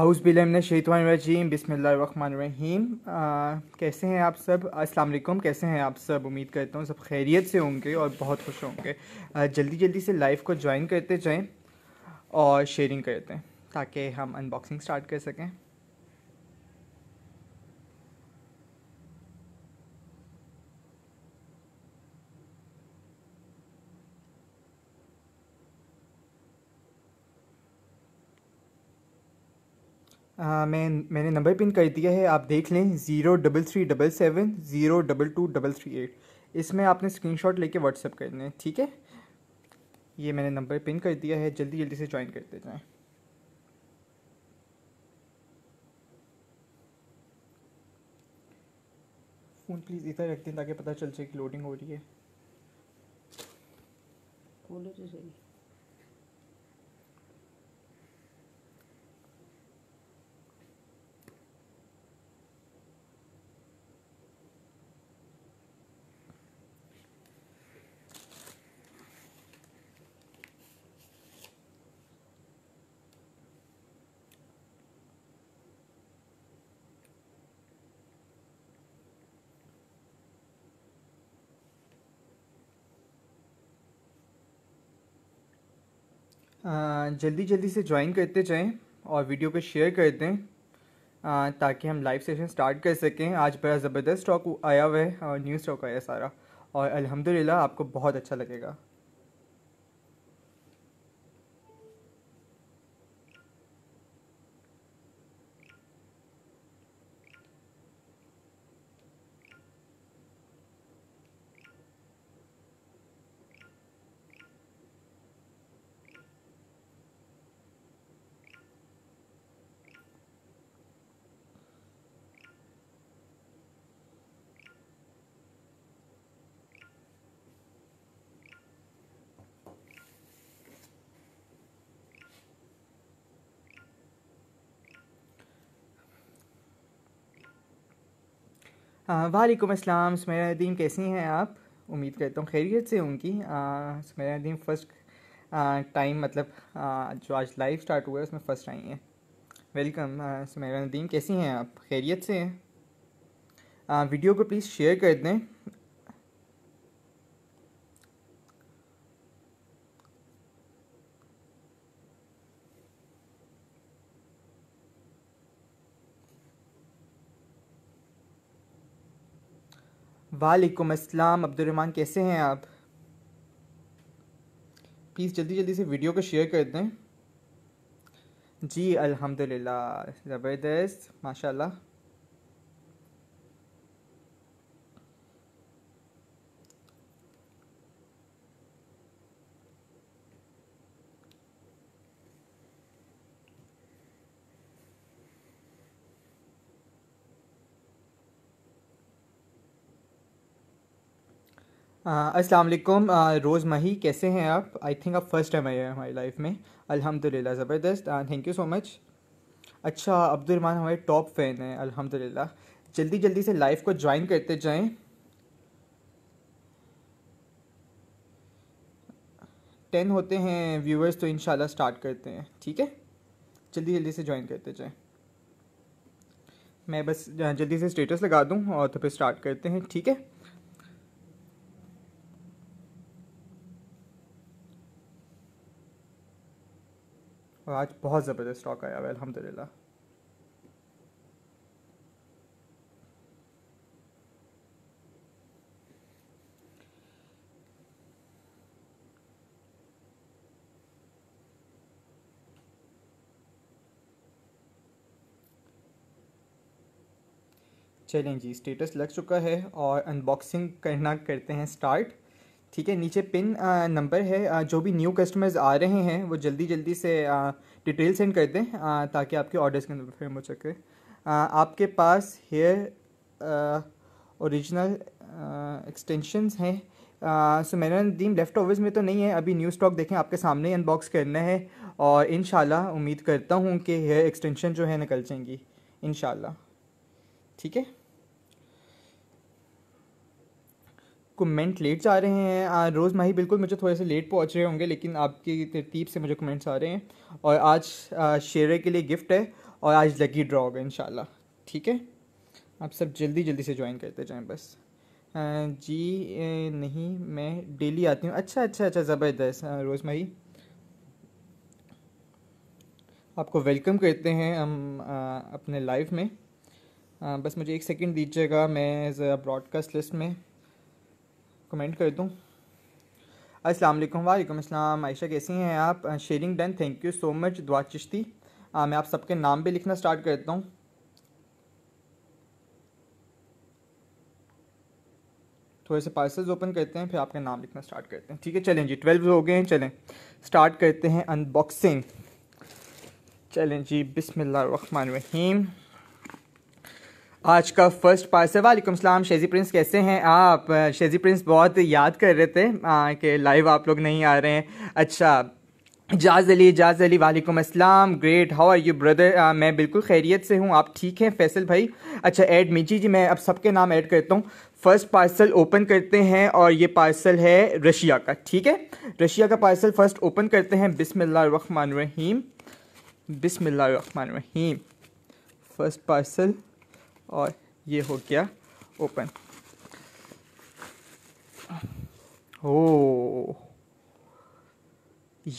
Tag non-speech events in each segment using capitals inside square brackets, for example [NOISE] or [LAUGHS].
आउज़बिलमिनशैतवानरजीम बिसमीम कैसे हैं आप सब अस्सलाम वालेकुम कैसे हैं आप सब उम्मीद करता हूँ सब खैरियत से होंगे और बहुत खुश होंगे जल्दी जल्दी से लाइव को ज्वाइन करते जाएं और शेयरिंग करते हैं ताकि हम अनबॉक्सिंग स्टार्ट कर सकें हाँ, मैं मैंने नंबर पिन कर दिया है आप देख लें zero double three double seven zero double two double three eight इसमें आपने स्क्रीनशॉट लेके व्हाट्सअप करना है ठीक है ये मैंने नंबर पिन कर दिया है जल्दी जल्दी से ज्वाइन करते जाएँ फ़ोन प्लीज़ इधर रखते हैं ताकि पता चल जाए कि लोडिंग हो रही है बोलो तो सही जल्दी जल्दी से ज्वाइन करते जाएं और वीडियो को शेयर कर दें ताकि हम लाइव सेशन स्टार्ट कर सकें आज बड़ा ज़बरदस्त स्टॉक आया हुआ है और न्यू स्टॉक आया सारा और अल्हम्दुलिल्लाह आपको बहुत अच्छा लगेगा वालेकुम अस्सलाम सुमेरा कैसी हैं आप उम्मीद करता हूँ खैरियत से होंगी सुमेरा नदीम फ़र्स्ट टाइम मतलब आ, जो आज लाइव स्टार्ट हुआ है उसमें फ़र्स्ट आई हैं वेलकम सुमेरा कैसी हैं आप खैरियत से हैं वीडियो को प्लीज़ शेयर कर दें वालेकुम अस्सलाम अब्दुलरहमान कैसे हैं आप प्लीज़ जल्दी जल्दी से वीडियो को शेयर कर दें जी अल्हम्दुलिल्लाह ज़बरदस्त माशाल्लाह अस्सलाम वालेकुम रोज़ मही कैसे हैं आप आई थिंक आप फर्स्ट टाइम आए हैं हमारी लाइफ में अल्हम्दुलिल्लाह ज़बरदस्त थैंक यू सो मच अच्छा अब्दुलरमान हमारे टॉप फ़ैन हैं अल्हम्दुलिल्लाह जल्दी जल्दी से लाइफ को ज्वाइन करते जाएं टेन होते हैं व्यूअर्स तो इन स्टार्ट करते हैं ठीक है जल्दी जल्दी से ज्वाइन करते जाएँ मैं बस जल्दी से स्टेटस लगा दूँ और तो फिर स्टार्ट करते हैं ठीक है और आज बहुत ज़बरदस्त स्टॉक आया हुआ है अलहमदिल्ला चलें जी स्टेटस लग चुका है और अनबॉक्सिंग करना करते हैं स्टार्ट ठीक है नीचे पिन नंबर है जो भी न्यू कस्टमर्स आ रहे हैं वो जल्दी जल्दी से डिटेल सेंड कर दें ताकि आपके ऑर्डर्स के अंदर फ्रेम हो सके आपके पास हेयर ओरिजिनल एक्सटेंशंस हैं सो मैंने दीम लेफ़्ट ओवर्स में तो नहीं है अभी न्यू स्टॉक देखें आपके सामने अनबॉक्स करना है और इन उम्मीद करता हूँ कि हेयर एक्सटेंशन जो है निकल जाएंगी इन ठीक है कमेंट लेट जा रहे हैं रोज़ माही बिल्कुल मुझे थोड़े से लेट पहुंच रहे होंगे लेकिन आपकी तरतीब से मुझे कमेंट्स आ रहे हैं और आज शेरे के लिए गिफ्ट है और आज लकी ड्रॉ होगा इन ठीक है आप सब जल्दी जल्दी से ज्वाइन करते जाएं बस जी नहीं मैं डेली आती हूँ अच्छा अच्छा अच्छा ज़बरदस्त रोज़ माही आपको वेलकम करते हैं हम अपने लाइव में बस मुझे एक सेकेंड दीजिएगा मैं ज़रा ब्रॉडकास्ट लिस्ट में कमेंट कर दूँ अस्सलाम वालेकुम अल्लाम आयशा कैसी हैं आप sharing done thank you so much Dua Chishti मैं आप सबके नाम भी लिखना स्टार्ट करता हूँ थोड़े से पार्सल्स ओपन करते हैं फिर आपके नाम लिखना स्टार्ट करते हैं ठीक है चलें जी ट्वेल्व हो गए हैं चलें स्टार्ट करते हैं अनबॉक्सिंग चलें जी बिसमिल्ल रहीम आज का फर्स्ट पार्सल वालेकुम सलाम शेजी प्रिंस कैसे हैं आप शेजी प्रिंस बहुत याद कर रहे थे कि लाइव आप लोग नहीं आ रहे हैं अच्छा जाज अली जाज अली वालेकुम अस्सलाम great how are you brother मैं बिल्कुल खैरियत से हूँ आप ठीक हैं फैसल भाई अच्छा ऐड मी जी मैं अब सबके नाम ऐड करता हूँ फर्स्ट पार्सल ओपन करते हैं और ये पार्सल है रशिया का ठीक है रशिया का पार्सल फर्स्ट ओपन करते हैं बिसमिल्लर रहीम फर्स्ट पार्सल और ये हो गया ओपन हो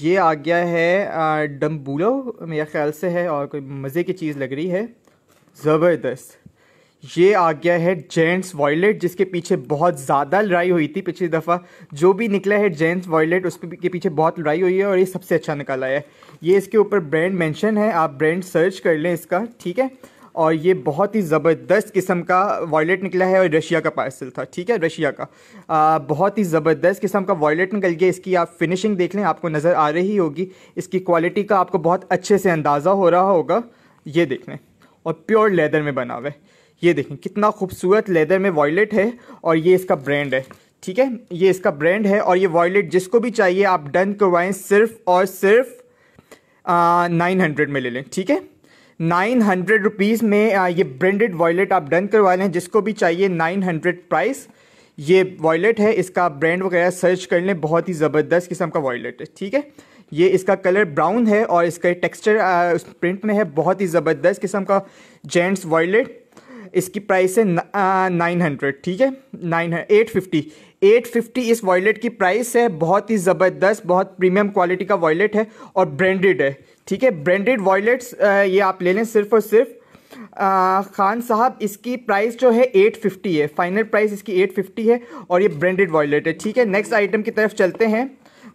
ये आ गया है डम्बूलो मेरे ख्याल से है और कोई मज़े की चीज़ लग रही है ज़बरदस्त ये आ गया है जेंट्स वॉयलेट जिसके पीछे बहुत ज़्यादा लड़ाई हुई थी पिछली दफ़ा जो भी निकला है जेंट्स वॉयलेट उस के पीछे बहुत लड़ाई हुई है और ये सबसे अच्छा निकाला है ये इसके ऊपर ब्रांड मेंशन है आप ब्रांड सर्च कर लें इसका ठीक है और ये बहुत ही ज़बरदस्त किस्म का वॉयलेट निकला है और रशिया का पार्सल था ठीक है रशिया का आ, बहुत ही ज़बरदस्त किस्म का वॉयलेट निकल गया इसकी आप फिनिशिंग देख लें आपको नज़र आ रही होगी इसकी क्वालिटी का आपको बहुत अच्छे से अंदाज़ा हो रहा होगा ये देख लें और प्योर लेदर में बना हुआ है ये देखें कितना खूबसूरत लेदर में वॉयलेट है और ये इसका ब्रांड है ठीक है ये इसका ब्रांड है और ये वॉयलेट जिसको भी चाहिए आप डन करवाएं सिर्फ और सिर्फ नाइन हंड्रेड में ले लें ठीक है नाइन हंड्रेड रुपीज़ में ये ब्रांडेड वॉयलेट आप डन करवा लें जिसको भी चाहिए नाइन हंड्रेड प्राइस ये वॉयलेट है इसका ब्रांड वगैरह सर्च कर लें बहुत ही ज़बरदस्त किस्म का वॉयलेट है ठीक है ये इसका कलर ब्राउन है और इसका टेक्सचर उस प्रिंट में है बहुत ही ज़बरदस्त किस्म का जेंट्स वॉयलेट इसकी प्राइस है नाइन हंड्रेड ठीक है nine eight fifty eight fifty इस वॉयलेट की प्राइस है बहुत ही ज़बरदस्त बहुत प्रीमियम क्वालिटी का वॉयलेट है और ब्रांडेड है ठीक है ब्रांडेड वॉयलेट्स ये आप ले लें सिर्फ और सिर्फ आ, खान साहब इसकी प्राइस जो है 850 है फाइनल प्राइस इसकी 850 है और ये ब्रांडेड वॉयलेट है ठीक है नेक्स्ट आइटम की तरफ चलते हैं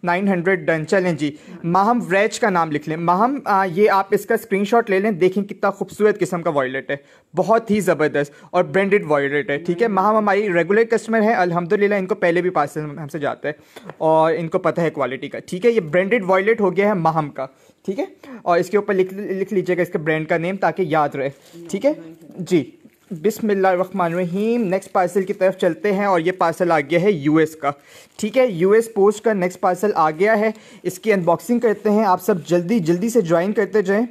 900 डन चलें जी माहम व्रैच का नाम लिख लें माहम आ, ये आप इसका स्क्रीनशॉट ले लें देखें कितना खूबसूरत किस्म का वॉयलेट है बहुत ही ज़बरदस्त और ब्रांडेड वॉयलेट है ठीक है माहम हमारी रेगुलर कस्टमर है अल्हम्दुलिल्लाह इनको पहले भी पास हमसे जाता है और इनको पता है क्वालिटी का ठीक है ये ब्रांडेड वॉयलेट हो गया है माहम का ठीक है और इसके ऊपर लिख लिख लीजिएगा इसके ब्रांड का नेम ताकि याद रहे ठीक है जी बिसमीम नेक्स्ट पार्सल की तरफ चलते हैं और ये पार्सल आ गया है यूएस का ठीक है यूएस पोस्ट का नेक्स्ट पार्सल आ गया है इसकी अनबॉक्सिंग करते हैं आप सब जल्दी जल्दी से ज्वाइन करते जाएं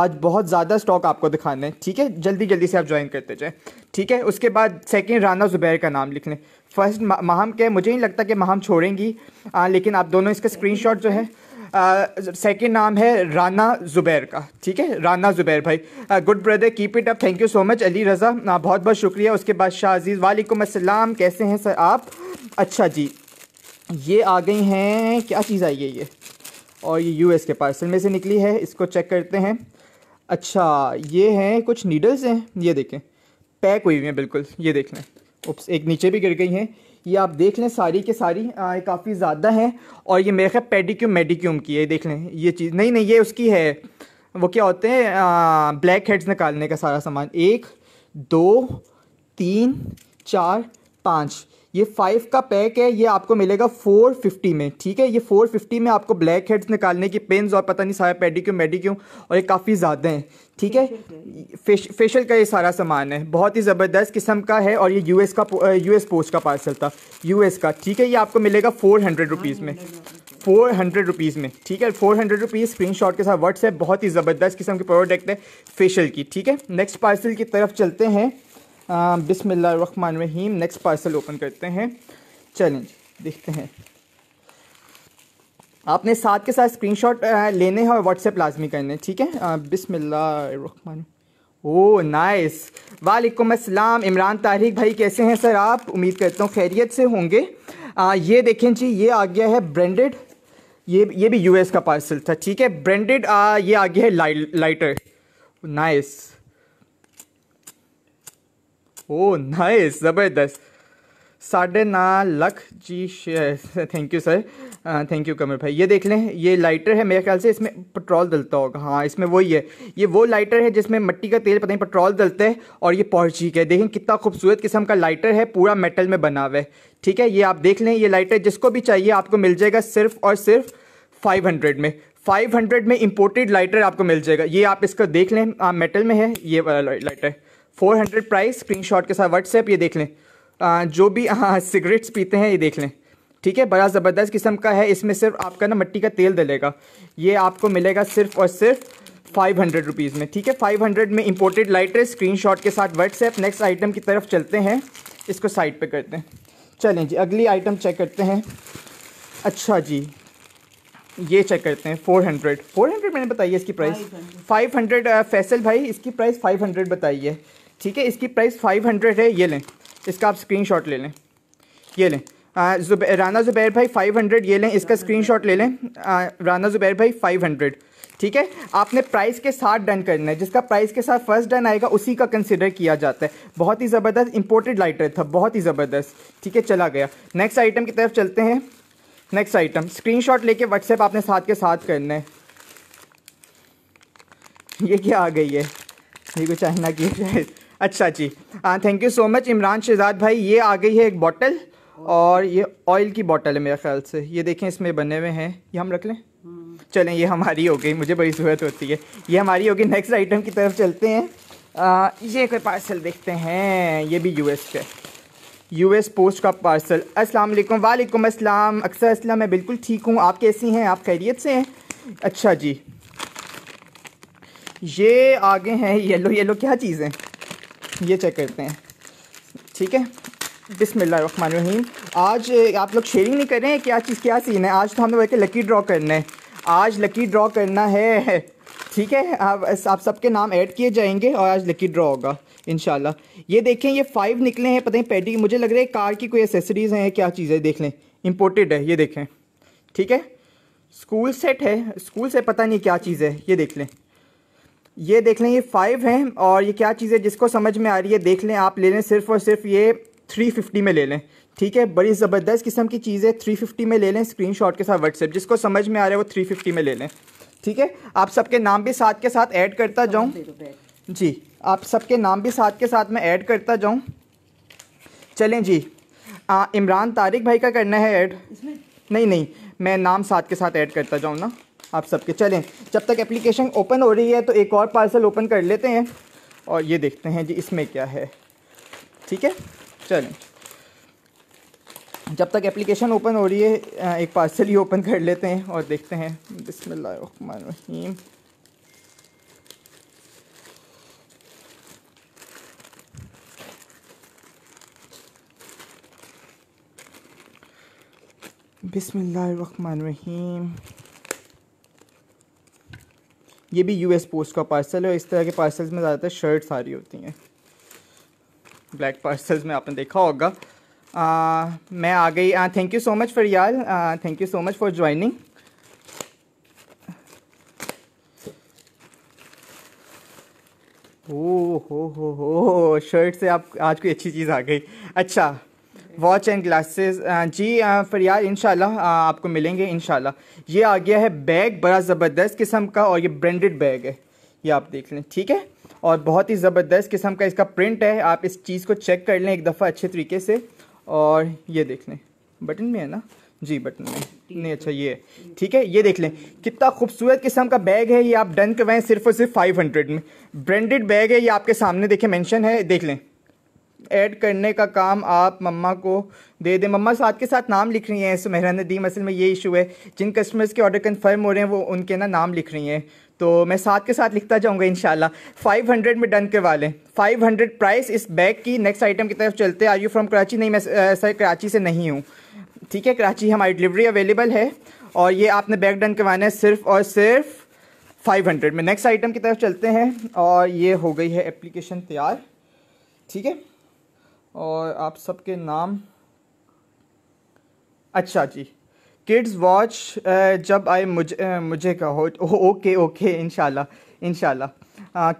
आज बहुत ज़्यादा स्टॉक आपको दिखाना है ठीक है जल्दी जल्दी से आप ज्वाइन करते जाएं ठीक है उसके बाद सेकेंड राना ज़ुबैर का नाम लिख लें फर्स्ट माहम के मुझे नहीं लगता कि माहम छोड़ेंगी आ, लेकिन आप दोनों इसका शॉट जो है सेकेंड नाम है राना ज़ुबैर का ठीक है राना ज़ुबैर भाई good brother keep it up thank you so much Ali Raza बहुत बहुत शुक्रिया उसके बाद शाह अजीज़ वालेकुम असलम कैसे हैं सर आप अच्छा जी ये आ गई हैं क्या चीज़ आई है ये और ये यू के पार्सल में से निकली है इसको चेक करते हैं अच्छा ये हैं कुछ नीडल्स हैं ये देखें पैक हुई हुई हैं बिल्कुल ये देख लें उप एक नीचे भी गिर गई हैं ये आप देख लें सारी के सारी काफ़ी ज़्यादा है और ये मेरे ख्याल पेडिक्यूम मेडिक्यूम की है देख लें ये चीज़ नहीं नहीं ये उसकी है वो क्या होते हैं ब्लैक हेड्स निकालने का सारा सामान एक दो तीन चार पाँच ये फाइव का पैक है ये आपको मिलेगा फोर फिफ्टी में ठीक है ये फोर फिफ्टी में आपको ब्लैक हेड्स निकालने की पेन और पता नहीं सारा पेडिक्यूम मेडिक्यूम और ये काफ़ी ज़्यादा हैं ठीक है फेश, फेशियल का ये सारा सामान है बहुत ही ज़बरदस्त किस्म का है और ये यूएस का यूएस पोस्ट का पार्सल था यूएस का ठीक है ये आपको मिलेगा फोर हंड्रेड रुपीज़ में फोर हंड्रेड रुपीज़ में ठीक है four hundred rupees screenshot के साथ व्हाट्सएप बहुत ही ज़बरदस्त किस्म के प्रोडक्ट है फेशियल की ठीक है नेक्स्ट पार्सल की तरफ चलते हैं बिसमिल्ल रहीम नेक्स्ट पार्सल ओपन करते हैं चैलेंज देखते हैं आपने साथ के साथ स्क्रीनशॉट लेने हैं और व्हाट्सएप लाजमी करने ठीक है बिसमिल्लाहमान ओ नाइस वालेकुम अस्सलाम इमरान तारिक भाई कैसे हैं सर आप उम्मीद करता हूँ खैरियत से होंगे ये देखें जी ये आ गया है ब्रांडेड ये ये भी यूएस का पार्सल था ठीक है ब्रांडेड ये आ गया है लाइ, lighter nice oh oh, nice ज़बरदस्त साढ़े नौ लख जी thank you sir thank you Qamar भाई ये देख लें ये लाइटर है मेरे ख्याल से इसमें पेट्रोल डलता होगा हाँ इसमें वही है ये वो लाइटर है जिसमें मिट्टी का तेल पता नहीं पेट्रोल डलता है और ये पॉर्चिक है देखें कितना खूबसूरत किस्म का लाइटर है पूरा मेटल में बना हुआ है ठीक है ये आप देख लें ये लाइटर जिसको भी चाहिए आपको मिल जाएगा सिर्फ और सिर्फ फाइव हंड्रेड में फाइव हंड्रेड में इंपोर्टेड लाइटर आपको मिल जाएगा ये आप इसका देख लें आ, मेटल में है ये वाला lighter four hundred price shot के साथ व्हाट्सएप ये देख लें आ, जो भी हाँ सिगरेट्स पीते हैं ये देख लें ठीक है बड़ा ज़बरदस्त किस्म का है इसमें सिर्फ आपका ना मिट्टी का तेल डलेगा ये आपको मिलेगा सिर्फ और सिर्फ फाइव हंड्रेड रुपीज़ में ठीक है फाइव हंड्रेड में इंपोर्टेड लाइटर स्क्रीनशॉट के साथ व्हाट्सएप नेक्स्ट आइटम की तरफ चलते हैं इसको साइड पे करते हैं चलें जी अगली आइटम चेक करते हैं अच्छा जी ये चेक करते हैं फोर हंड्रेड फोर हंड्रेड मैंने बताइए इसकी प्राइस फाइव हंड्रेड फैसल भाई इसकी प्राइस फाइव हंड्रेड बताइए ठीक है इसकी प्राइस फाइव हंड्रेड है ये लें इसका आप स्क्रीन शॉट ले लें ये लें जुब, राना ज़ुबैर भाई फाइव हंड्रेड ये लें इसका स्क्रीन शॉट ले लें आ, राना ज़ुबैर भाई फाइव हंड्रेड ठीक है आपने प्राइस के साथ डन करना है जिसका प्राइस के साथ फर्स्ट डन आएगा उसी का कंसिडर किया जाता है बहुत ही ज़बरदस्त इंपोर्टेड लाइटर था बहुत ही ज़बरदस्त ठीक है चला गया नेक्स्ट आइटम की तरफ चलते हैं नेक्स्ट आइटम स्क्रीनशॉट लेके व्हाट्सएप आपने साथ के साथ करना है ये क्या आ गई है ये कुछ चाइना की है अच्छा जी thank you so much Imran Shahzad भाई ये आ गई है एक बॉटल और ये ऑयल की बॉटल है मेरे ख्याल से ये देखें इसमें बने हुए हैं ये हम रख लें चलें ये हमारी हो गई मुझे बड़ी जरूरत होती है ये हमारी हो गई नेक्स्ट आइटम की तरफ चलते हैं आ, ये कोई पार्सल देखते हैं ये भी यू एस का एस पोस्ट का पार्सल अस्सलाम वालेकुम वालेकुम अस्सलाम अक्सर असलम मैं बिल्कुल ठीक हूँ आप कैसी हैं आप खैरियत से हैं अच्छा जी ये आगे हैं येलो येलो क्या चीज़ है ये चेक करते हैं ठीक है रहीम आज आप लोग शेयरिंग नहीं कर रहे हैं क्या चीज़ क्या सीन है आज तो हमें बोल लकी ड्रॉ करना है आज लकी ड्रॉ करना है ठीक है आप आप सबके नाम ऐड किए जाएंगे और आज लकी ड्रॉ होगा इन ये देखें ये फाइव निकले हैं पता नहीं पैडी मुझे लग रहा है कार की कोई एसेसरीज़ हैं क्या चीज़ें देख लें इम्पोर्टेड है ये देखें ठीक है स्कूल सेट है स्कूल से पता नहीं क्या चीज़ है ये देख लें ये देख लें ये फाइव हैं और ये क्या चीज़ है जिसको समझ में आ रही है देख लें आप ले लें सिर्फ और सिर्फ ये थ्री फिफ्टी में ले लें ठीक है बड़ी ज़बरदस्त किस्म की चीज़ है थ्री फिफ्टी में ले लें स्क्रीन शॉट के साथ व्हाट्सएप जिसको समझ में आ रहा है वो थ्री फिफ्टी में ले लें ठीक है आप सबके नाम भी साथ के साथ ऐड करता जाऊँ जी आप सबके नाम भी साथ के साथ मैं ऐड करता जाऊँ चलें जी इमरान तारिक भाई का करना है ऐड नहीं नहीं मैं नाम साथ के साथ ऐड करता जाऊँ ना आप सबके चलें जब तक एप्लीकेशन ओपन हो रही है तो एक और पार्सल ओपन कर लेते हैं और ये देखते हैं जी इसमें क्या है ठीक है चलें जब तक एप्लीकेशन ओपन हो रही है एक पार्सल ही ओपन कर लेते हैं और देखते हैं बिसमीम रहीम ये भी यूएस पोस्ट का पार्सल है और इस तरह के पार्सल्स में ज़्यादातर शर्ट्स आ रही होती हैं ब्लैक पार्सल्स में आपने देखा होगा आ, मैं आ गई thank you so much for y'all thank you so much for joining ओ हो हो हो शर्ट से आप आज कोई अच्छी चीज़ आ गई अच्छा वॉच एंड ग्लासेस जी यार uh, इन uh, आपको मिलेंगे इन ये आ गया है बैग बड़ा ज़बरदस्त किस्म का और ये ब्रांडेड बैग है ये आप देख लें ठीक है और बहुत ही ज़बरदस्त किस्म का इसका प्रिंट है आप इस चीज़ को चेक कर लें एक दफ़ा अच्छे तरीके से और ये देख लें बटन में है ना जी बटन में नहीं अच्छा ये ठीक है ये देख लें कितना खूबसूरत किस्म का बैग है ये आप डन करवाएं सिर्फ और सिर्फ फाइव हंड्रेड में ब्रांडेड बैग है ये आपके सामने देखें मेंशन है देख लें ऐड करने का काम आप मम्मा को दे दें मम्मा साथ के साथ नाम लिख रही हैं सुमेरा नदीम असल में ये इशू है जिन कस्टमर्स के ऑर्डर कन्फर्म हो रहे हैं वो उनके ना नाम लिख रही हैं तो मैं साथ के साथ लिखता जाऊँगा इन फाइव हंड्रेड में डन करवा लें फाइव हंड्रेड प्राइस इस बैग की नेक्स्ट आइटम की तरफ चलते हैं आर यू फ्रॉम कराची नहीं मैं सर कराची से नहीं हूँ ठीक है कराची हमारी डिलीवरी अवेलेबल है और ये आपने बैग डन करवाना है सिर्फ और सिर्फ 500 में नेक्स्ट आइटम की तरफ चलते हैं और ये हो गई है एप्लीकेशन तैयार ठीक है और आप सबके नाम अच्छा जी किड्स वॉच जब आए मुझे मुझे कहो ओके ओके इनशाला इनशाला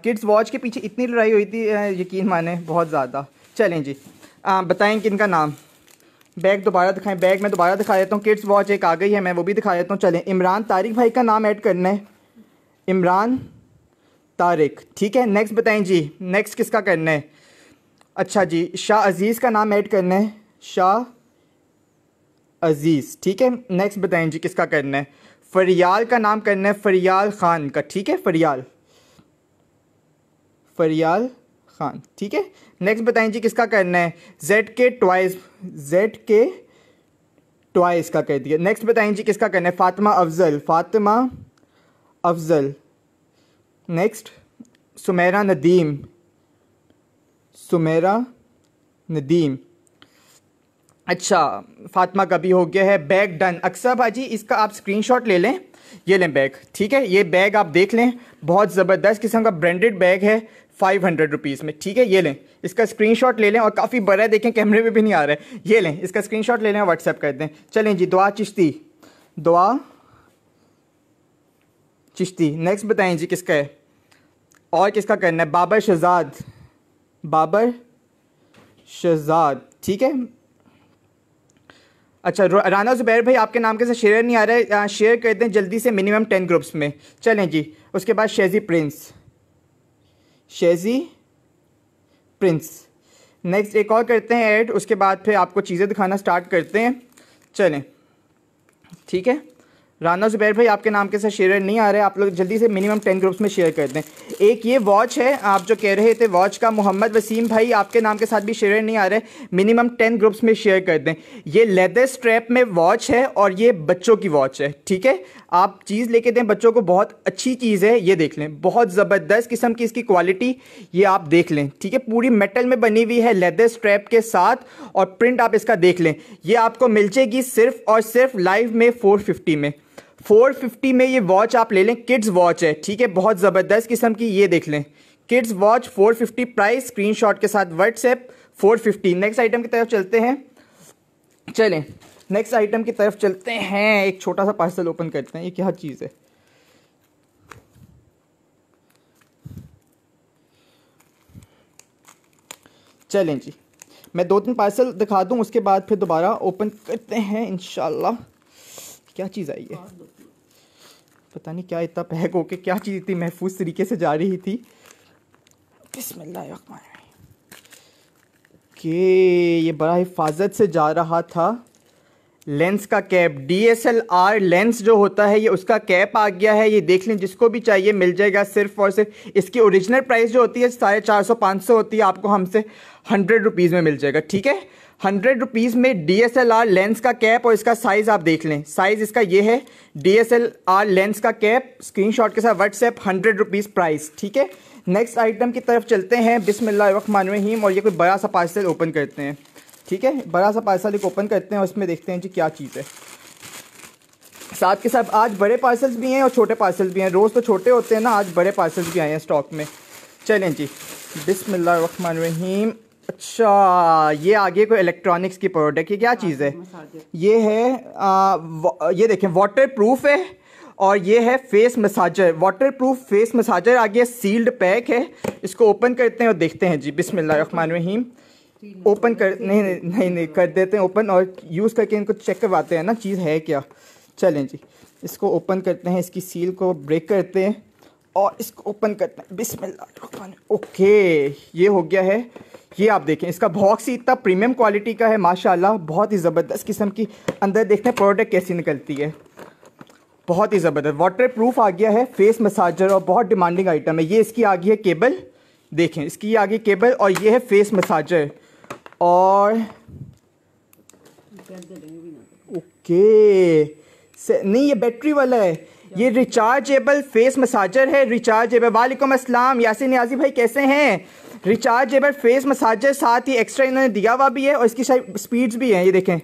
किड्स वॉच के पीछे इतनी लड़ाई हुई थी यकीन माने बहुत ज़्यादा चलें जी आ, बताएं कि इनका नाम बैग दोबारा दिखाएं बैग मैं दोबारा दिखा देता हूँ किड्स वॉच एक आ गई है मैं वो भी दिखा देता हूँ चलें इमरान तारिक भाई का नाम ऐड करना है इमरान तारिक ठीक है नेक्स्ट बताएं जी नेक्स्ट किसका करना है अच्छा जी शाह अज़ीज़ का नाम ऐड करना है शाह अज़ीज़ ठीक है नेक्स्ट बताएं जी किसका करना है फरियाल का नाम करना है फरियाल ख़ान का ठीक है फरियाल फरियाल ख़ान ठीक है नेक्स्ट बताएं जी किसका करना है जेड के ट्वाइस जेड के ट्वाइस का कर दिया नेक्स्ट बताएं जी किसका करना है फातिमा अफजल फातिमा अफजल नेक्स्ट सुमेरा नदीम सुमेरा नदीम अच्छा फातिमा का भी हो गया है बैग डन अक्सर भाजी इसका आप स्क्रीनशॉट ले लें ये लें बैग ठीक है ये बैग आप देख लें बहुत ज़बरदस्त किस्म का ब्रांडेड बैग है फाइव हंड्रेड रुपीज़ में ठीक है ये लें इसका स्क्रीनशॉट ले लें और काफ़ी बड़ा है देखें कैमरे में भी नहीं आ रहा है ये लें इसका स्क्रीन ले लें व्हाट्सअप व्हाट्सएप कर दें चलें जी दुआ चिश्ती दुआ चिश्ती नेक्स्ट बताएं जी किसका है और किसका करना है बाबा शहजाद बाबर शहजाद ठीक है अच्छा राना ज़ुबैर भाई आपके नाम के साथ शेयर नहीं आ रहा है शेयर कर दें जल्दी से मिनिमम टेन ग्रुप्स में चलें जी उसके बाद Shezi Prince Shezi Prince next एक और करते हैं ऐड उसके बाद फिर आपको चीज़ें दिखाना स्टार्ट करते हैं चलें ठीक है राना जुबैर भाई आपके नाम के साथ शेयर नहीं आ रहे आप लोग जल्दी से मिनिमम टेन ग्रुप्स में शेयर कर दें एक ये वॉच है आप जो कह रहे थे वॉच का मोहम्मद वसीम भाई आपके नाम के साथ भी शेयर नहीं आ रहे मिनिमम टेन ग्रुप्स में शेयर कर दें ये लेदर स्ट्रैप में वॉच है और ये बच्चों की वॉच है ठीक है आप चीज़ लेके दें बच्चों को बहुत अच्छी चीज़ है ये देख लें बहुत ज़बरदस्त किस्म की इसकी क्वालिटी ये आप देख लें ठीक है पूरी मेटल में बनी हुई है लेदर स्ट्रैप के साथ और प्रिंट आप इसका देख लें ये आपको मिल जाएगी सिर्फ और सिर्फ लाइव में फोर में 450 में ये वॉच आप ले लें किड्स वॉच है ठीक है बहुत ज़बरदस्त किस्म की ये देख लें किड्स वॉच 450 प्राइस स्क्रीनशॉट के साथ व्हाट्सएप 450 नेक्स्ट आइटम की तरफ चलते हैं चलें नेक्स्ट आइटम की तरफ चलते हैं एक छोटा सा पार्सल ओपन करते हैं ये क्या चीज़ है चलें जी मैं दो तीन पार्सल दिखा दूँ उसके बाद फिर दोबारा ओपन करते हैं इन क्या चीज़ आई है पता नहीं क्या इतना पैक होके क्या चीज़ इतनी महफूज तरीके से जा रही थी बिस्मिल्लाह के ये बड़ा हिफाजत से जा रहा था लेंस का कैप आर लेंस जो होता है ये उसका कैप आ गया है ये देख लें जिसको भी चाहिए मिल जाएगा सिर्फ और सिर्फ इसकी ओरिजिनल प्राइस जो होती है साढ़े चार सौ पाँच सौ होती है आपको हमसे हंड्रेड रुपीज़ में मिल जाएगा ठीक है हंड्रेड रुपीज़ में D S L R lens का कैप और इसका साइज़ आप देख लें साइज़ इसका ये है D S L R lens का कैप स्क्रीनशॉट के साथ व्हाट्सएप हंड्रेड रुपीज़ प्राइस ठीक है नेक्स्ट आइटम की तरफ चलते हैं बिसमीम और ये कोई बड़ा सा पार्सल ओपन करते हैं ठीक है बड़ा सा पार्सल एक ओपन करते हैं और इसमें देखते हैं जी क्या चीज़ है साथ के साथ आज बड़े पार्सल्स भी हैं और छोटे पार्सल्स भी हैं रोज़ तो छोटे होते हैं ना आज बड़े पार्सल्स भी आए हैं स्टॉक में चलें जी बिसमीम अच्छा ये आगे कोई इलेक्ट्रॉनिक्स की प्रोडक्ट है क्या चीज़ हाँ, है ये है आ, ये देखें वाटर प्रूफ है और ये है face massager waterproof face massager आगे सील्ड पैक है इसको ओपन करते हैं और देखते हैं जी बिसमीम ओपन कर नहीं नहीं, नहीं नहीं कर देते हैं ओपन और यूज़ करके इनको चेक करवाते हैं ना चीज़ है क्या चलें जी इसको ओपन करते हैं इसकी सील को ब्रेक करते हैं और इसको ओपन करते हैं बिसमिल्ला ओके ये हो गया है ये आप देखें इसका बॉक्स ही इतना प्रीमियम क्वालिटी का है माशाल्लाह बहुत ही ज़बरदस्त किस्म की अंदर देखते हैं प्रोडक्ट कैसी निकलती है बहुत ही ज़बरदस्त वाटर प्रूफ आ गया है फेस मसाजर और बहुत डिमांडिंग आइटम है ये इसकी आ गई है केबल देखें इसकी ये आ गई केबल और ये है फेस मसाजर और ओके नहीं ये बैटरी वाला है ये रिचार्जेबल फेस मसाजर है रिचार्जेबल वालेकुम अस्सलाम यासिन न्याजी भाई कैसे हैं रिचार्जेबल फेस मसाजर साथ ही एक्स्ट्रा इन्होंने दिया हुआ भी है और इसकी शायद स्पीड्स भी हैं ये देखें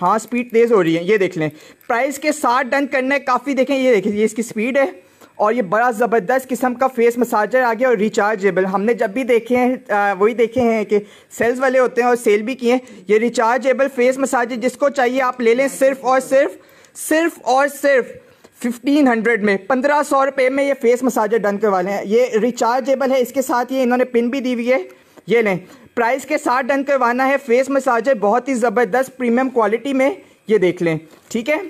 हाँ स्पीड तेज़ हो रही है ये देख लें प्राइस के साथ डन करना काफ़ी देखें ये देखें ये इसकी स्पीड है और ये बड़ा ज़बरदस्त किस्म का फेस मसाजर आ गया और रिचार्जेबल हमने जब भी देखे हैं वही देखे हैं कि सेल्स वाले होते हैं और सेल भी किए हैं ये रिचार्जेबल फेस मसाजर जिसको चाहिए आप ले लें सिर्फ और सिर्फ सिर्फ और सिर्फ फिफ्टीन हंड्रेड में पंद्रह सौ रुपये में ये फेस मसाजर डन के वाले हैं ये रिचार्जेबल है इसके साथ ये इन्होंने पिन भी दी हुई है ये लें प्राइस के साथ डन करवाना है फेस मसाजर बहुत ही ज़बरदस्त प्रीमियम क्वालिटी में ये देख लें ठीक है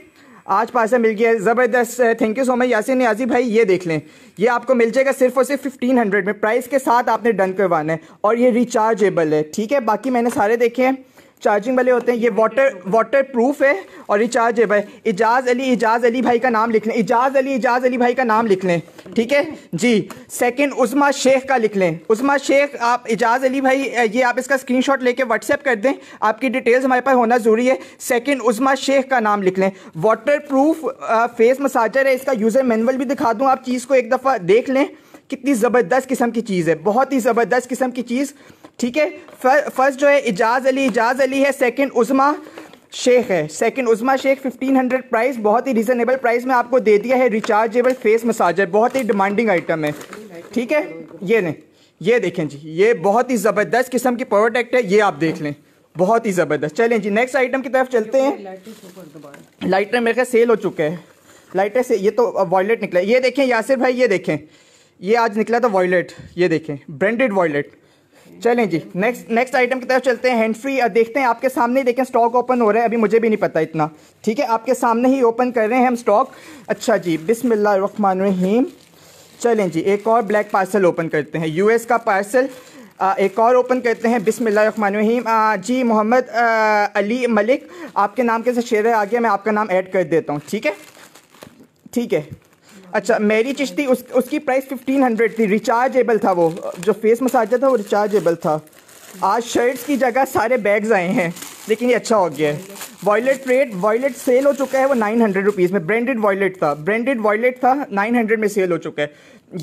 आज पास मिल गया ज़बरदस्त thank you so much Yasin याजी भाई ये देख लें ये आपको मिल जाएगा सिर्फ और सिर्फ फिफ्टीन हंड्रेड में प्राइस के साथ आपने डन करवाना है और ये रिचार्जेबल है ठीक है बाकी मैंने सारे देखे हैं चार्जिंग वाले होते हैं ये वाटर वाटर प्रूफ है और रिचार्ज है इजाज़ अली इजाज़ अली भाई का नाम लिख लें इजाज़ अली इजाज़ अली भाई का नाम लिख लें ठीक है जी सेकंड उस्मा शेख का लिख लें उस्मा शेख आप इजाज़ अली भाई ये आप इसका स्क्रीनशॉट लेके व्हाट्सएप कर दें आपकी डिटेल्स हमारे पास होना ज़रूरी है सेकंड उस्मा शेख का नाम लिख लें वाटर प्रूफ फेस मसाजर है इसका यूज़र मैनुअल भी दिखा दूँ आप चीज़ को एक दफ़ा देख लें कितनी ज़बरदस्त किस्म की चीज़ है बहुत ही ज़बरदस्त किस्म की चीज़ ठीक है फर्स्ट जो है इजाज़ अली इजाज़ अली है सेकंड उज़मा शेख है सेकंड उज़मा शेख 1500 प्राइस बहुत ही रिजनेबल प्राइस में आपको दे दिया है रिचार्जेबल फेस मसाजर बहुत ही डिमांडिंग आइटम है ठीक है ये नहीं ये देखें जी ये बहुत ही ज़बरदस्त किस्म की प्रोडक्ट है ये आप देख लें बहुत ही ज़बरदस्त चलें जी नेक्स्ट आइटम की तरफ चलते हैं लाइटर मेरे ख्याल सेल हो चुके हैं लाइटर से ये तो वॉयलेट निकला ये देखें यासिर भाई ये देखें ये आज निकला था वॉयलेट ये देखें ब्रांडेड वॉयलेट चलें जी नेक्स्ट नेक्स्ट आइटम की तरफ चलते हैं हैंड फ्री देखते हैं आपके सामने देखें स्टॉक ओपन हो रहा है अभी मुझे भी नहीं पता इतना ठीक है आपके सामने ही ओपन कर रहे हैं हम स्टॉक अच्छा जी रहीम चलें जी एक और ब्लैक पार्सल ओपन करते हैं यूएस का पार्सल आ, एक और ओपन करते हैं रहीम जी मोहम्मद अली मलिक आपके नाम के से शेयर आ गया मैं आपका नाम ऐड कर देता हूँ ठीक है ठीक है अच्छा मेरी चिश्ती उस उसकी प्राइस फिफ्टीन हंड्रेड थी रिचार्जेबल था वो जो फेस मसाजर था वो रिचार्जेबल था आज शर्ट्स की जगह सारे बैग्स आए हैं लेकिन ये अच्छा हो गया है वॉयलेट रेट वॉयलेट सेल हो चुका है वो नाइन हंड्रेड रुपीज़ में ब्रांडेड वॉयलेट था ब्रांडेड वॉयलेट था नाइन हंड्रेड में सेल हो चुका है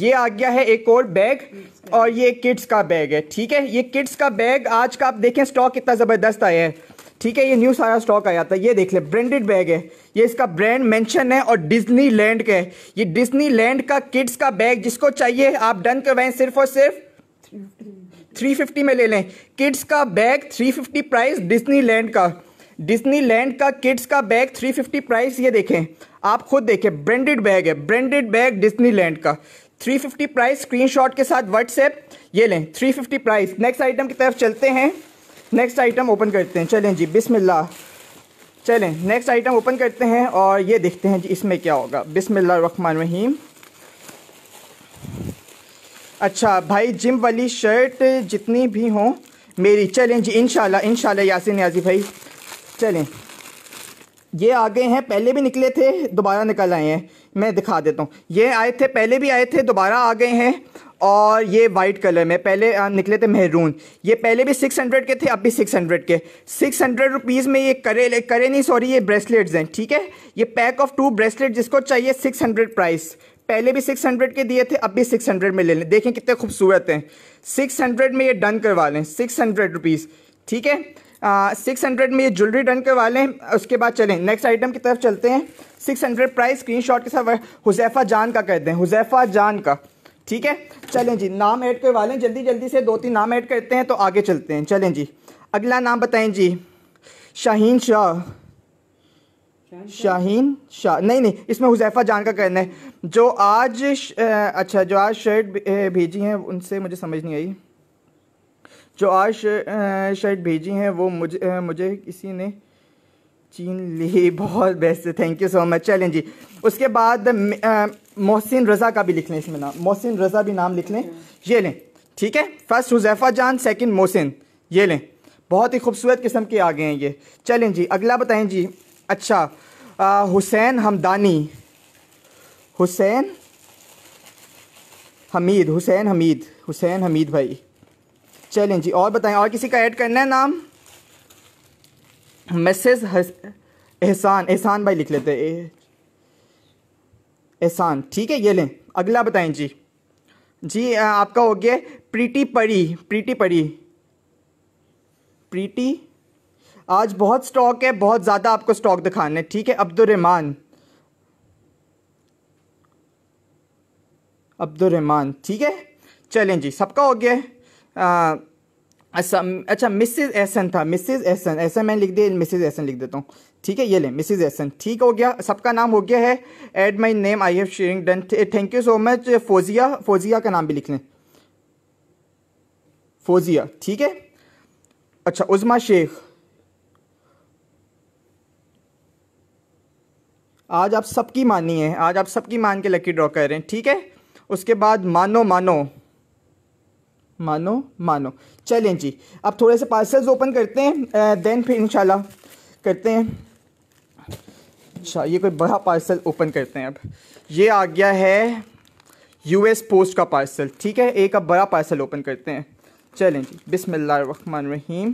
ये आ गया है एक और बैग और ये किड्स का बैग है ठीक है ये किड्स का बैग आज का आप देखें स्टॉक कितना ज़बरदस्त आया है ठीक है ये न्यू सारा स्टॉक आया था ये देख ले ब्रांडेड बैग है ये इसका ब्रांड मेंशन है और लैंड का है ये लैंड का किड्स का बैग जिसको चाहिए आप डन करवाएं सिर्फ और सिर्फ 350 में ले लें किड्स का बैग 350 प्राइस लैंड का लैंड का किड्स का बैग 350 प्राइस ये देखें आप खुद देखें ब्रांडेड बैग है ब्रांडेड बैग लैंड का 350 प्राइस स्क्रीनशॉट के साथ व्हाट्सएप ये लें 350 प्राइस नेक्स्ट आइटम की तरफ चलते हैं नेक्स्ट आइटम ओपन करते हैं चलें जी बिसमिल्ला चलें नेक्स्ट आइटम ओपन करते हैं और ये देखते हैं जी इसमें क्या होगा रहमान रहीम अच्छा भाई जिम वाली शर्ट जितनी भी हों मेरी चलें जी इनशाला इनशाला यासिन याजी भाई चलें ये आ गए हैं पहले भी निकले थे दोबारा निकल आए हैं मैं दिखा देता हूँ ये आए थे पहले भी आए थे दोबारा आ गए हैं और ये वाइट कलर में पहले निकले थे मेहरून ये पहले भी सिक्स हंड्रेड के थे अब भी सिक्स हंड्रेड के सिक्स हंड्रेड रुपीज़ में ये करे करे नहीं सॉरी ये ब्रेसलेट्स हैं ठीक है ये पैक ऑफ टू ब्रेसलेट जिसको चाहिए सिक्स हंड्रेड प्राइस पहले भी सिक्स हंड्रेड के दिए थे अब भी सिक्स हंड्रेड में ले लें देखें कितने खूबसूरत हैं सिक्स हंड्रेड में ये डन करवा लें सिक्स हंड्रेड रुपीज़ ठीक है सिक्स हंड्रेड में ये ज्वेलरी डन के वाले हैं उसके बाद चलें नेक्स्ट आइटम की तरफ चलते हैं six hundred price screenshot के साथ हुजैफा जान का कहते हैं हुजैफा जान का ठीक है चलें जी नाम ऐड के वाले जल्दी जल्दी से दो तीन नाम ऐड करते हैं तो आगे चलते हैं चलें जी अगला नाम बताएं जी शाहीन शाह शाहीन शाह नहीं नहीं इसमें हुजैफा जान का कहना है जो आज अच्छा जो आज शर्ट भेजी हैं उनसे मुझे समझ नहीं आई जो आज शर्ट भेजी हैं वो मुझे मुझे किसी ने चीन ली [LAUGHS] बहुत best thank you so much चलें जी उसके बाद मोहसिन रज़ा का भी लिख लें इसमें नाम मोहसिन रज़ा भी नाम लिख लें ये लें ठीक है फर्स्ट हुजैफा जान सेकंड मोहसिन ये लें बहुत ही खूबसूरत किस्म के आ गए हैं ये चलें जी अगला बताएं जी अच्छा हुसैन हमदानी हुसैन हमीद हुसैन हमीद हुसैन हमीद भाई चलें जी और बताएं और किसी का ऐड करना है नाम मैसेज एहसान एहसान भाई लिख लेते हैं एहसान ठीक है ये लें अगला बताएं जी जी आपका हो गया प्रीति परी प्रीटी परी प्रीति आज बहुत स्टॉक है बहुत ज़्यादा आपको स्टॉक दिखाना है ठीक है अब्दुलरहमान अब्दुलरहमान ठीक है चलें जी सबका हो गया अच्छा मिसेज एहसन था मिसेज एहसन ऐसा मैं लिख दिया मिसेज एहसन लिख देता हूँ ठीक है ये ले मिसेज एहसन ठीक हो गया सबका नाम हो गया है add my name I have sharing done thank you so much Fozia Fozia का नाम भी लिख लें फोजिया ठीक है अच्छा उजमा शेख आज आप सबकी मानी है आज आप सबकी मान के लकी ड्रॉ कर रहे हैं ठीक है उसके बाद मानो मानो मानो मानो चलें जी अब थोड़े से पार्सल्स ओपन करते हैं देन फिर इंशाल्लाह करते हैं अच्छा ये कोई बड़ा पार्सल ओपन करते हैं अब ये आ गया है यूएस पोस्ट का पार्सल ठीक है एक अब बड़ा पार्सल ओपन करते हैं चलें जी बिसमान रहीम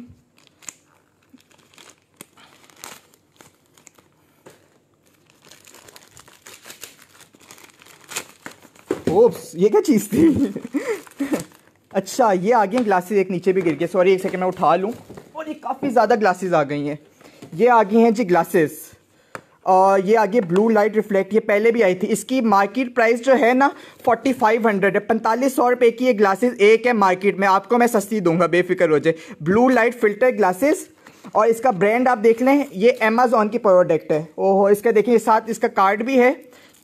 ओप्स ये क्या चीज़ थी [LAUGHS] अच्छा ये आ गई ग्लासेस एक नीचे भी गिर गए सॉरी एक सेकेंड मैं उठा लूँ और ये काफ़ी ज़्यादा ग्लासेस आ गई हैं ये आ गई हैं जी ग्लासेस और ये आगे ब्लू लाइट रिफ्लेक्ट ये पहले भी आई थी इसकी मार्केट प्राइस जो है ना फोर्टी फाइव हंड्रेड है पैंतालीस सौ रुपये की ये ग्लासेस एक है मार्केट में आपको मैं सस्ती दूंगा बेफिक्र हो जाए ब्लू लाइट फिल्टर ग्लासेस और इसका ब्रांड आप देख लें ये अमेजोन की प्रोडक्ट है ओहो इसका देखिए साथ इसका कार्ड भी है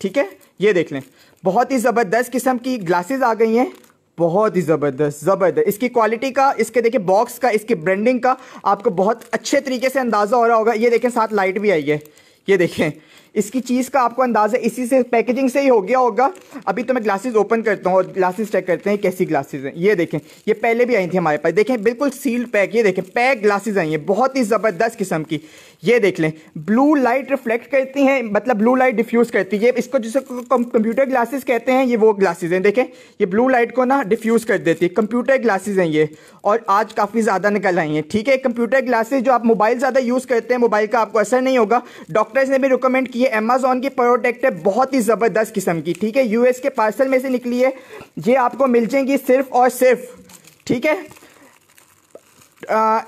ठीक है ये देख लें बहुत ही ज़बरदस्त किस्म की ग्लासेस आ गई हैं बहुत ही ज़बरदस्त ज़बरदस्त इसकी क्वालिटी का इसके देखिए बॉक्स का इसकी ब्रांडिंग का आपको बहुत अच्छे तरीके से अंदाज़ा हो रहा होगा ये देखें साथ लाइट भी आई है ये देखें इसकी चीज़ का आपको अंदाज़ा इसी से पैकेजिंग से ही हो गया होगा अभी तो मैं ग्लासेस ओपन करता हूँ और ग्लासेस चेक करते हैं कैसी ग्लासेस हैं ये देखें ये पहले भी आई थी हमारे पास देखें बिल्कुल सील्ड पैक ये देखें पैक ग्लासेस आई हैं बहुत ही ज़बरदस्त किस्म की ये देख लें ब्लू लाइट रिफ्लेक्ट करती हैं मतलब ब्लू लाइट डिफ्यूज़ करती है इसको जिसे कंप्यूटर ग्लासेस कहते हैं ये वो ग्लासेस हैं देखें ये ब्लू लाइट को ना डिफ्यूज़ कर देती है कंप्यूटर ग्लासेस हैं ये और आज काफ़ी ज़्यादा निकल आई हैं ठीक है कंप्यूटर ग्लासेस जो आप मोबाइल ज़्यादा यूज़ करते हैं मोबाइल का आपको असर नहीं होगा डॉक्टर्स ने भी रिकमेंड किया ये अमेजोन की प्रोडक्ट है बहुत ही ज़बरदस्त किस्म की ठीक है यूएस के पार्सल में से निकली है ये आपको मिल जाएंगी सिर्फ और सिर्फ ठीक है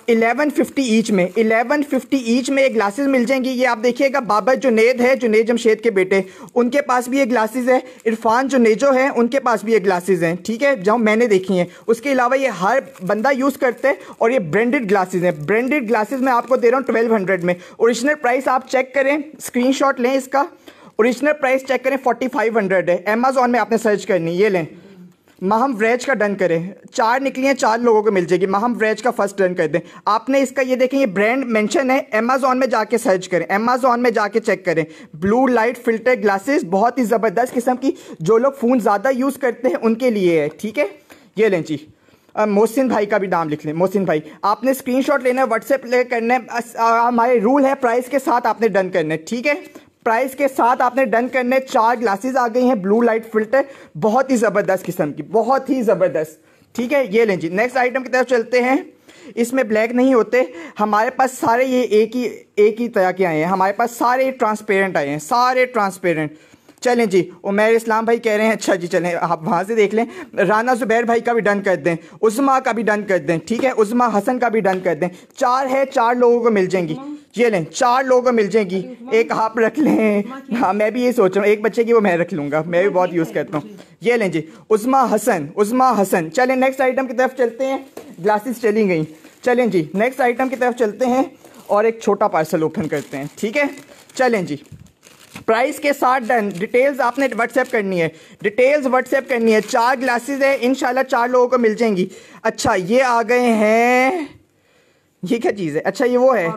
इलेवन फिफ्टी ईच में इलेवन फिफ्टी ईच में ये ग्लासेस मिल जाएंगी ये आप देखिएगा बाबा जुनेद है जुनेद जमशेद के बेटे उनके पास भी ये ग्लासेस है इरफान जुनेजो है उनके पास भी ये ग्लासेस हैं ठीक है जहाँ मैंने देखी हैं उसके अलावा ये हर बंदा यूज़ करते हैं और ये ब्रांडेड ग्लासेज हैं ब्रांडेड ग्लासेज मैं आपको दे रहा हूँ ट्वेल्व हंड्रेड में औरिजिनल प्राइस आप चेक करें स्क्रीन शॉट लें इसका औरिजिनल प्राइस चेक करें फोर्टी फाइव हंड्रेड है अमेजोन में आपने सर्च करनी ये लें महम व्रेज का डन करें चार निकली हैं चार लोगों को मिल जाएगी महम व्रेज का फर्स्ट डन कर दें आपने इसका ये देखें ये ब्रांड मेंशन है अमेजोन में जाके सर्च करें अमेजोन में जाके चेक करें ब्लू लाइट फिल्टर ग्लासेस बहुत ही ज़बरदस्त किस्म की जो लोग फ़ोन ज़्यादा यूज़ करते हैं उनके लिए है ठीक है ये लें जी मोहसिन भाई का भी नाम लिख लें मोहसिन भाई आपने स्क्रीनशॉट लेना है व्हाट्सएप ले करना है हमारे रूल है प्राइस के साथ आपने डन करना है ठीक है प्राइस के साथ आपने डन करने चार ग्लासेस आ गई हैं ब्लू लाइट फिल्टर बहुत ही ज़बरदस्त किस्म की बहुत ही ज़बरदस्त ठीक है ये लें जी नेक्स्ट आइटम की तरफ चलते हैं इसमें ब्लैक नहीं होते हमारे पास सारे ये एक ही एक ही तरह के आए हैं हमारे पास सारे ट्रांसपेरेंट आए हैं सारे ट्रांसपेरेंट चलें जी उमेर इस्लाम भाई कह रहे हैं अच्छा जी चलें आप वहाँ से देख लें राना ज़ुबैर भाई का भी डन कर दें उज़मा का भी डन कर दें ठीक है उज़मा हसन का भी डन कर दें चार है चार लोगों को मिल जाएंगी ये लें चार लोगों को मिल जाएगी एक आप रख लें [LAUGHS] हाँ मैं भी ये सोच रहा हूँ एक बच्चे की वो मैं रख लूँगा मैं भी बहुत यूज़ करता हूँ ये लें जी उस्मा हसन उस्मा हसन चलें नेक्स्ट आइटम की तरफ चलते हैं ग्लासेस चली गई चलें जी नेक्स्ट आइटम की तरफ चलते हैं और एक छोटा पार्सल ओपन करते हैं ठीक है चलें जी प्राइस के साथ डन डिटेल्स आपने व्हाट्सएप करनी है डिटेल्स व्हाट्सएप करनी है चार ग्लासेस है इन चार लोगों को मिल जाएंगी अच्छा ये आ गए हैं ये क्या चीज़ है अच्छा ये वो है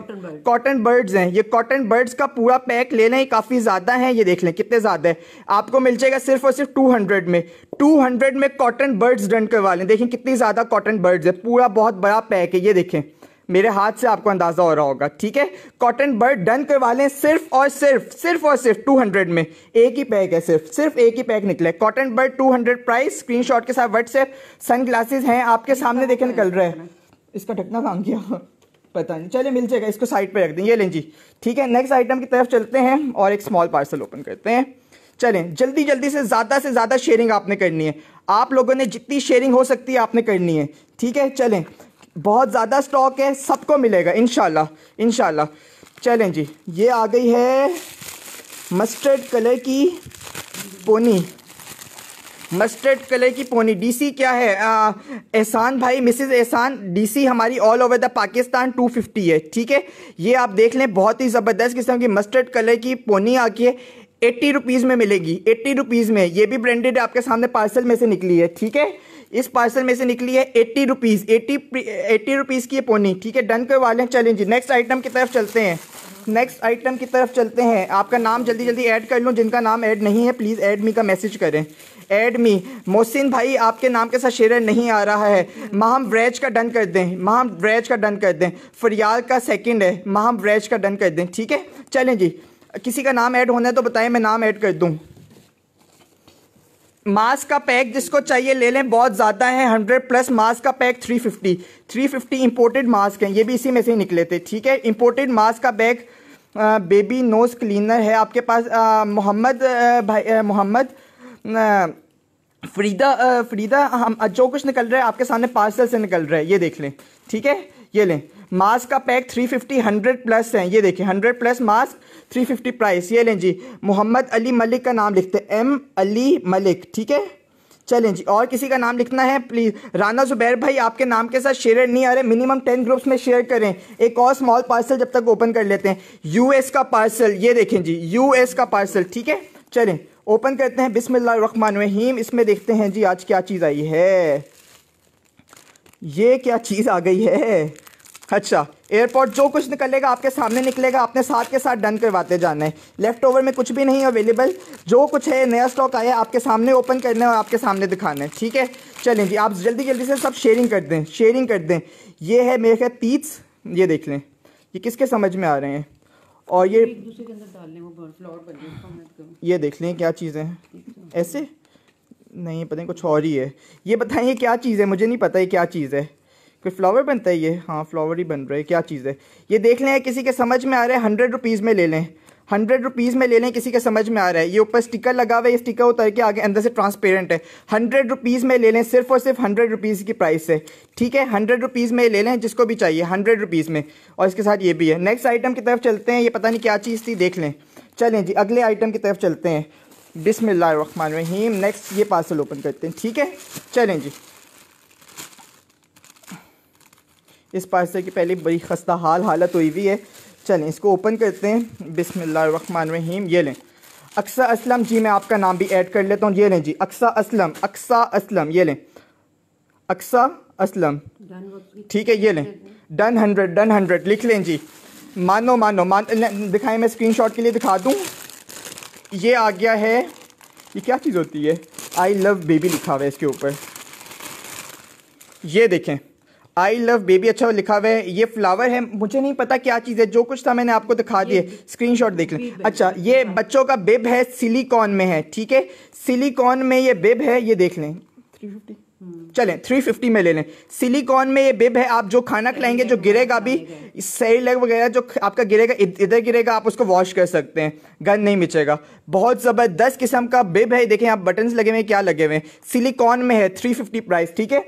कॉटन बर्ड्स हैं ये कॉटन बर्ड्स का पूरा पैक ले लें काफ़ी ज़्यादा है ये देख लें कितने ज़्यादा है आपको मिल जाएगा सिर्फ और सिर्फ 200 में 200 में कॉटन बर्ड्स डन करवा लें देखें कितनी ज़्यादा कॉटन बर्ड्स है पूरा बहुत बड़ा पैक है ये देखें मेरे हाथ से आपको अंदाज़ा हो रहा होगा ठीक है कॉटन बर्ड डन करवा लें सिर्फ और सिर्फ सिर्फ और सिर्फ 200 में एक ही पैक है सिर्फ सिर्फ एक ही पैक निकले कॉटन बर्ड 200 प्राइस स्क्रीनशॉट के साथ व्हाट्सएप सन ग्लासेस हैं आपके सामने देखे निकल रहे हैं इसका ढकना काम किया पता नहीं चलिए मिल जाएगा इसको साइड पे रख दें ये लें जी ठीक है नेक्स्ट आइटम की तरफ चलते हैं और एक स्मॉल पार्सल ओपन करते हैं चलें जल्दी जल्दी से ज़्यादा से ज़्यादा शेयरिंग आपने करनी है आप लोगों ने जितनी शेयरिंग हो सकती है आपने करनी है ठीक है चलें बहुत ज़्यादा स्टॉक है सबको मिलेगा इन शाह चलें जी ये आ गई है मस्टर्ड कलर की पोनी मस्टर्ड कलर की पोनी डीसी क्या है एहसान भाई मिसेस एहसान डीसी हमारी ऑल ओवर द पाकिस्तान 250 है ठीक है ये आप देख लें बहुत ही ज़बरदस्त किस्म की मस्टर्ड कलर की पोनी आकी है एट्टी रुपीज़ में मिलेगी एट्टी रुपीज़ में ये भी ब्रांडेड आपके सामने पार्सल में से निकली है ठीक है इस पार्सल में से निकली है eighty rupees eighty eighty rupees की पोनी ठीक है डन कर वाले चलें जी नेक्स्ट आइटम की तरफ चलते हैं नेक्स्ट आइटम की तरफ चलते हैं आपका नाम जल्दी जल्दी ऐड कर लूँ जिनका नाम ऐड नहीं है प्लीज़ ऐड मी का मैसेज करें एड मी मोहसिन भाई आपके नाम के साथ शेयर नहीं आ रहा है माहम ब्रैज का डन कर दें माहम ब्रैज का डन कर दें फरियाल का सेकंड है माहम ब्रैज का डन कर दें ठीक है चलें जी किसी का नाम ऐड होना है तो बताएं मैं नाम ऐड कर दूँ मास्क का पैक जिसको चाहिए ले लें बहुत ज़्यादा है हंड्रेड प्लस मास्क का pack three fifty three fifty imported mask हैं ये भी इसी में से ही निकले थे ठीक है इम्पोर्टेड मास्क का बैग बेबी नोज क्लीनर है आपके पास मोहम्मद भाई मोहम्मद फरीदा फरीदा हम जो कुछ निकल रहा है आपके सामने पार्सल से निकल रहा है ये देख लें ठीक है ये लें मास्क का पैक 350 100 प्लस है ये देखिए 100 प्लस मास्क 350 प्राइस ये लें जी मोहम्मद अली मलिक का नाम लिखते हैं एम अली मलिक ठीक है चलें जी और किसी का नाम लिखना है प्लीज़ राना जुबैर भाई आपके नाम के साथ शेयर नहीं आ रहे मिनिमम टेन ग्रुप्स में शेयर करें एक और स्मॉल पार्सल जब तक ओपन कर लेते हैं यूएस का पार्सल ये देखें जी यूएस का पार्सल ठीक है चलें ओपन करते हैं रहीम इसमें देखते हैं जी आज क्या चीज़ आई है ये क्या चीज़ आ गई है अच्छा एयरपोर्ट जो कुछ निकलेगा आपके सामने निकलेगा आपने साथ के साथ डन करवाते जाना है लेफ्ट ओवर में कुछ भी नहीं अवेलेबल जो कुछ है नया स्टॉक आया आपके सामने ओपन करना है और आपके सामने दिखाना है ठीक है चलें जी आप जल्दी जल्दी से सब शेयरिंग कर दें शेयरिंग कर दें ये है मेरे ख्याल तीस ये देख लें ये किसके समझ में आ रहे हैं और ये ये देख लें क्या चीज़ें हैं ऐसे नहीं पता नहीं कुछ और ही है ये बताइए क्या चीज़ है मुझे नहीं पता ये क्या चीज़ है कोई फ्लावर बनता है ये हाँ फ्लावर ही बन रहा है क्या चीज़ है ये देख लें किसी के समझ में आ रहा है हंड्रेड रुपीज़ में ले लें हंड्रेड रुपीज़ में ले लें किसी के समझ में आ रहा है ये ऊपर स्टिकर लगा हुआ है ये स्टिकर उतर के आगे अंदर से ट्रांसपेरेंट है हंड्रेड रुपीज़ में ले लें सिर्फ और सिर्फ हंड्रेड रुपीज़ की प्राइस है ठीक है हंड्रेड रुपीज़ में ले लें जिसको भी चाहिए हंड्रेड रुपीज़ में और इसके साथ ये भी है नेक्स्ट आइटम की तरफ चलते हैं ये पता नहीं क्या चीज़ थी देख लें चलें जी अगले आइटम की तरफ चलते हैं रहीम नेक्स्ट ये पार्सल ओपन करते हैं ठीक है चलें जी इस पार्सल की पहले बड़ी खस्ता हाल हालत हुई हुई है चलें इसको ओपन करते हैं बिसमीम ये लें अक्सा असलम जी मैं आपका नाम भी ऐड कर लेता हूँ ये लें जी अक्सा असलम अक्सा असलम ये लें अक्सा असलम ठीक है ये लें डन हंड्रेड डन हंड्रेड लिख लें जी मानो मानो मान दिखाएं मैं स्क्रीनशॉट के लिए दिखा दूँ ये आ गया है ये क्या चीज़ होती है आई लव बेबी लिखा हुआ है इसके ऊपर ये देखें आई लव बेबी अच्छा लिखा हुआ है ये फ्लावर है मुझे नहीं पता क्या चीज़ है जो कुछ था मैंने आपको दिखा दिए शॉट देख लें अच्छा ये हाँ। बच्चों का बेब है सिलीकॉन में है ठीक है सिलीकॉन में ये बेब है ये देख लें थ्री हम्म। फिफ्टी चलें 350 में ले लें सिलिकॉन में ये बिब है आप जो खाना खिलाएंगे जो गिरेगा भी सही लग वगैरह जो आपका गिरेगा इधर गिरेगा आप उसको वॉश कर सकते हैं गन नहीं मिचेगा बहुत ज़बरदस्त किस्म का बिब है देखें आप बटन्स लगे हुए क्या लगे हुए हैं सिलिकॉन में है 350 प्राइस ठीक है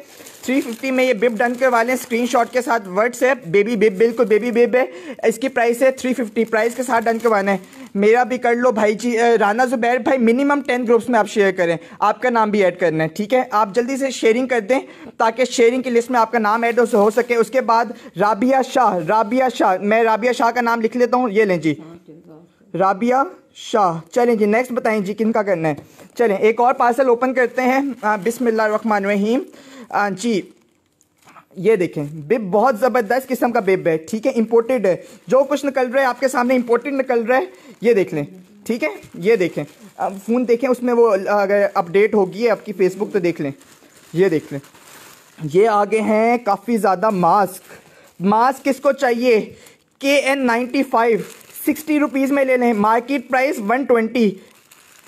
350 में ये बिप डन के वाले स्क्रीनशॉट के साथ वर्ड्स है बेबी बिप बिल्कुल बेबी बिप है इसकी प्राइस है 350 प्राइस के साथ डन के वाले हैं मेरा भी कर लो भाई जी राना जुबैर भाई मिनिमम टेन ग्रुप्स में आप शेयर करें आपका नाम भी ऐड करना है ठीक है आप जल्दी से शेयरिंग कर दें ताकि शेयरिंग की लिस्ट में आपका नाम ऐड हो सके उसके बाद राबिया शाह राबिया शाह मैं राबिया शाह का नाम लिख लेता हूँ ये लें जी राबिया शाह चलें जी नेक्स्ट बताएं जी किन का करना है चलें एक और पार्सल ओपन करते हैं बिसमिल्ल रहीम जी ये देखें बिब बहुत ज़बरदस्त किस्म का बिब है ठीक है इम्पोर्टेड है जो कुछ निकल रहा है आपके सामने इम्पोर्टेड निकल रहा है ये देख लें ठीक है ये देखें अब फ़ोन देखें उसमें वो अगर अपडेट होगी आपकी फेसबुक तो देख लें ये देख लें ये आगे हैं काफ़ी ज़्यादा मास्क मास्क किसको चाहिए K N ninety five sixty rupees में ले लें market price one twenty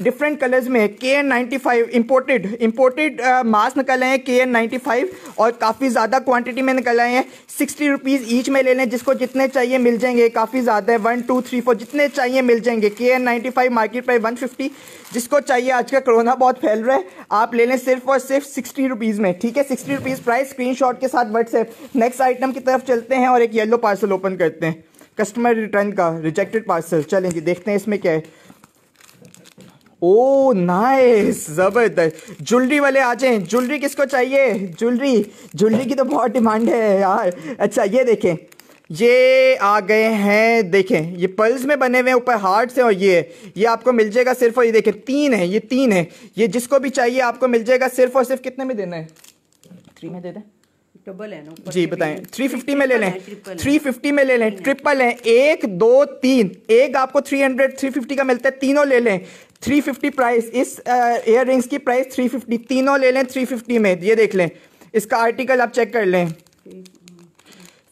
different colours में K N ninety five imported imported mask निकल आए हैं के एन नाइन्टी फाइव और काफ़ी ज़्यादा क्वांटिटी में निकल आए हैं सिक्सटी रुपीज़ ईच में ले लें जिसको जितने चाहिए मिल जाएंगे काफ़ी ज़्यादा है वन टू थ्री फोर जितने चाहिए मिल जाएंगे K N ninety five market पर वन फिफ्टी जिसको चाहिए आज का कोरोना बहुत फैल रहा है आप ले लें सिर्फ और सिर्फ सिक्सटी रुपीज़ में ठीक है sixty rupees price screenshot के साथ व्हाट्सएप नेक्स्ट आइटम की तरफ चलते हैं और एक येलो पार्सल ओपन करते हैं कस्टमर रिटर्न का रिजेक्टेड पार्सल चलेंगे देखते हैं इसमें क्या है ओ oh, नाइस जबरदस्त ज्वेलरी वाले आ जाए ज्वेलरी किसको चाहिए ज्वेलरी ज्वेलरी की तो बहुत डिमांड है यार अच्छा ये देखें ये आ गए हैं देखें ये पल्स में बने हुए हैं ऊपर हार्ट से और ये ये आपको मिल जाएगा सिर्फ और ये देखें तीन है ये तीन है ये जिसको भी चाहिए आपको मिल जाएगा सिर्फ और सिर्फ कितने में देना है थ्री में दे दें डबल है ना जी बताएं 350 में ले लें 350 में ले लें ट्रिपल है एक दो तीन एक आपको 300 350 का मिलता है तीनों ले लें 350 प्राइस इस एयर रिंग्स की प्राइस 350 तीनों ले लें 350 में ये देख लें इसका आर्टिकल आप चेक कर लें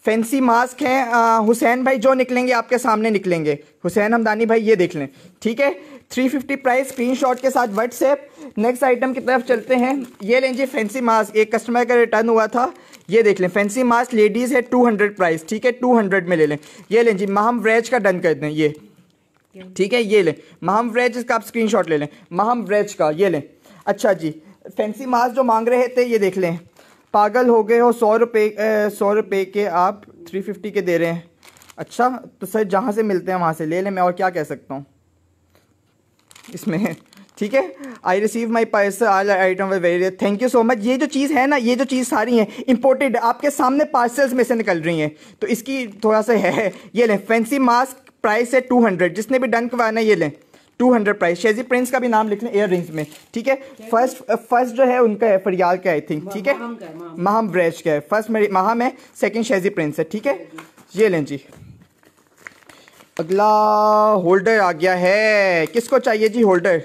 फैंसी मास्क हैं हुसैन भाई जो निकलेंगे आपके सामने निकलेंगे हुसैन हमदानी भाई ये देख लें ठीक है 350 प्राइस स्क्रीनशॉट के साथ व्हाट्सएप नेक्स्ट आइटम की तरफ चलते हैं ये लें जी फैंसी मास्क एक कस्टमर का रिटर्न हुआ था ये देख लें फैंसी मास्क लेडीज़ है टू हंड्रेड प्राइस ठीक है टू हंड्रेड में ले लें ये लें जी महम व्रेज का डन कर दें ये ठीक है ये लें महम व्रेज इसका आप शॉट ले लें महम व्रेज का ये लें अच्छा जी फैंसी मास्क जो मांग रहे थे ये देख लें पागल हो गए हो सौ रुपये सौ रुपये के आप थ्री फिफ्टी के दे रहे हैं अच्छा तो सर जहाँ से मिलते हैं वहाँ से ले लें मैं और क्या कह सकता हूँ इसमें ठीक है I receive my purse all item very thank you so much ये जो चीज़ है ना ये जो चीज़ सारी है इंपोर्टेड आपके सामने पार्सल्स में से निकल रही हैं तो इसकी थोड़ा सा है ये लें फैंसी मास्क प्राइस है टू हंड्रेड जिसने भी डन करवाना है ये लें two hundred price Shezi Prince का भी नाम लिख लें एयर रिंग्स में ठीक है फर्स्ट फर्स्ट जो है उनका है फरियाल का आई थिंक ठीक है महम ब्रैश का है फर्स्ट मेरी माहम है सेकेंड शेजी प्रिंस है ठीक है ये लें जी अगला होल्डर आ गया है किसको चाहिए जी होल्डर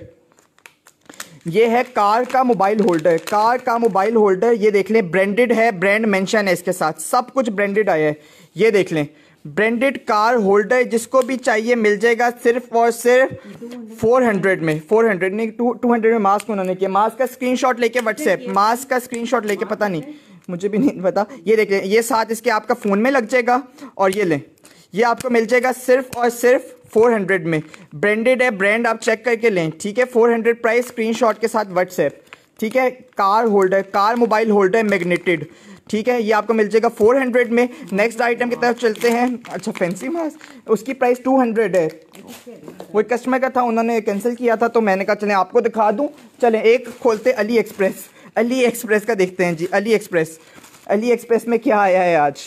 ये है कार का मोबाइल होल्डर कार का मोबाइल होल्डर ये देख लें ब्रांडेड है ब्रांड मेंशन है इसके साथ सब कुछ ब्रांडेड आया है ये देख लें ब्रांडेड कार होल्डर जिसको भी चाहिए मिल जाएगा सिर्फ और सिर्फ 400 में 400 नहीं टू टू हंड्रेड में मास्क उन्होंने किया मास्क का स्क्रीनशॉट लेके व्हाट्सएप मास्क का स्क्रीनशॉट लेके पता नहीं मुझे भी नहीं पता ये देख लें ये साथ इसके आपका फ़ोन में लग जाएगा और ये लें ये आपको मिल जाएगा सिर्फ और सिर्फ 400 में ब्रांडेड है ब्रांड आप चेक करके लें ठीक है 400 प्राइस स्क्रीनशॉट के साथ व्हाट्सएप ठीक है car holder car mobile holder magnetic ठीक है ये आपको मिल जाएगा 400 में नेक्स्ट आइटम की तरफ चलते हैं अच्छा फैंसी मास उसकी प्राइस 200 है वो कस्टमर का था उन्होंने कैंसिल किया था तो मैंने कहा चले आपको दिखा दूँ चलें एक खोलते अली एक्सप्रेस अली एक्सप्रेस का देखते हैं जी अली एक्सप्रेस अली एक्सप्रेस में क्या आया है आज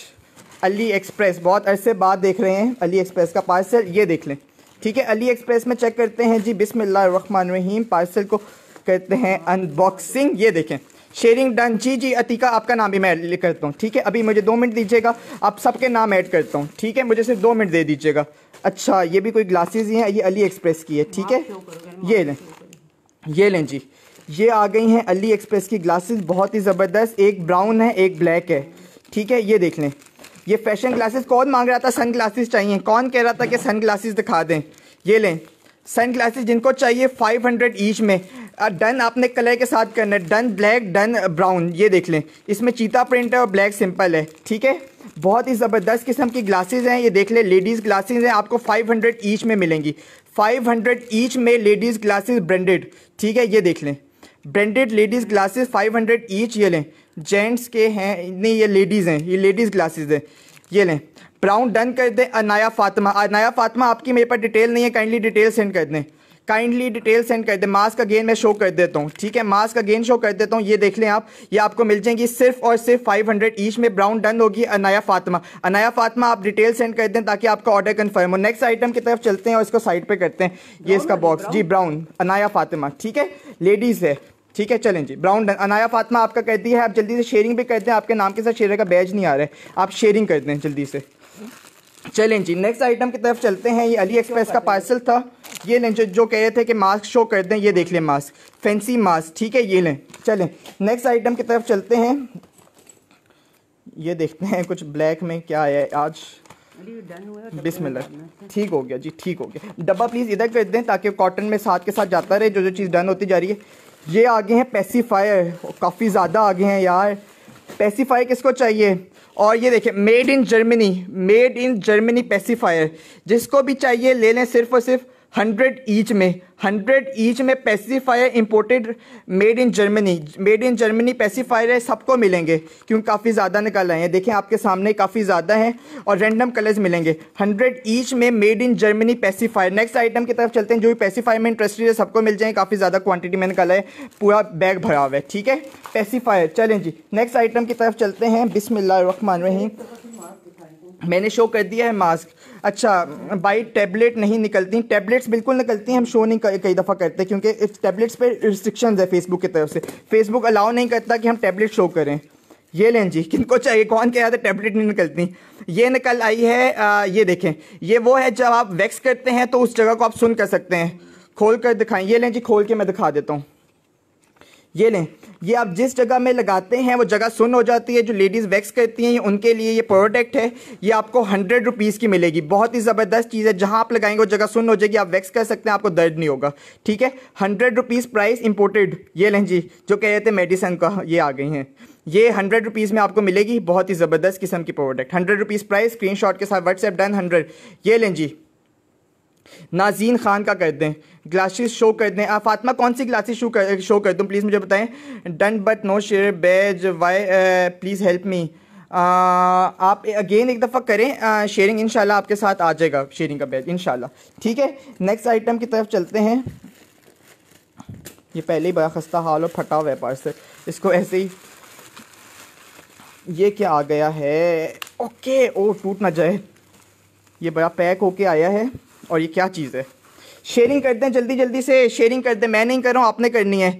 अली एक्सप्रेस बहुत अरसे बाद देख रहे हैं अली एक्सप्रेस का पार्सल ये देख लें ठीक है अली एक्सप्रेस में चेक करते हैं जी रहीम पार्सल को करते हैं अनबॉक्सिंग ये देखें शेयरिंग डन जी जी अतीका आपका नाम भी मैं ऐड करता हूँ ठीक है अभी मुझे दो मिनट दीजिएगा आप सबके नाम ऐड करता हूँ ठीक है मुझे सिर्फ दो मिनट दे दीजिएगा अच्छा ये भी कोई ग्लासेस ही हैं ये अली एक्सप्रेस की है ठीक है ये लें ये लें जी ये आ गई हैं अली एक्सप्रेस की ग्लासेस बहुत ही ज़बरदस्त एक ब्राउन है एक ब्लैक है ठीक है ये देख लें ये फैशन ग्लासेस कौन मांग रहा था सन ग्लासेस चाहिए कौन कह रहा था कि सन ग्लासेस दिखा दें ये लें सन ग्लासेस जिनको चाहिए 500 हंड्रेड ईच में डन आपने कलर के साथ करना है डन ब्लैक डन ब्राउन ये देख लें इसमें चीता प्रिंट है और ब्लैक सिंपल है ठीक है बहुत ही ज़बरदस्त किस्म की ग्लासेस हैं ये देख लें लेडीज़ ग्लासेस हैं आपको 500 हंड्रेड ईच में मिलेंगी 500 हंड्रेड ईच में लेडीज़ ग्लासेस ब्रांडेड ठीक है ये देख लें ब्रांडेड लेडीज़ ग्लासेस 500 ईच ये लें जेंट्स के हैं नहीं ये लेडीज़ हैं ये लेडीज़ ग्लासेस हैं ये लें ब्राउन डन कर दें अनाया फातिमा अनाया फातिमा आपकी मेरे पास डिटेल नहीं है काइंडली डिटेल सेंड कर दें काइंडली डिटेल सेंड कर दें मास्क का गेन मैं शो कर देता हूँ ठीक है मास्क का गेन शो कर देता हूँ ये देख लें आप ये आपको मिल जाएंगी सिर्फ और सिर्फ 500 हंड्रेड ईच में ब्राउन डन होगी अनाया फातिमा अनाया फातिमा आप डिटेल सेंड कर दें ताकि आपका ऑर्डर कन्फर्म हो नेक्स्ट आइटम की तरफ चलते हैं और इसको साइड पर करते हैं ये इसका बॉक्स जी ब्राउन अनाया फातिमा ठीक है लेडीज़ है ठीक है चलें जी ब्राउन डन अनाया फातमा आपका कहती है आप जल्दी से शेयरिंग भी कर हैं आपके नाम के साथ शेयर का बैज नहीं आ रहा है आप शेयरिंग कर दें जल्दी से चलें जी नेक्स्ट आइटम की तरफ चलते हैं ये अली एक्सप्रेस का पार्सल था ये लें जो जो कह रहे थे कि मास्क शो कर दें ये देख लें मास्क फैंसी मास्क ठीक है ये लें चलें नेक्स्ट आइटम की तरफ चलते हैं ये देखते हैं कुछ ब्लैक में क्या आया है आज बिस्मिल ठीक हो गया जी ठीक हो गया डब्बा प्लीज़ इधर कर दें ताकि कॉटन में साथ के साथ जाता रहे जो जो चीज़ डन होती जा रही है ये आगे हैं पेसीफायर काफ़ी ज़्यादा आगे हैं यार पेसीफायर किसको चाहिए और ये देखिए made in Germany made in Germany pacifier जिसको भी चाहिए ले लें सिर्फ और सिर्फ हंड्रेड ईच में हंड्रेड ईच में pacifier imported made in Germany made in Germany है सबको मिलेंगे क्योंकि काफ़ी ज़्यादा निकल रहे हैं देखें आपके सामने काफ़ी ज़्यादा हैं और रैंडम कलर्स मिलेंगे हंड्रेड ईच में made in Germany pacifier next item की तरफ चलते हैं जो भी पेसीफायर में इंटरेस्टेड है सबको मिल जाएंगे काफ़ी ज़्यादा क्वान्टिटी में निकल है पूरा बैग भरा हुआ है ठीक है पेसीफायर चलें जी नेक्स्ट आइटम की तरफ चलते हैं बिसमिल्ल रखमान मैंने शो कर दिया है मास्क अच्छा बाई टैबलेट नहीं निकलती टैबलेट्स बिल्कुल निकलती हैं हम शो नहीं कई दफ़ा करते क्योंकि इस टैबलेट्स पे रिस्ट्रिक्शंस है फेसबुक की तरफ से फेसबुक अलाउ नहीं करता कि हम टैबलेट शो करें ये लें जी किनको चाहिए कौन कह रहा था टैबलेट नहीं निकलती ये निकल आई है आ, ये देखें ये वो है जब आप वैक्स करते हैं तो उस जगह को आप सुन कर सकते हैं खोल कर दिखाएं ये लें जी खोल के मैं दिखा देता हूँ ये लें ये आप जिस जगह में लगाते हैं वो जगह सुन हो जाती है जो लेडीज़ वैक्स करती हैं उनके लिए ये प्रोडक्ट है ये आपको हंड्रेड रुपीज़ की मिलेगी बहुत ही ज़बरदस्त चीज़ है जहाँ आप लगाएंगे वो जगह सुन हो जाएगी आप वैक्स कर सकते हैं आपको दर्द नहीं होगा ठीक है हंड्रेड रुपीज़ प्राइस इंपोर्टेड ये लें जी जो कह रहे थे मेडिसन का ये आ गई हैं ये हंड्रेड रुपीज़ में आपको मिलेगी बहुत ही ज़बरदस्त किस्म की product hundred rupees price screen के साथ व्हाट्सएप डन हंड्रेड ये लें जी नाजीन खान का कर दें ग्लासेस शो कर दें आप फातमा कौन सी ग्लासेस शो कर शो कर दूँ प्लीज़ मुझे बताएं done but no share badge why please help me आप अगेन एक दफ़ा करें शेयरिंग uh, इन आपके साथ आ जाएगा शेयरिंग का बैज इन ठीक है नेक्स्ट आइटम की तरफ चलते हैं ये पहले ही बड़ा खस्ता हाल और फटा व्यापार से इसको ऐसे ही ये क्या आ गया है ओके ओ टूट ना जाए ये बड़ा पैक होके आया है और ये क्या चीज़ है शेयरिंग करते हैं जल्दी जल्दी से शेयरिंग करते हैं मैं नहीं कर रहा हूँ आपने करनी है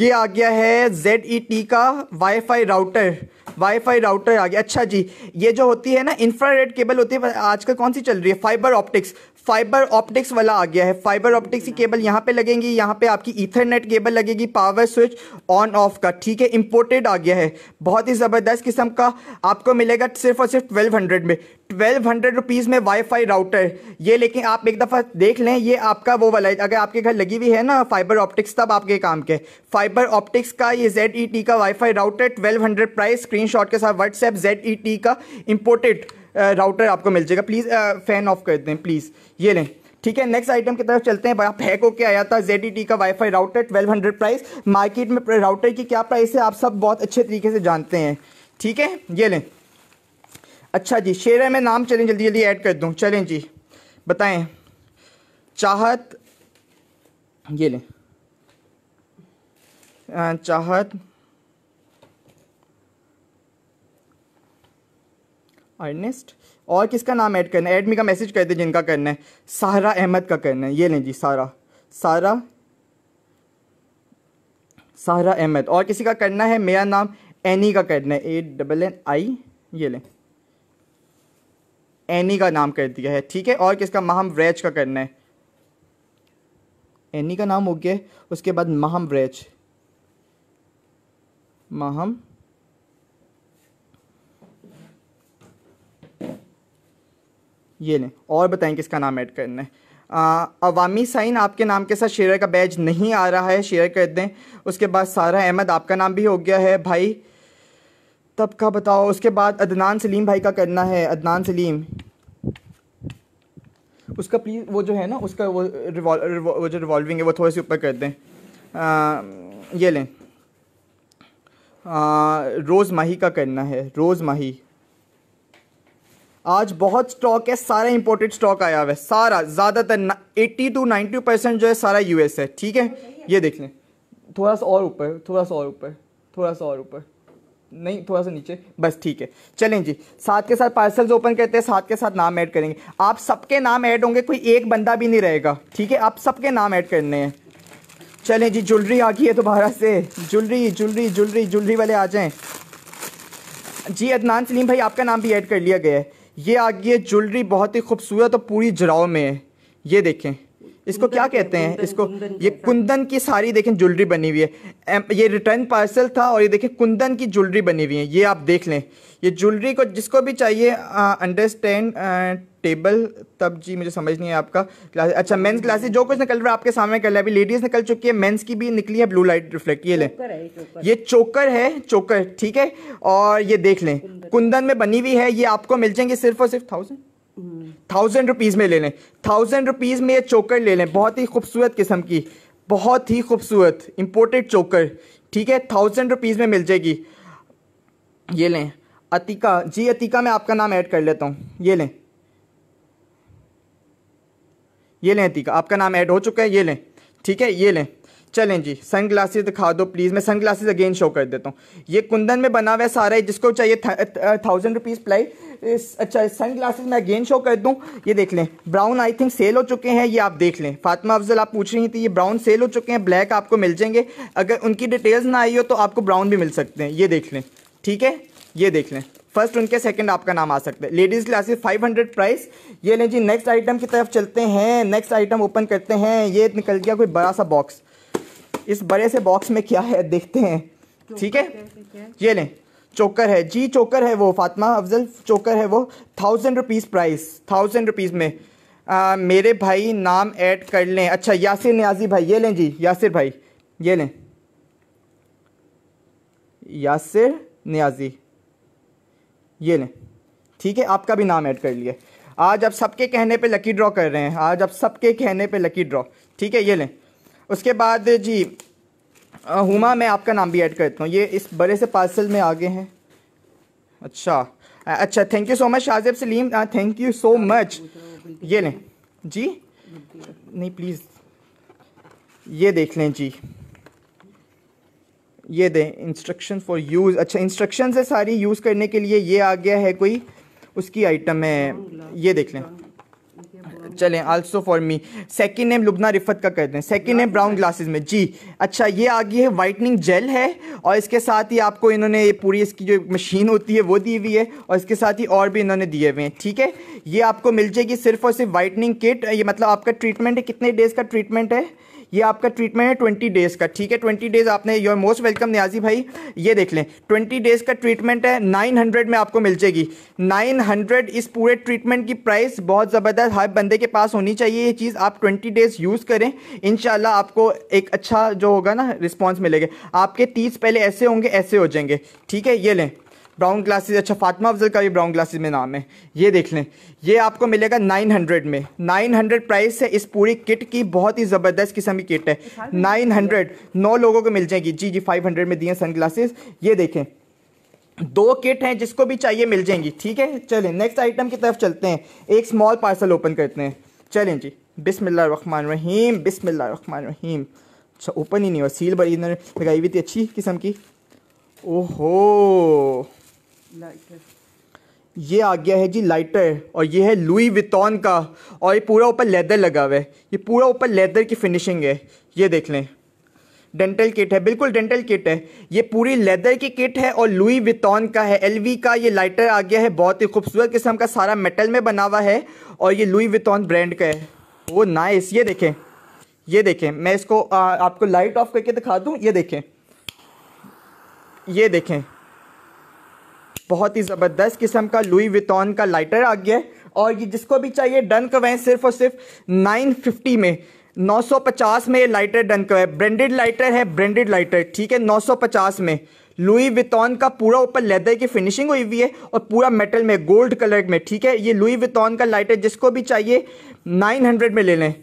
ये आ गया है जेड ई टी का वाईफाई राउटर वाईफाई राउटर आ गया अच्छा जी ये जो होती है ना इंफ्रारेड केबल होती है आजकल कौन सी चल रही है फाइबर ऑप्टिक्स फाइबर ऑप्टिक्स वाला आ गया है फाइबर ऑप्टिक्स की केबल यहाँ पे लगेंगी यहाँ पे आपकी ईथरनेट केबल लगेगी पावर स्विच ऑन ऑफ का ठीक है इंपोर्टेड आ गया है बहुत ही ज़बरदस्त किस्म का आपको मिलेगा सिर्फ और सिर्फ ट्वेल्व हंड्रेड में ट्वेल्व हंड्रेड रुपीज़ में वाईफाई राउटर ये लेकिन आप एक दफ़ा देख लें ये आपका वो वाला है अगर आपके घर लगी हुई है ना फाइबर ऑप्टिक्स तब आपके काम के फाइबर ऑप्टिक्स का ये जेड ई टी का wifi router twelve hundred price screenshot के साथ व्हाट्सएप जेड ई टी का इम्पोर्टेड राउटर आपको मिल जाएगा प्लीज़ फ़ैन ऑफ कर दें प्लीज़ ये लें ठीक है नेक्स्ट आइटम की तरफ चलते हैं आप पैक होके आया था जेड e का wifi router twelve hundred price market में राउटर की क्या प्राइस है आप सब बहुत अच्छे तरीके से जानते हैं ठीक है ये लें अच्छा जी शेर है मैं नाम चलें जल्दी जल्दी ऐड कर दूँ चलें जी बताएं चाहत ये लें चाहत अर्नेस्ट और किसका नाम ऐड करना है एडमी का मैसेज कर दे जिनका करना है सारा अहमद का करना है ये लें जी सारा सारा सारा अहमद और किसी का करना है मेरा नाम एनी का करना है ए डबल एन आई ये लें एनी का नाम कर दिया है ठीक है और किसका महम व्रैज का करना है एनी का नाम हो गया उसके बाद महम व्रैज महम ये नहीं और बताएं किसका नाम ऐड करना है अवामी साइन आपके नाम के साथ शेयर का बैज नहीं आ रहा है शेयर कर दें उसके बाद सारा अहमद आपका नाम भी हो गया है भाई तब का बताओ उसके बाद अदनान सलीम भाई का करना है अदनान सलीम उसका प्लीज़ वो जो है ना उसका वो रिवॉल रिवौ, वो जो रिवॉल्विंग है वो थोड़े से ऊपर कर दें आ, ये लें रोज़ माही का करना है रोज़ माही आज बहुत स्टॉक है सारा इंपोर्टेड स्टॉक आया हुआ है सारा ज़्यादातर एट्टी टू नाइन्टी परसेंट जो है सारा यूएस है ठीक है ये देख लें थोड़ा सा और ऊपर थोड़ा सा और ऊपर थोड़ा सा और ऊपर नहीं थोड़ा सा नीचे बस ठीक है चलें जी साथ के साथ पार्सल्स ओपन करते हैं साथ के साथ नाम ऐड करेंगे आप सबके नाम ऐड होंगे कोई एक बंदा भी नहीं रहेगा ठीक है आप सबके नाम ऐड करने हैं चलें जी ज्वेलरी आ गई है दोबारा से ज्वेलरी ज्वेलरी ज्वेलरी ज्वेलरी वाले आ जाएँ जी अदनान सलीम भाई आपका नाम भी ऐड कर लिया गया है ये आ गई है ज्वेलरी बहुत ही खूबसूरत और पूरी जराव में है ये देखें इसको क्या कहते हैं इसको ये कुंदन की सारी देखें ज्वेलरी बनी हुई है ये रिटर्न पार्सल था और ये देखें कुंदन की ज्वेलरी बनी हुई है ये आप देख लें ये ज्वेलरी को जिसको भी चाहिए अंडरस्टैंड टेबल तब जी मुझे समझ नहीं है आपका क्लास अच्छा मेंस क्लासेस जो कुछ निकल रहा है आपके सामने कर लिया अभी लेडीज़ निकल चुकी है मेंस की भी निकली है ब्लू लाइट रिफ्लेक्ट ये लें ये चोकर है चोकर ठीक है और ये देख लें कुंदन में बनी हुई है ये आपको मिल जाएंगे सिर्फ और सिर्फ थाउजेंड थाउजेंड रुपीज़ में ले लें थाउजेंड रुपीज़ में ये चोकर ले लें बहुत ही खूबसूरत किस्म की बहुत ही खूबसूरत इम्पोर्टेड चोकर ठीक है थाउजेंड रुपीज़ में मिल जाएगी ये लें अतिका जी अतिका मैं आपका नाम ऐड कर लेता हूँ ये लें ये लें अतिका आपका नाम ऐड हो चुका है ये लें ठीक है ये लें चलें जी सन ग्लासेज दिखा दो प्लीज़ मैं सन ग्लासेज अगेन शो कर देता हूँ ये कुंदन में बना हुआ सारा है जिसको चाहिए थाउजेंड रुपीज़ प्लाई इस अच्छा सन ग्लासेज मैं अगेन शो कर दूँ ये देख लें ब्राउन आई थिंक सेल हो चुके हैं ये आप देख लें फातिमा अफजल आप पूछ रही थी ये ब्राउन सेल हो चुके हैं ब्लैक आपको मिल जाएंगे अगर उनकी डिटेल्स ना आई हो तो आपको ब्राउन भी मिल सकते हैं ये देख लें ठीक है ये देख लें फर्स्ट उनके सेकंड आपका नाम आ सकता है लेडीज़ क्लासेस 500 प्राइस ये लें जी नेक्स्ट आइटम की तरफ चलते हैं नेक्स्ट आइटम ओपन करते हैं ये निकल गया कोई बड़ा सा बॉक्स इस बड़े से बॉक्स में क्या है देखते हैं ठीक है ये लें चोकर है जी चोकर है वो फातिमा अफजल चोकर है वो thousand rupees price thousand rupees में आ, मेरे भाई नाम ऐड कर लें अच्छा यासिर न्याजी भाई ये लें जी यासिर भाई ये लें यासिर न्याजी ये लें ठीक है आपका भी नाम ऐड कर लिए आज आप सबके कहने पे लकी ड्रॉ कर रहे हैं आज आप सबके कहने पे लकी ड्रॉ ठीक है ये लें उसके बाद जी हुमा मैं आपका नाम भी ऐड करता हूँ ये इस बड़े से पार्सल में आगे हैं अच्छा अच्छा thank you so much Shazib Saleem thank you so much ये लें जी नहीं प्लीज़ ये देख लें जी ये दें इंस्ट्रक्शन फॉर यूज़ अच्छा इंस्ट्रक्शन है सारी यूज़ करने के लिए ये आ गया है कोई उसकी आइटम है ये देख लें चलें also for me second name Lubna Riffat का कर दें सेकेंड नेम ब्राउन ग्लासेस में जी अच्छा ये आ गई है वाइटनिंग जेल है और इसके साथ ही आपको इन्होंने ये पूरी इसकी जो मशीन होती है वो दी हुई है और इसके साथ ही और भी इन्होंने दिए हुए हैं ठीक है ये आपको मिल जाएगी सिर्फ और सिर्फ वाइटनिंग किट ये मतलब आपका ट्रीटमेंट है कितने डेज़ का ट्रीटमेंट है ये आपका ट्रीटमेंट है ट्वेंटी डेज़ का ठीक है ट्वेंटी डेज़ आपने योर मोस्ट वेलकम न्याजी भाई ये देख लें ट्वेंटी डेज़ का ट्रीटमेंट है नाइन हंड्रेड में आपको मिल जाएगी नाइन हंड्रेड इस पूरे ट्रीटमेंट की प्राइस बहुत ज़बरदस्त हर बंदे के पास होनी चाहिए ये चीज़ आप ट्वेंटी डेज़ यूज़ करें इन आपको एक अच्छा जो होगा ना रिस्पॉन्स मिलेगा आपके तीस पहले ऐसे होंगे ऐसे हो जाएंगे ठीक है ये लें ब्राउन ग्लासेस अच्छा फातिमा अफजल का भी ब्राउन ग्लासेस में नाम है ये देख लें ये आपको मिलेगा 900 में 900 प्राइस है इस पूरी किट की बहुत ही ज़बरदस्त किस्म की किट है 900 नौ लोगों को मिल जाएगी जी जी 500 में दिए सन ग्लासेस ये देखें दो किट हैं जिसको भी चाहिए मिल जाएंगी ठीक है चलें नेक्स्ट आइटम की तरफ चलते हैं एक स्मॉल पार्सल ओपन करते हैं चलें जी बिसमान रहीम बिसमान रहीम अच्छा ओपन ही नहीं हुआ सील बड़ी इन्होंने लगाई हुई थी अच्छी किस्म की ओहो लाइटर ये आ गया है जी लाइटर और ये है लुई वितौन का और ये पूरा ऊपर लेदर लगा हुआ है ये पूरा ऊपर लेदर की फिनिशिंग है ये देख लें डेंटल किट है बिल्कुल डेंटल किट है ये पूरी लेदर की किट है और लुई वितौन का है एलवी का ये लाइटर आ गया है बहुत ही खूबसूरत किस्म का सारा मेटल में बना हुआ है और ये लुई वितौन ब्रांड का है वो नाइस ये देखें ये देखें मैं इसको आ, आपको लाइट ऑफ करके दिखा दूँ ये देखें ये देखें बहुत ही ज़बरदस्त किस्म का लुई वितौन का लाइटर आ गया है और ये जिसको भी चाहिए डन है सिर्फ और सिर्फ 950 में 950 में ये लाइटर डन है ब्रांडेड लाइटर है ब्रांडेड लाइटर ठीक है 950 में लुई वितौन का पूरा ऊपर लेदर की फिनिशिंग हुई हुई है और पूरा मेटल में गोल्ड कलर में ठीक है ये लुई वितौन का लाइटर जिसको भी चाहिए 900 में ले लें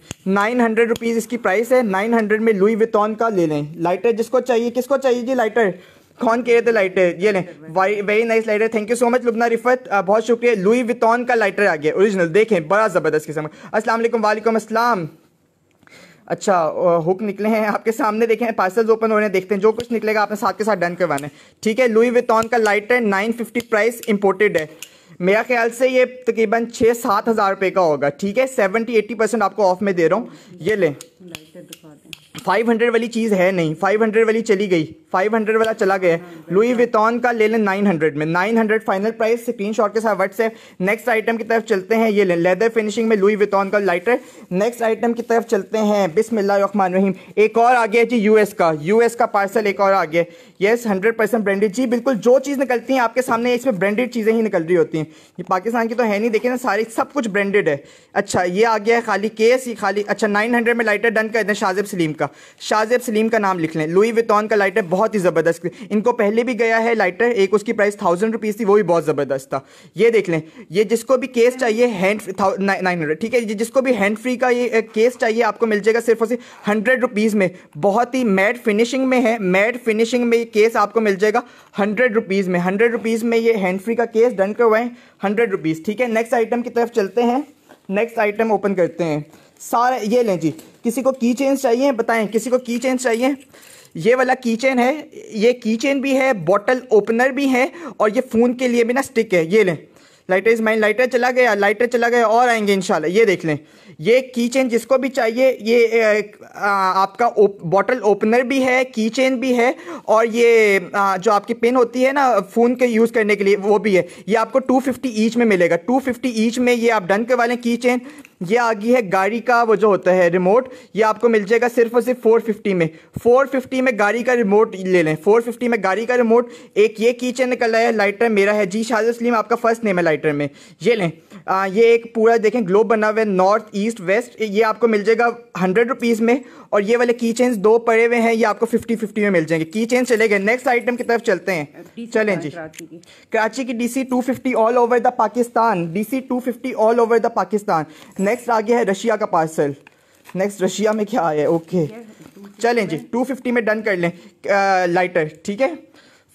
हंड्रेड रुपीज़ इसकी प्राइस है 900 में लुई वितौन का ले लें लाइटर जिसको चाहिए किसको चाहिए जी लाइटर कौन कह रहे थे लाइटर ये लें very nice lighter thank you so much Lubna Rifat बहुत शुक्रिया लुई वितौन का लाइटर आ गया ओरिजिनल देखें बड़ा ज़बरदस्त किस्म अस्सलाम वालेकुम असलम अच्छा हुक निकले हैं आपके सामने देखें पार्सल्स ओपन हो रहे हैं देखते हैं जो कुछ निकलेगा आपने साथ के साथ डन करवाना है ठीक है लुई वितौन का lighter nine fifty price imported है मेरा ख्याल से ये तकरीबन छः सात हज़ार रुपये का होगा ठीक है सेवेंटी एट्टी परसेंट आपको ऑफ में दे रहा हूँ ये लें फाइव हंड्रेड वाली चीज़ है नहीं फाइव हंड्रेड वाली चली गई 500 वाला चला गया लुई वितौन का ले लें 900 में 900 फाइनल प्राइस स्क्रीन शॉट के साथ व्हाट्सएप नेक्स्ट आइटम की तरफ चलते हैं ये लें लेदर फिनिशिंग में लुई वितौन का लाइटर नेक्स्ट आइटम की तरफ चलते हैं बिसमान रहीम एक और आ गया जी यूएस का यूएस का पार्सल एक और आ गया येस हंड्रेड परसेंट ब्रांडेड जी बिल्कुल जो चीज़ निकलती है आपके सामने इसमें ब्रांडेड चीज़ें ही निकल रही होती हैं ये पाकिस्तान की तो है नहीं देखिए ना सारी सब कुछ ब्रांडेड है अच्छा ये आ गया है खाली केस ये खाली अच्छा नाइन में लाइटर डन कर दें शाहजेब सलीम का शाहजेब सलीम का नाम लिख लें लुई वितौन का लाइटर बहुत बहुत ही ज़बरदस्त इनको पहले भी गया है लाइटर एक उसकी प्राइस थाउजेंड रुपीज़ थी वो भी बहुत ज़बरदस्त था ये देख लें ये जिसको भी केस चाहिए हैंड नाइन हंड्रेड ठीक है जिसको भी हैंड फ्री का ये केस चाहिए आपको मिल जाएगा सिर्फ और सिर्फ हंड्रेड रुपीज़ में बहुत ही मैट फिनिशिंग में है मैट फिनिशिंग में ये केस आपको मिल जाएगा हंड्रेड रुपीज़ में हंड्रेड रुपीज़ में ये हैंड फ्री का केस डन करवाएं हंड्रेड रुपीज़ ठीक है नेक्स्ट आइटम की तरफ चलते हैं नेक्स्ट आइटम ओपन करते हैं सारे ये लें जी किसी को की चेंज चाहिए बताएं किसी को की चेंज चाहिए ये वाला कीचेन है ये कीचेन भी है बॉटल ओपनर भी है और ये फ़ोन के लिए भी ना स्टिक है ये लें लाइटर इज़ माइन लाइटर चला गया लाइटर चला गया और आएंगे इन ये देख लें ये की चेन जिसको भी चाहिए ये आपका ओप, बॉटल ओपनर भी है की चेन भी है और ये जो आपकी पिन होती है ना फ़ोन के यूज़ करने के लिए वो भी है ये आपको 250 फिफ्टी ईच में मिलेगा 250 फिफ्टी ईच में ये आप डन के वाले की चेन ये आ गई है गाड़ी का वो जो होता है रिमोट ये आपको मिल जाएगा सिर्फ और सिर्फ 450 में 450 में गाड़ी का रिमोट ले लें 450 में गाड़ी का रिमोट एक ये की चेन निकल रहा है लाइटर मेरा है जी शाहज सलीम आपका फर्स्ट नेम है लाइटर में ये लें आ, ये एक पूरा देखें ग्लोब बना हुआ है नॉर्थ ईस्ट ईस्ट वेस्ट ये आपको मिल जाएगा हंड्रेड रुपीज़ में और ये वाले की चेन्स दो पड़े हुए हैं ये आपको फिफ्टी फिफ्टी में मिल जाएंगे की चेन्स चले गए नेक्स्ट आइटम की तरफ चलते हैं चलें जी कराची की D C two fifty all over the Pakistan D C two fifty all over the Pakistan next आ गया है रशिया का पार्सल नेक्स्ट रशिया में क्या आया ओके चलें जी टू फिफ्टी में डन कर लें लाइटर ठीक है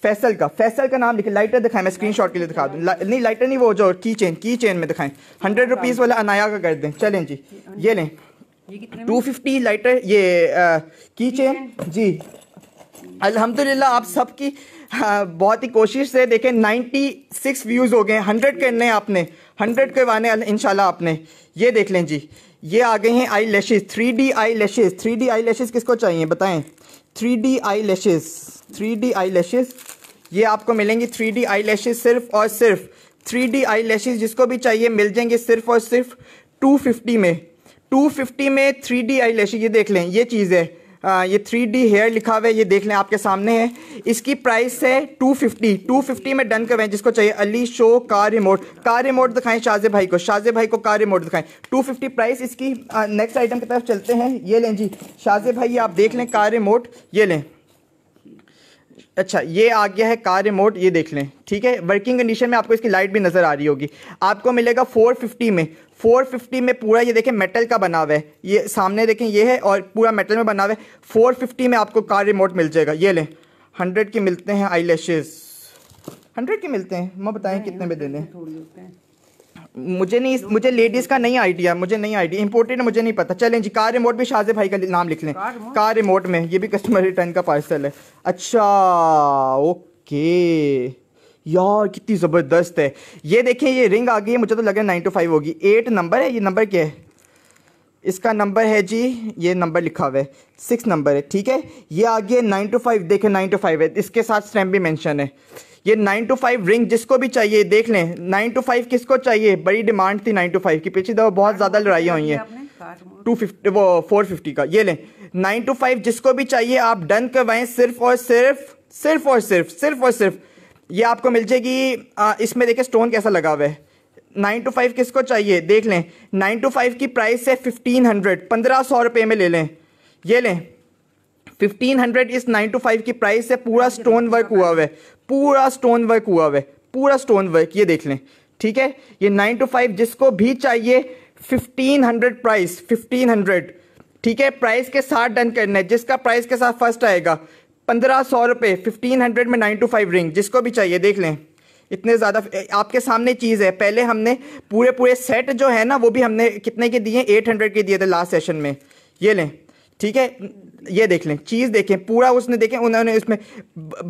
फैसल का फैसल का नाम लिखे लाइटर दिखाएं मैं स्क्रीनशॉट के लिए दिखा दूँ ला, नहीं लाइटर नहीं वो जो की चेन की चेन में दिखाएं हंड्रेड रुपीज़ वाला अनाया का कर दें चलें जी ये लें टू फिफ्टी लाइटर ये की चेन जी अल्हम्दुलिल्लाह आप सबकी बहुत ही कोशिश से देखें नाइन्टी सिक्स व्यूज़ हो गए हंड्रेड करने हैं आपने हंड्रेड करवाने इंशाल्लाह आपने ये देख लें जी ये आ गए हैं eyelashes three D eyelashes three D eyelashes किसको चाहिए बताएं three D eyelashes three D eyelashes ये आपको मिलेंगी थ्री डी आई लैशेज सिर्फ और सिर्फ थ्री डी आई लैशेज जिसको भी चाहिए मिल जाएंगे सिर्फ और सिर्फ टू फिफ्टी में टू फिफ्टी में थ्री डी आई लैशेज ये देख लें ये चीज़ है आ, ये थ्री डी हेयर लिखा हुआ है ये देख लें आपके सामने है इसकी प्राइस है टू फिफ्टी टू फिफ्टी में डन करवाएं जिसको चाहिए Ali show car remote car remote दिखाएं शाजे भाई को शाजे भाई को कार रिमोट दिखाएं टू फिफ्टी प्राइस इसकी नेक्स्ट आइटम की तरफ चलते हैं ये लें जी शाजे भाई आप देख लें कार रिमोट ये लें अच्छा ये आ गया है कार रिमोट ये देख लें ठीक है वर्किंग कंडीशन में आपको इसकी लाइट भी नज़र आ रही होगी आपको मिलेगा 450 में 450 में पूरा ये देखें मेटल का बना हुआ है ये सामने देखें ये है और पूरा मेटल में बना हुआ है 450 में आपको कार रिमोट मिल जाएगा ये लें हंड्रेड के मिलते हैं आई लैशेज़ हंड्रेड के मिलते हैं मैं बताएं कितने में देने मुझे नहीं मुझे लेडीज का नहीं आइडिया मुझे नहीं आइडिया इंपोर्टेंट मुझे नहीं पता चलें जी कार रिमोट भी शाहजे भाई का नाम लिख लें कार रिमोट में ये भी कस्टमर रिटर्न का पार्सल है अच्छा ओके यार कितनी ज़बरदस्त है ये देखें ये रिंग आ गई है मुझे तो लग रहा है नाइन टू फाइव होगी एट नंबर है ये नंबर क्या है इसका नंबर है जी ये नंबर लिखा हुआ है सिक्स नंबर है ठीक है ये आ गया नाइन टू फाइव देखें नाइन टू फाइव है इसके साथ स्टैम्प भी मैंशन है ये नाइन टू फाइव रिंग जिसको भी चाहिए देख लें नाइन टू फाइव किसको चाहिए बड़ी डिमांड थी नाइन टू फाइव की पिछली दफा बहुत ज़्यादा लड़ाई हुई है टू फिफ्टी वो फोर फिफ्टी का ये लें नाइन टू फाइव जिसको भी चाहिए आप डन करवाएं सिर्फ और सिर्फ सिर्फ और सिर्फ सिर्फ और सिर्फ ये आपको मिल जाएगी इसमें देखिए स्टोन कैसा लगा हुआ है नाइन टू फाइव किसको चाहिए देख लें नाइन टू फाइव की प्राइस है फिफ्टीन हंड्रेड पंद्रह सौ रुपये में ले लें ये लें फिफ्टीन हंड्रेड इस नाइन टू फाइव की प्राइस है पूरा स्टोन हाँ वर्क हाँ हुआ हाँ हुआ है पूरा स्टोन वर्क हुआ हुआ है पूरा स्टोन वर्क ये देख लें ठीक है ये नाइन टू फाइव जिसको भी चाहिए fifteen hundred price fifteen hundred ठीक है प्राइस के साथ डन करना है जिसका प्राइस के साथ फर्स्ट आएगा पंद्रह सौ रुपये फिफ्टीन हंड्रेड में नाइन टू फाइव रिंग जिसको भी चाहिए देख लें इतने ज़्यादा आपके सामने चीज़ है पहले हमने पूरे पूरे सेट जो है ना वो भी हमने कितने के दिए एट हंड्रेड के दिए थे लास्ट सेशन में ये लें ठीक है ये देख लें चीज़ देखें पूरा उसने देखें उन्होंने उसमें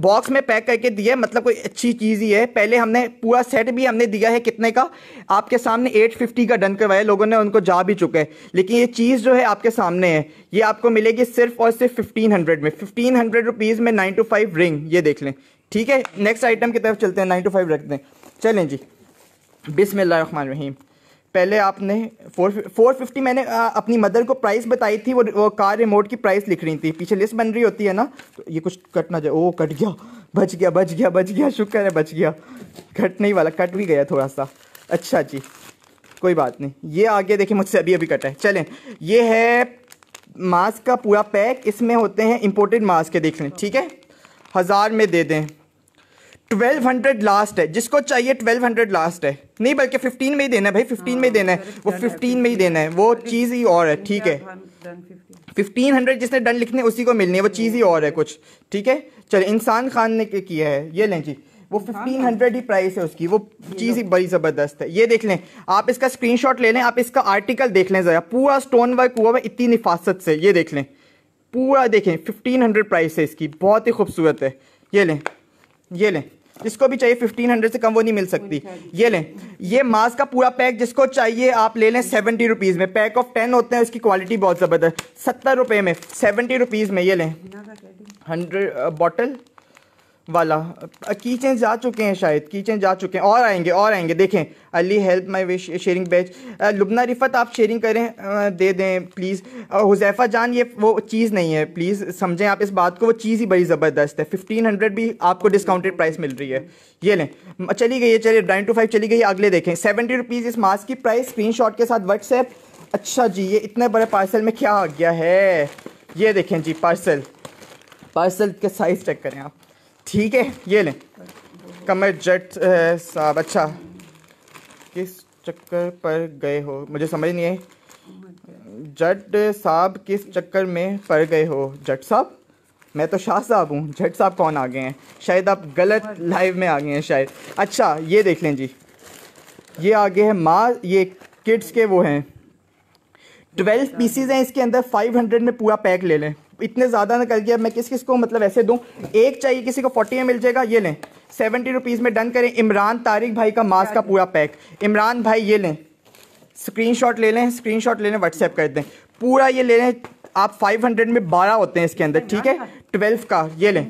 बॉक्स में पैक करके दिया है मतलब कोई अच्छी चीज़ ही है पहले हमने पूरा सेट भी हमने दिया है कितने का आपके सामने 850 का डन करवाया लोगों ने उनको जा भी चुका है लेकिन ये चीज़ जो है आपके सामने है ये आपको मिलेगी सिर्फ और सिर्फ फिफ्टीन हंड्रेड में फिफ्टीन हंड्रेड रुपीज़ में नाइन टू फाइव रिंग ये देख लें ठीक है नेक्स्ट आइटम की तरफ चलते हैं नाइन टू फाइव रखते हैं चलें जी बिसमिल्ल पहले आपने फोर फोर फिफ्टी मैंने आ, अपनी मदर को प्राइस बताई थी वो, वो कार रिमोट की प्राइस लिख रही थी पीछे लिस्ट बन रही होती है ना तो ये कुछ कट ना जाए ओ कट गया बच गया बच गया बच गया शुक्र है बच गया कट नहीं वाला कट भी गया थोड़ा सा अच्छा जी कोई बात नहीं ये आगे देखिए मुझसे अभी अभी कट है चलें ये है मास्क का पूरा पैक इसमें होते हैं इम्पोर्टेड मास्क के देख लें ठीक है हज़ार में दे दें ट्वेल्व हंड्रेड लास्ट है जिसको चाहिए ट्वेल्व हंड्रेड लास्ट है नहीं बल्कि फिफ्टीन में ही देना है भाई फिफ्टीन में ही हाँ, देना है वो फिफ्टीन में ही देना है वो चीज़ ही और है ठीक है फिफ्टीन हंड्रेड जिसने डन लिखने उसी को मिलनी है वो चीज़ ही और है कुछ ठीक है चलो इंसान खान ने किया है ये लें जी वो फिफ्टीन हंड्रेड ही प्राइस है उसकी वो चीज़ ही बड़ी ज़बरदस्त है ये देख लें आप इसका स्क्रीनशॉट ले लें आप इसका आर्टिकल देख लें ज़रा पूरा स्टोन वर्क हुआ है इतनी निफासत से ये देख लें पूरा देखें फिफ्टीन हंड्रेड प्राइस है इसकी बहुत ही खूबसूरत है ये लें ये लें जिसको भी चाहिए फिफ्टीन हंड्रेड से कम वो नहीं मिल सकती ये लें ये मास का पूरा पैक जिसको चाहिए आप ले लें सेवेंटी रुपीज़ में पैक ऑफ टेन होते हैं उसकी क्वालिटी बहुत ज़बरदस्त सत्तर रुपये में सेवेंटी रुपीज़ में ये लें हंड्रेड बॉटल वाला की जा चुके हैं शायद की जा चुके हैं और आएंगे और आएंगे देखें Ali help my wish sharing batch Lubna Rifat आप शेयरिंग करें दे दें प्लीज़ हुजैफा जान ये वो चीज़ नहीं है प्लीज़ समझें आप इस बात को वो चीज़ ही बड़ी ज़बरदस्त है फिफ्टीन हंड्रेड भी आपको डिस्काउंटेड प्राइस मिल रही है ये लें चली गई है चलिए नाइन टू फाइव चली गई अगले देखें सेवेंटी रुपीज़ इस मास्क की प्राइस स्क्रीन के साथ व्हाट्सएप अच्छा जी ये इतने बड़े पार्सल में क्या आ गया है ये देखें जी पार्सल पार्सल का साइज़ चेक करें आप ठीक है ये लें कमर जट साहब अच्छा किस चक्कर पर गए हो मुझे समझ नहीं आई जट साहब किस चक्कर में पर गए हो जट साहब मैं तो शाह साहब हूँ जट साहब कौन आ गए हैं शायद आप गलत लाइव में आ गए हैं शायद अच्छा ये देख लें जी ये आगे है माँ ये किड्स के वो हैं ट्वेल्व पीसीज हैं इसके अंदर फाइव हंड्रेड में पूरा पैक ले लें इतने ज़्यादा ना कर दिया मैं किस किस को मतलब ऐसे दूँ एक चाहिए किसी को फोर्टी में मिल जाएगा ये लें सेवेंटी रुपीज़ में डन करें इमरान तारिक भाई का मास्क का पूरा पैक इमरान भाई ये लें स्क्रीनशॉट ले लें स्क्रीनशॉट ले लें व्हाट्सएप कर दें पूरा ये ले लें आप 500 में 12 होते हैं इसके अंदर ठीक है 12 का ये लें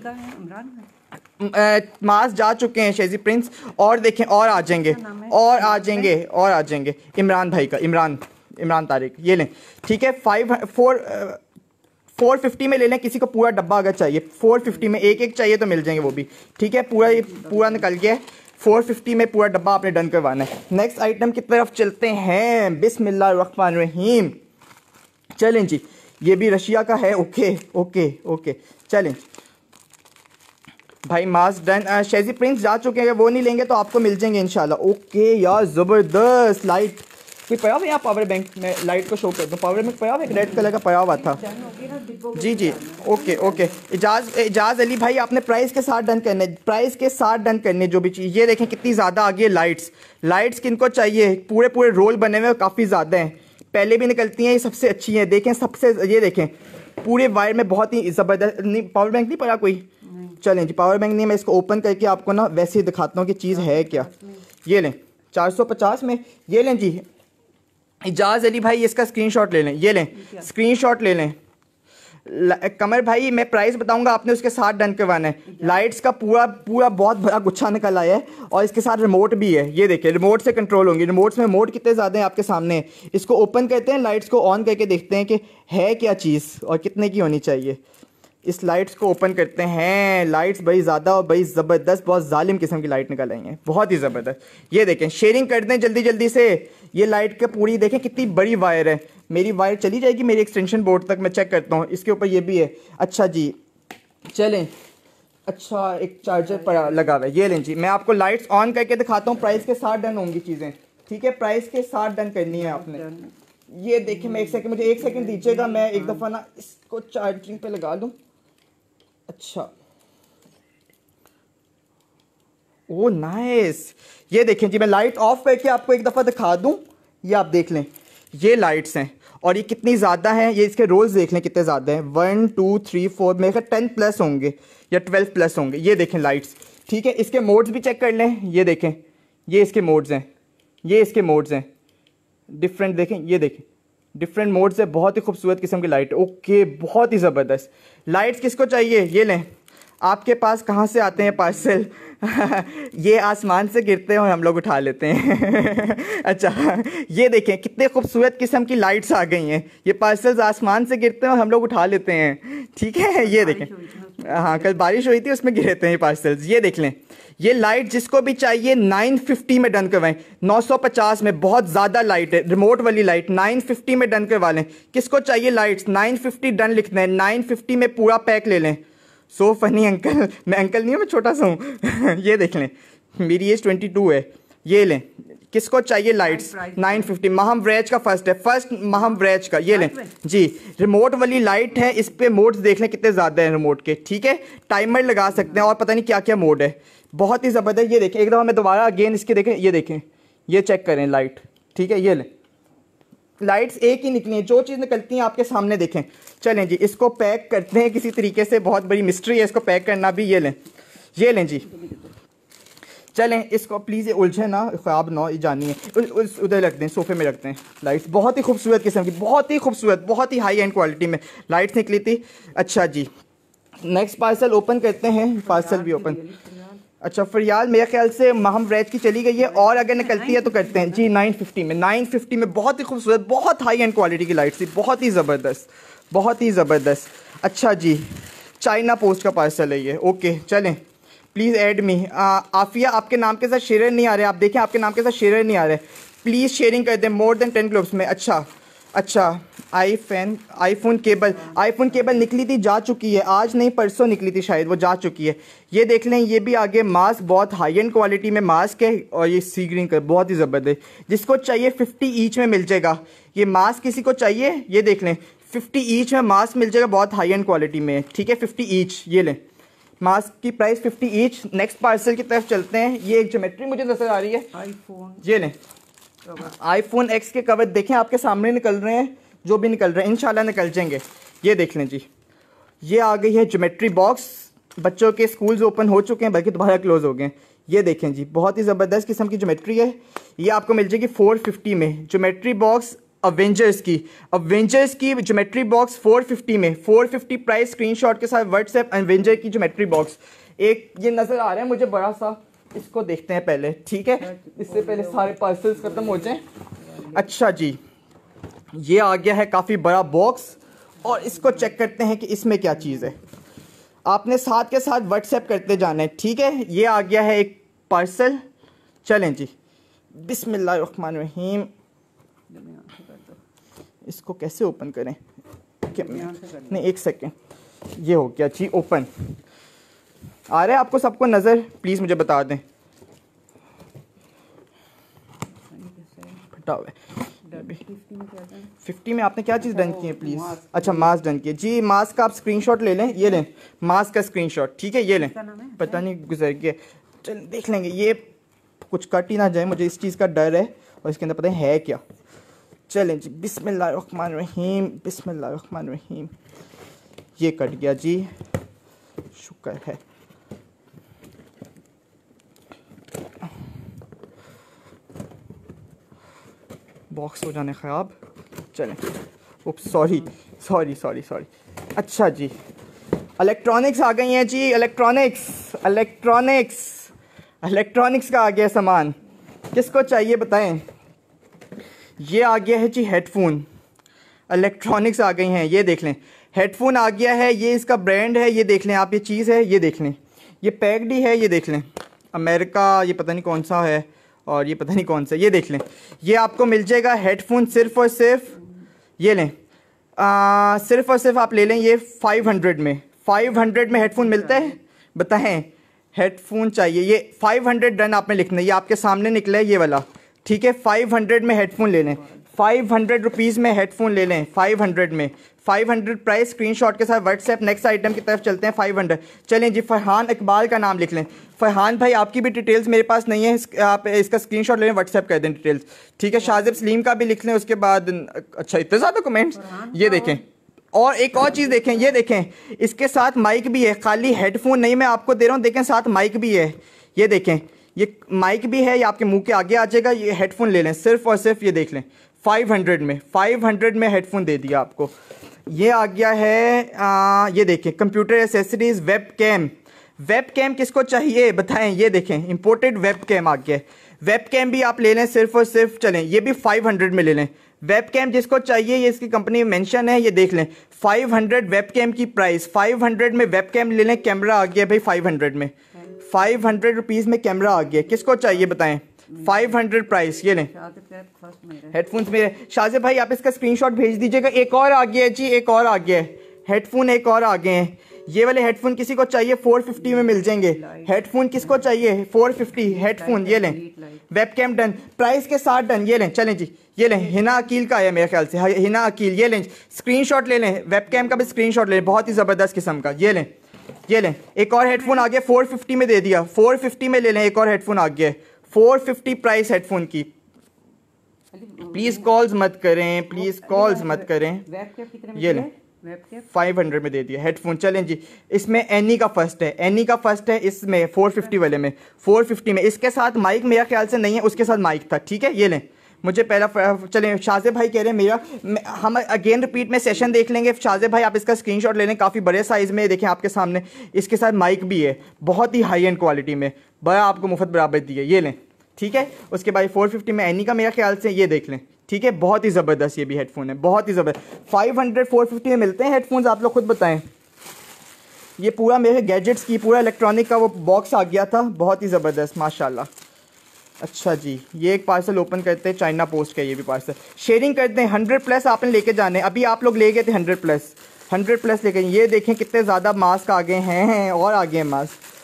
मास जा चुके हैं शेजी प्रिंस और देखें और आ जाएंगे और आ जाएंगे और आ जाएंगे इमरान भाई का इमरान इमरान तारिक ये लें ठीक है फाइव फोर फोर फिफ्टी में ले लें किसी को पूरा डब्बा अगर चाहिए फोर फिफ्टी में एक एक चाहिए तो मिल जाएंगे वो भी ठीक है पूरा ये पूरा निकल के फोर फिफ्टी में पूरा डब्बा आपने डन करवाना है नेक्स्ट आइटम की तरफ चलते हैं रहीम चलें जी ये भी रशिया का है ओके ओके ओके चलें भाई मास्क डन शेजी प्रिंस जा चुके हैं अगर वो नहीं लेंगे तो आपको मिल जाएंगे इंशाल्लाह ओके यार ज़बरदस्त लाइट कि पयाव यहाँ पावर बैंक में लाइट को शो कर दो पावर बैंक पयाव एक रेड कलर का पयाव आता जी जी ओके ओके इजाज इजाज अली भाई आपने प्राइस के साथ डन करने प्राइस के साथ डन करने जो भी चीज़ ये देखें कितनी ज़्यादा आ गई है लाइट्स लाइट्स किनको चाहिए पूरे पूरे रोल बने हुए काफ़ी ज़्यादा हैं पहले भी निकलती हैं ये सबसे अच्छी हैं देखें सबसे ये देखें पूरे वायर में बहुत ही ज़बरदस्त नहीं पावर बैंक नहीं पड़ा कोई चलें जी पावर बैंक नहीं मैं इसको ओपन करके आपको ना वैसे ही दिखाता हूँ कि चीज़ है क्या ये लें 450 में ये लें जी इजाज़ अली भाई इसका स्क्रीनशॉट ले लें ये लें स्क्रीनशॉट ले लें कमर भाई मैं प्राइस बताऊंगा आपने उसके साथ डन करवाना है लाइट्स का पूरा पूरा बहुत बड़ा गुच्छा निकल आया है और इसके साथ रिमोट भी है ये देखिए रिमोट से कंट्रोल होंगी रिमोट्स में रिमोट कितने ज़्यादा हैं आपके सामने इसको ओपन करते हैं लाइट्स को ऑन करके देखते हैं कि है क्या चीज़ और कितने की होनी चाहिए इस लाइट्स को ओपन करते हैं लाइट्स बड़ी ज़्यादा और बड़ी ज़बरदस्त बहुत ालिम किस्म की लाइट निकल आई हैं बहुत ही ज़बरदस्त ये देखें शेयरिंग कर दें जल्दी जल्दी से ये लाइट के पूरी देखें कितनी बड़ी वायर है मेरी वायर चली जाएगी मेरी एक्सटेंशन बोर्ड तक मैं चेक करता हूँ इसके ऊपर ये भी है अच्छा जी चलें अच्छा एक चार्जर पर लगा हुआ है ये लें जी मैं आपको लाइट्स ऑन करके दिखाता हूँ प्राइस के साथ डन होंगी चीज़ें ठीक है प्राइस के साथ डन करनी है आपने ये देखिए मैं एक सेकंड मुझे एक सेकंड दीजिएगा मैं एक दफ़ा ना इसको चार्जिंग पे लगा दूँ अच्छा ओ oh, नाइस ये देखें जी मैं लाइट ऑफ करके आपको एक दफ़ा दिखा दूँ ये आप देख लें ये लाइट्स हैं और ये कितनी ज़्यादा हैं ये इसके रोल्स देख लें कितने ज़्यादा हैं वन टू थ्री फोर मेरे ख्याल टेन प्लस होंगे या ट्वेल्व प्लस होंगे ये देखें लाइट्स ठीक है इसके मोड्स भी चेक कर लें ये देखें ये इसके मोड्स हैं ये इसके मोड्स हैं डिफरेंट देखें ये देखें डिफरेंट मोड्स है बहुत ही खूबसूरत किस्म की लाइट ओके बहुत ही ज़बरदस्त लाइट्स किसको चाहिए ये लें आपके पास कहाँ से आते हैं पार्सल [LAUGHS] ये आसमान से गिरते हैं और हम लोग उठा लेते हैं [LAUGHS] अच्छा ये देखें कितने खूबसूरत किस्म की लाइट्स आ गई हैं ये पार्सल्स आसमान से गिरते हैं और हम लोग उठा लेते हैं ठीक है ये देखें हाँ कल बारिश हुई थी उसमें गिरे थे ये पार्सल्स ये देख लें ये लाइट जिसको भी चाहिए 950 में डन करवाएं 950 में बहुत ज़्यादा लाइट है रिमोट वाली लाइट 950 में डन करवा लें किसको चाहिए लाइट्स 950 डन लिख दें फिफ्टी में पूरा पैक ले लें सो फनी अंकल मैं अंकल नहीं हूँ मैं छोटा सा हूँ [LAUGHS] ये देख लें मेरी एज ट्वेंटी टू है ये लें किसको चाहिए लाइट्स 950 महम व्रैच का फर्स्ट है फर्स्ट महम व्रैच का ये लें जी रिमोट वाली लाइट है इस पर मोड्स देख लें कितने ज़्यादा हैं रिमोट के ठीक है टाइमर लगा सकते हैं और पता नहीं क्या क्या मोड है बहुत ही ज़बरदस्त ये देखें एक दफ़ा मैं दोबारा अगेन इसके देखें ये देखें ये चेक करें लाइट ठीक है ये लें लाइट्स एक ही निकली हैं जो चीज़ निकलती हैं आपके सामने देखें चलें जी इसको पैक करते हैं किसी तरीके से बहुत बड़ी मिस्ट्री है इसको पैक करना भी ये लें ये लें जी चलें इसको प्लीज़ ये उलझे ना ख्वाब ना जानी है उधर रख दें सोफे में रखते हैं लाइट्स बहुत ही खूबसूरत किस्म की बहुत ही खूबसूरत बहुत ही हाई एंड क्वालिटी में लाइट्स निकली थी अच्छा जी नेक्स्ट पार्सल ओपन करते हैं पार्सल भी ओपन अच्छा फरियाल मेरे ख्याल से महम रेज की चली गई है और अगर निकलती है तो करते हैं जी 950 में 950 में बहुत ही खूबसूरत बहुत हाई एंड क्वालिटी की लाइट थी बहुत ही ज़बरदस्त बहुत ही ज़बरदस्त अच्छा जी चाइना पोस्ट का पार्सल है ये ओके चलें प्लीज़ एड मी आफिया आपके नाम के साथ शेयर नहीं आ रहे आप देखें आपके नाम के साथ शेयर नहीं आ रहे प्लीज़ शेयरिंग कर दें मोर देन टेन ग्लोब्स में अच्छा अच्छा I fan iPhone cable iPhone cable निकली थी जा चुकी है आज नहीं परसों निकली थी शायद वो जा चुकी है ये देख लें ये भी आगे मास्क बहुत हाई एंड क्वालिटी में मास्क है और ये सी ग्रीन कलर बहुत ही ज़बरदस्त जिसको चाहिए फिफ्टी ईच में मिल जाएगा ये मास्क किसी को चाहिए ये देख लें फिफ्टी ईच में मास्क मिल जाएगा बहुत हाई एंड क्वालिटी में ठीक है फिफ्टी ईच ये लें मास्क की price fifty each next parcel की तरफ चलते हैं ये एक जोमेट्री मुझे नजर आ रही है फोन ये लें आईफोन एक्स के कवर देखें आपके सामने निकल रहे हैं जो भी निकल रहे हैं इनशाला निकल जाएंगे ये देख लें जी ये आ गई है जोमेट्री बॉक्स बच्चों के स्कूल्स ओपन हो चुके हैं बल्कि दोबारा क्लोज हो गए हैं ये देखें जी बहुत ही ज़बरदस्त किस्म की जोमेट्री है ये आपको मिल जाएगी 450 में जोमेट्री बॉक्स अवेंजर्स की अवेंजर्स की जोमेट्री बॉक्स 450 में 450 प्राइस स्क्रीनशॉट के साथ व्हाट्सएप अवेंजर की जोमेट्री बॉक्स एक ये नज़र आ रहा है मुझे बड़ा सा इसको देखते हैं पहले ठीक है इससे पहले सारे पार्सल्स ख़त्म हो जाएं अच्छा जी ये आ गया है काफ़ी बड़ा बॉक्स और इसको चेक करते हैं कि इसमें क्या चीज़ है आपने साथ के साथ व्हाट्सएप करते जाना है ठीक है ये आ गया है एक पार्सल चलें जी रहीम इसको कैसे ओपन करें नहीं एक सेकेंड ये हो गया जी ओपन आ रहे हैं आपको सबको नज़र प्लीज़ मुझे बता दें फटा हुआ फिफ्टी में आपने क्या चीज़ डन की है प्लीज़ अच्छा मास्क डन किया जी मास्क का आप स्क्रीनशॉट ले लें ये लें मास्क का स्क्रीनशॉट ठीक है ये लें पता नहीं गुजर गया चल देख लेंगे ये कुछ कट ही ना जाए मुझे इस चीज़ का डर है और इसके अंदर पता है, है क्या चलें जी बिसमान रहीम बिसमान रहीम ये कट गया जी शुक्र है बॉक्स हो जाने ख़राब चलें oops sorry sorry sorry sorry अच्छा जी इलेक्ट्रॉनिक्स आ गई हैं जी इलेक्ट्रॉनिक्स इलेक्ट्रॉनिक्स इलेक्ट्रॉनिक्स का आ गया सामान किसको चाहिए बताएं ये आ गया है जी हेडफोन इलेक्ट्रॉनिक्स आ गई हैं ये देख लें हेडफोन आ गया है ये इसका ब्रांड है ये देख लें आप ये चीज़ है ये देख लें ये पैकड ही है ये देख लें अमेरिका ये पता नहीं कौन सा है और ये पता नहीं कौन सा ये देख लें ये आपको मिल जाएगा हेडफोन सिर्फ और सिर्फ ये लें आ, सिर्फ और सिर्फ आप ले लें ये 500 में 500 में हेडफोन मिलता है बताएं हेडफोन चाहिए ये 500 डन आपने लिखना है ये आपके सामने निकला है ये वाला ठीक है 500 में हेडफोन ले लें फाइव हंड्रेड रुपीज़ में हेडफोन ले लें फाइव हंड्रेड में five hundred price screenshot के साथ व्हाट्सएप नेक्स्ट आइटम की तरफ चलते हैं फाइव हंड्रेड चलें जी फरहान इकबाल का नाम लिख लें फरहान भाई आपकी भी डिटेल्स मेरे पास नहीं है इस, आप इसका स्क्रीन शॉट लें व्हाट्सएप कर दें डिटेल्स ठीक है शाहजिब सलीम का भी लिख लें उसके बाद अच्छा इतने ज़्यादा कमेंट्स ये देखें और एक और चीज़ देखें ये देखें इसके साथ माइक भी है खाली हेडफोन नहीं मैं आपको दे रहा हूँ देखें साथ माइक भी है ये देखें ये माइक भी है ये आपके मुंह के आगे आ जाएगा ये हेडफोन ले लें सिर्फ और सिर्फ ये देख लें 500 में 500 में हेडफोन दे दिया आपको ये आ गया है आ, ये देखें computer accessories webcam webcam किसको चाहिए बताएं ये देखें इंपोर्टेड वेब कैम आ गया वेब कैम भी आप ले लें सिर्फ और सिर्फ चलें ये भी 500 में ले लें वेब कैम जिसको चाहिए ये इसकी कंपनी में मेंशन है ये देख लें 500 वेब कैम की प्राइस 500 में वेब कैम ले लें कैमरा आ गया भाई 500 में 500 हंड्रेड में कैमरा आ गया किसको चाहिए बताएं 500 प्राइस ये लें हेडफोन्स मेरे शाहजे भाई आप इसका स्क्रीन भेज दीजिएगा एक और आ गया जी एक और आ गया हेडफोन एक और आ गए हैं ये वाले हेडफोन किसी को चाहिए 450 में मिल जाएंगे हेडफोन किसको चाहिए 450 हेडफोन ये लें वेबकैम डन प्राइस के साथ डन ये लें चलें जी ये लें हिना अकील का है मेरे ख्याल से हाँ, हिना अकील ये लें स्क्रीनशॉट ले लें वेबकैम का भी स्क्रीनशॉट ले लें बहुत ही ज़बरदस्त किस्म का ये लें ये लें एक और हेडफोन आ गया फोर में दे दिया फोर में ले लें एक और हेडफोन आ गया 450 प्राइस हेडफोन की प्लीज़ कॉल्स मत करें प्लीज़ कॉल्स मत करें ये लें फाइव हंड्रेड में दे दिया हेडफोन चलें जी इसमें एनी e का फर्स्ट है एनी e का फर्स्ट है इसमें फोर फिफ्टी वाले में फोर फिफ्टी में इसके साथ माइक मेरा ख्याल से नहीं है उसके साथ माइक था ठीक है ये लें मुझे पहला चलें शाजे भाई कह रहे हैं मेरा हम अगेन रिपीट में सेशन देख लेंगे शाजे भाई आप इसका स्क्रीनशॉट ले लें काफ़ी बड़े साइज़ में देखें आपके सामने इसके साथ माइक भी है बहुत ही हाई एंड क्वालिटी में बड़ा आपको मुफ्त बराबर दी है ये लें ठीक है उसके बाद फोर फिफ्टी में एनी e का मेरा ख्याल से ये देख लें ठीक है बहुत ही ज़बरदस्त ये भी हेडफोन है बहुत ही ज़बरदस्त फाइव हंड्रेड फोर फिफ्टी में मिलते हैं हेडफोन्स आप लोग खुद बताएं ये पूरा मेरे गैजेट्स की पूरा इलेक्ट्रॉनिक का वो बॉक्स आ गया था बहुत ही ज़बरदस्त माशाल्लाह अच्छा जी ये एक पार्सल ओपन करते हैं चाइना पोस्ट का ये भी पार्सल शेयरिंग करते हैं हंड्रेड प्लस आपने लेके जाने अभी आप लोग ले गए थे हंड्रेड प्लस हंड्रेड प्लस लेके ये देखें कितने ज़्यादा मास्क आ गए हैं और आ गए मास्क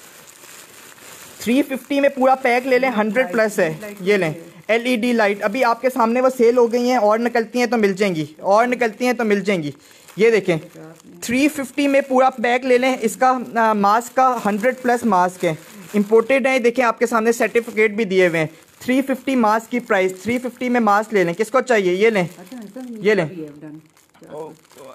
थ्री फिफ्टी में पूरा पैक ले लें हंड्रेड प्लस है ये लें एलईडी लाइट e अभी आपके सामने वो सेल हो गई हैं और निकलती हैं तो मिल जाएंगी और निकलती हैं तो मिल जाएंगी ये देखें 350 में पूरा बैग ले लें इसका आ, मास्क का 100 प्लस मास्क है इम्पोर्टेड है देखें आपके सामने सर्टिफिकेट भी दिए हुए हैं 350 मास्क की प्राइस 350 में मास्क ले लें किसको चाहिए ये लें अच्छा, ये लें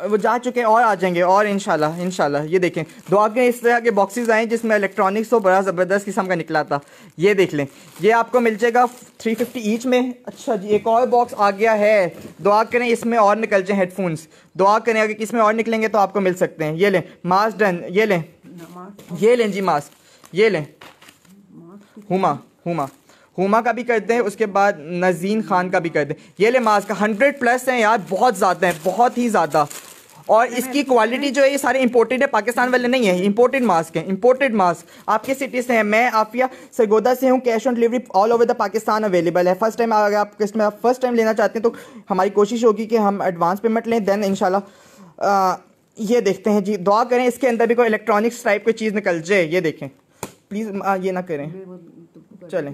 वो जा चुके हैं और आ जाएंगे और इनशाला इनशाला ये देखें दो आपके इस तरह के बॉक्सेस आए जिसमें इलेक्ट्रॉनिक्स तो बड़ा ज़बरदस्त किस्म का निकला था ये देख लें ये आपको मिल जाएगा थ्री फिफ्टी ईच में अच्छा जी एक और बॉक्स आ गया है दुआ करें इसमें और निकल जाएँ हेडफोन्स दुआ करें अगर इसमें और निकलेंगे तो आपको मिल सकते हैं ये लें मास्क डन ये लें ये लें जी मास्क ये लें हुमा हुमा हुमा का भी कर दें उसके बाद नज़ीन खान का भी कर दें ये ले मास्क हंड्रेड प्लस हैं यार बहुत ज़्यादा हैं बहुत ही ज़्यादा और इसकी क्वालिटी जो है ये सारे इंपोर्टेड है पाकिस्तान वाले नहीं है इंपोर्टेड मास्क है इंपोर्टेड मास्क आपके सिटी से है मैं आफिया सरगोदा से हूँ cash on delivery all over the Pakistan available है फर्स्ट टाइम अगर आप इसमें आप फर्स्ट टाइम लेना चाहते हैं तो हमारी कोशिश होगी कि हम एडवांस पेमेंट लें देन इनशाला ये देखते हैं जी दुआ करें इसके अंदर भी कोई इलेक्ट्रॉनिक्स टाइप की चीज़ निकल जाए ये देखें प्लीज़ ये ना करें चलें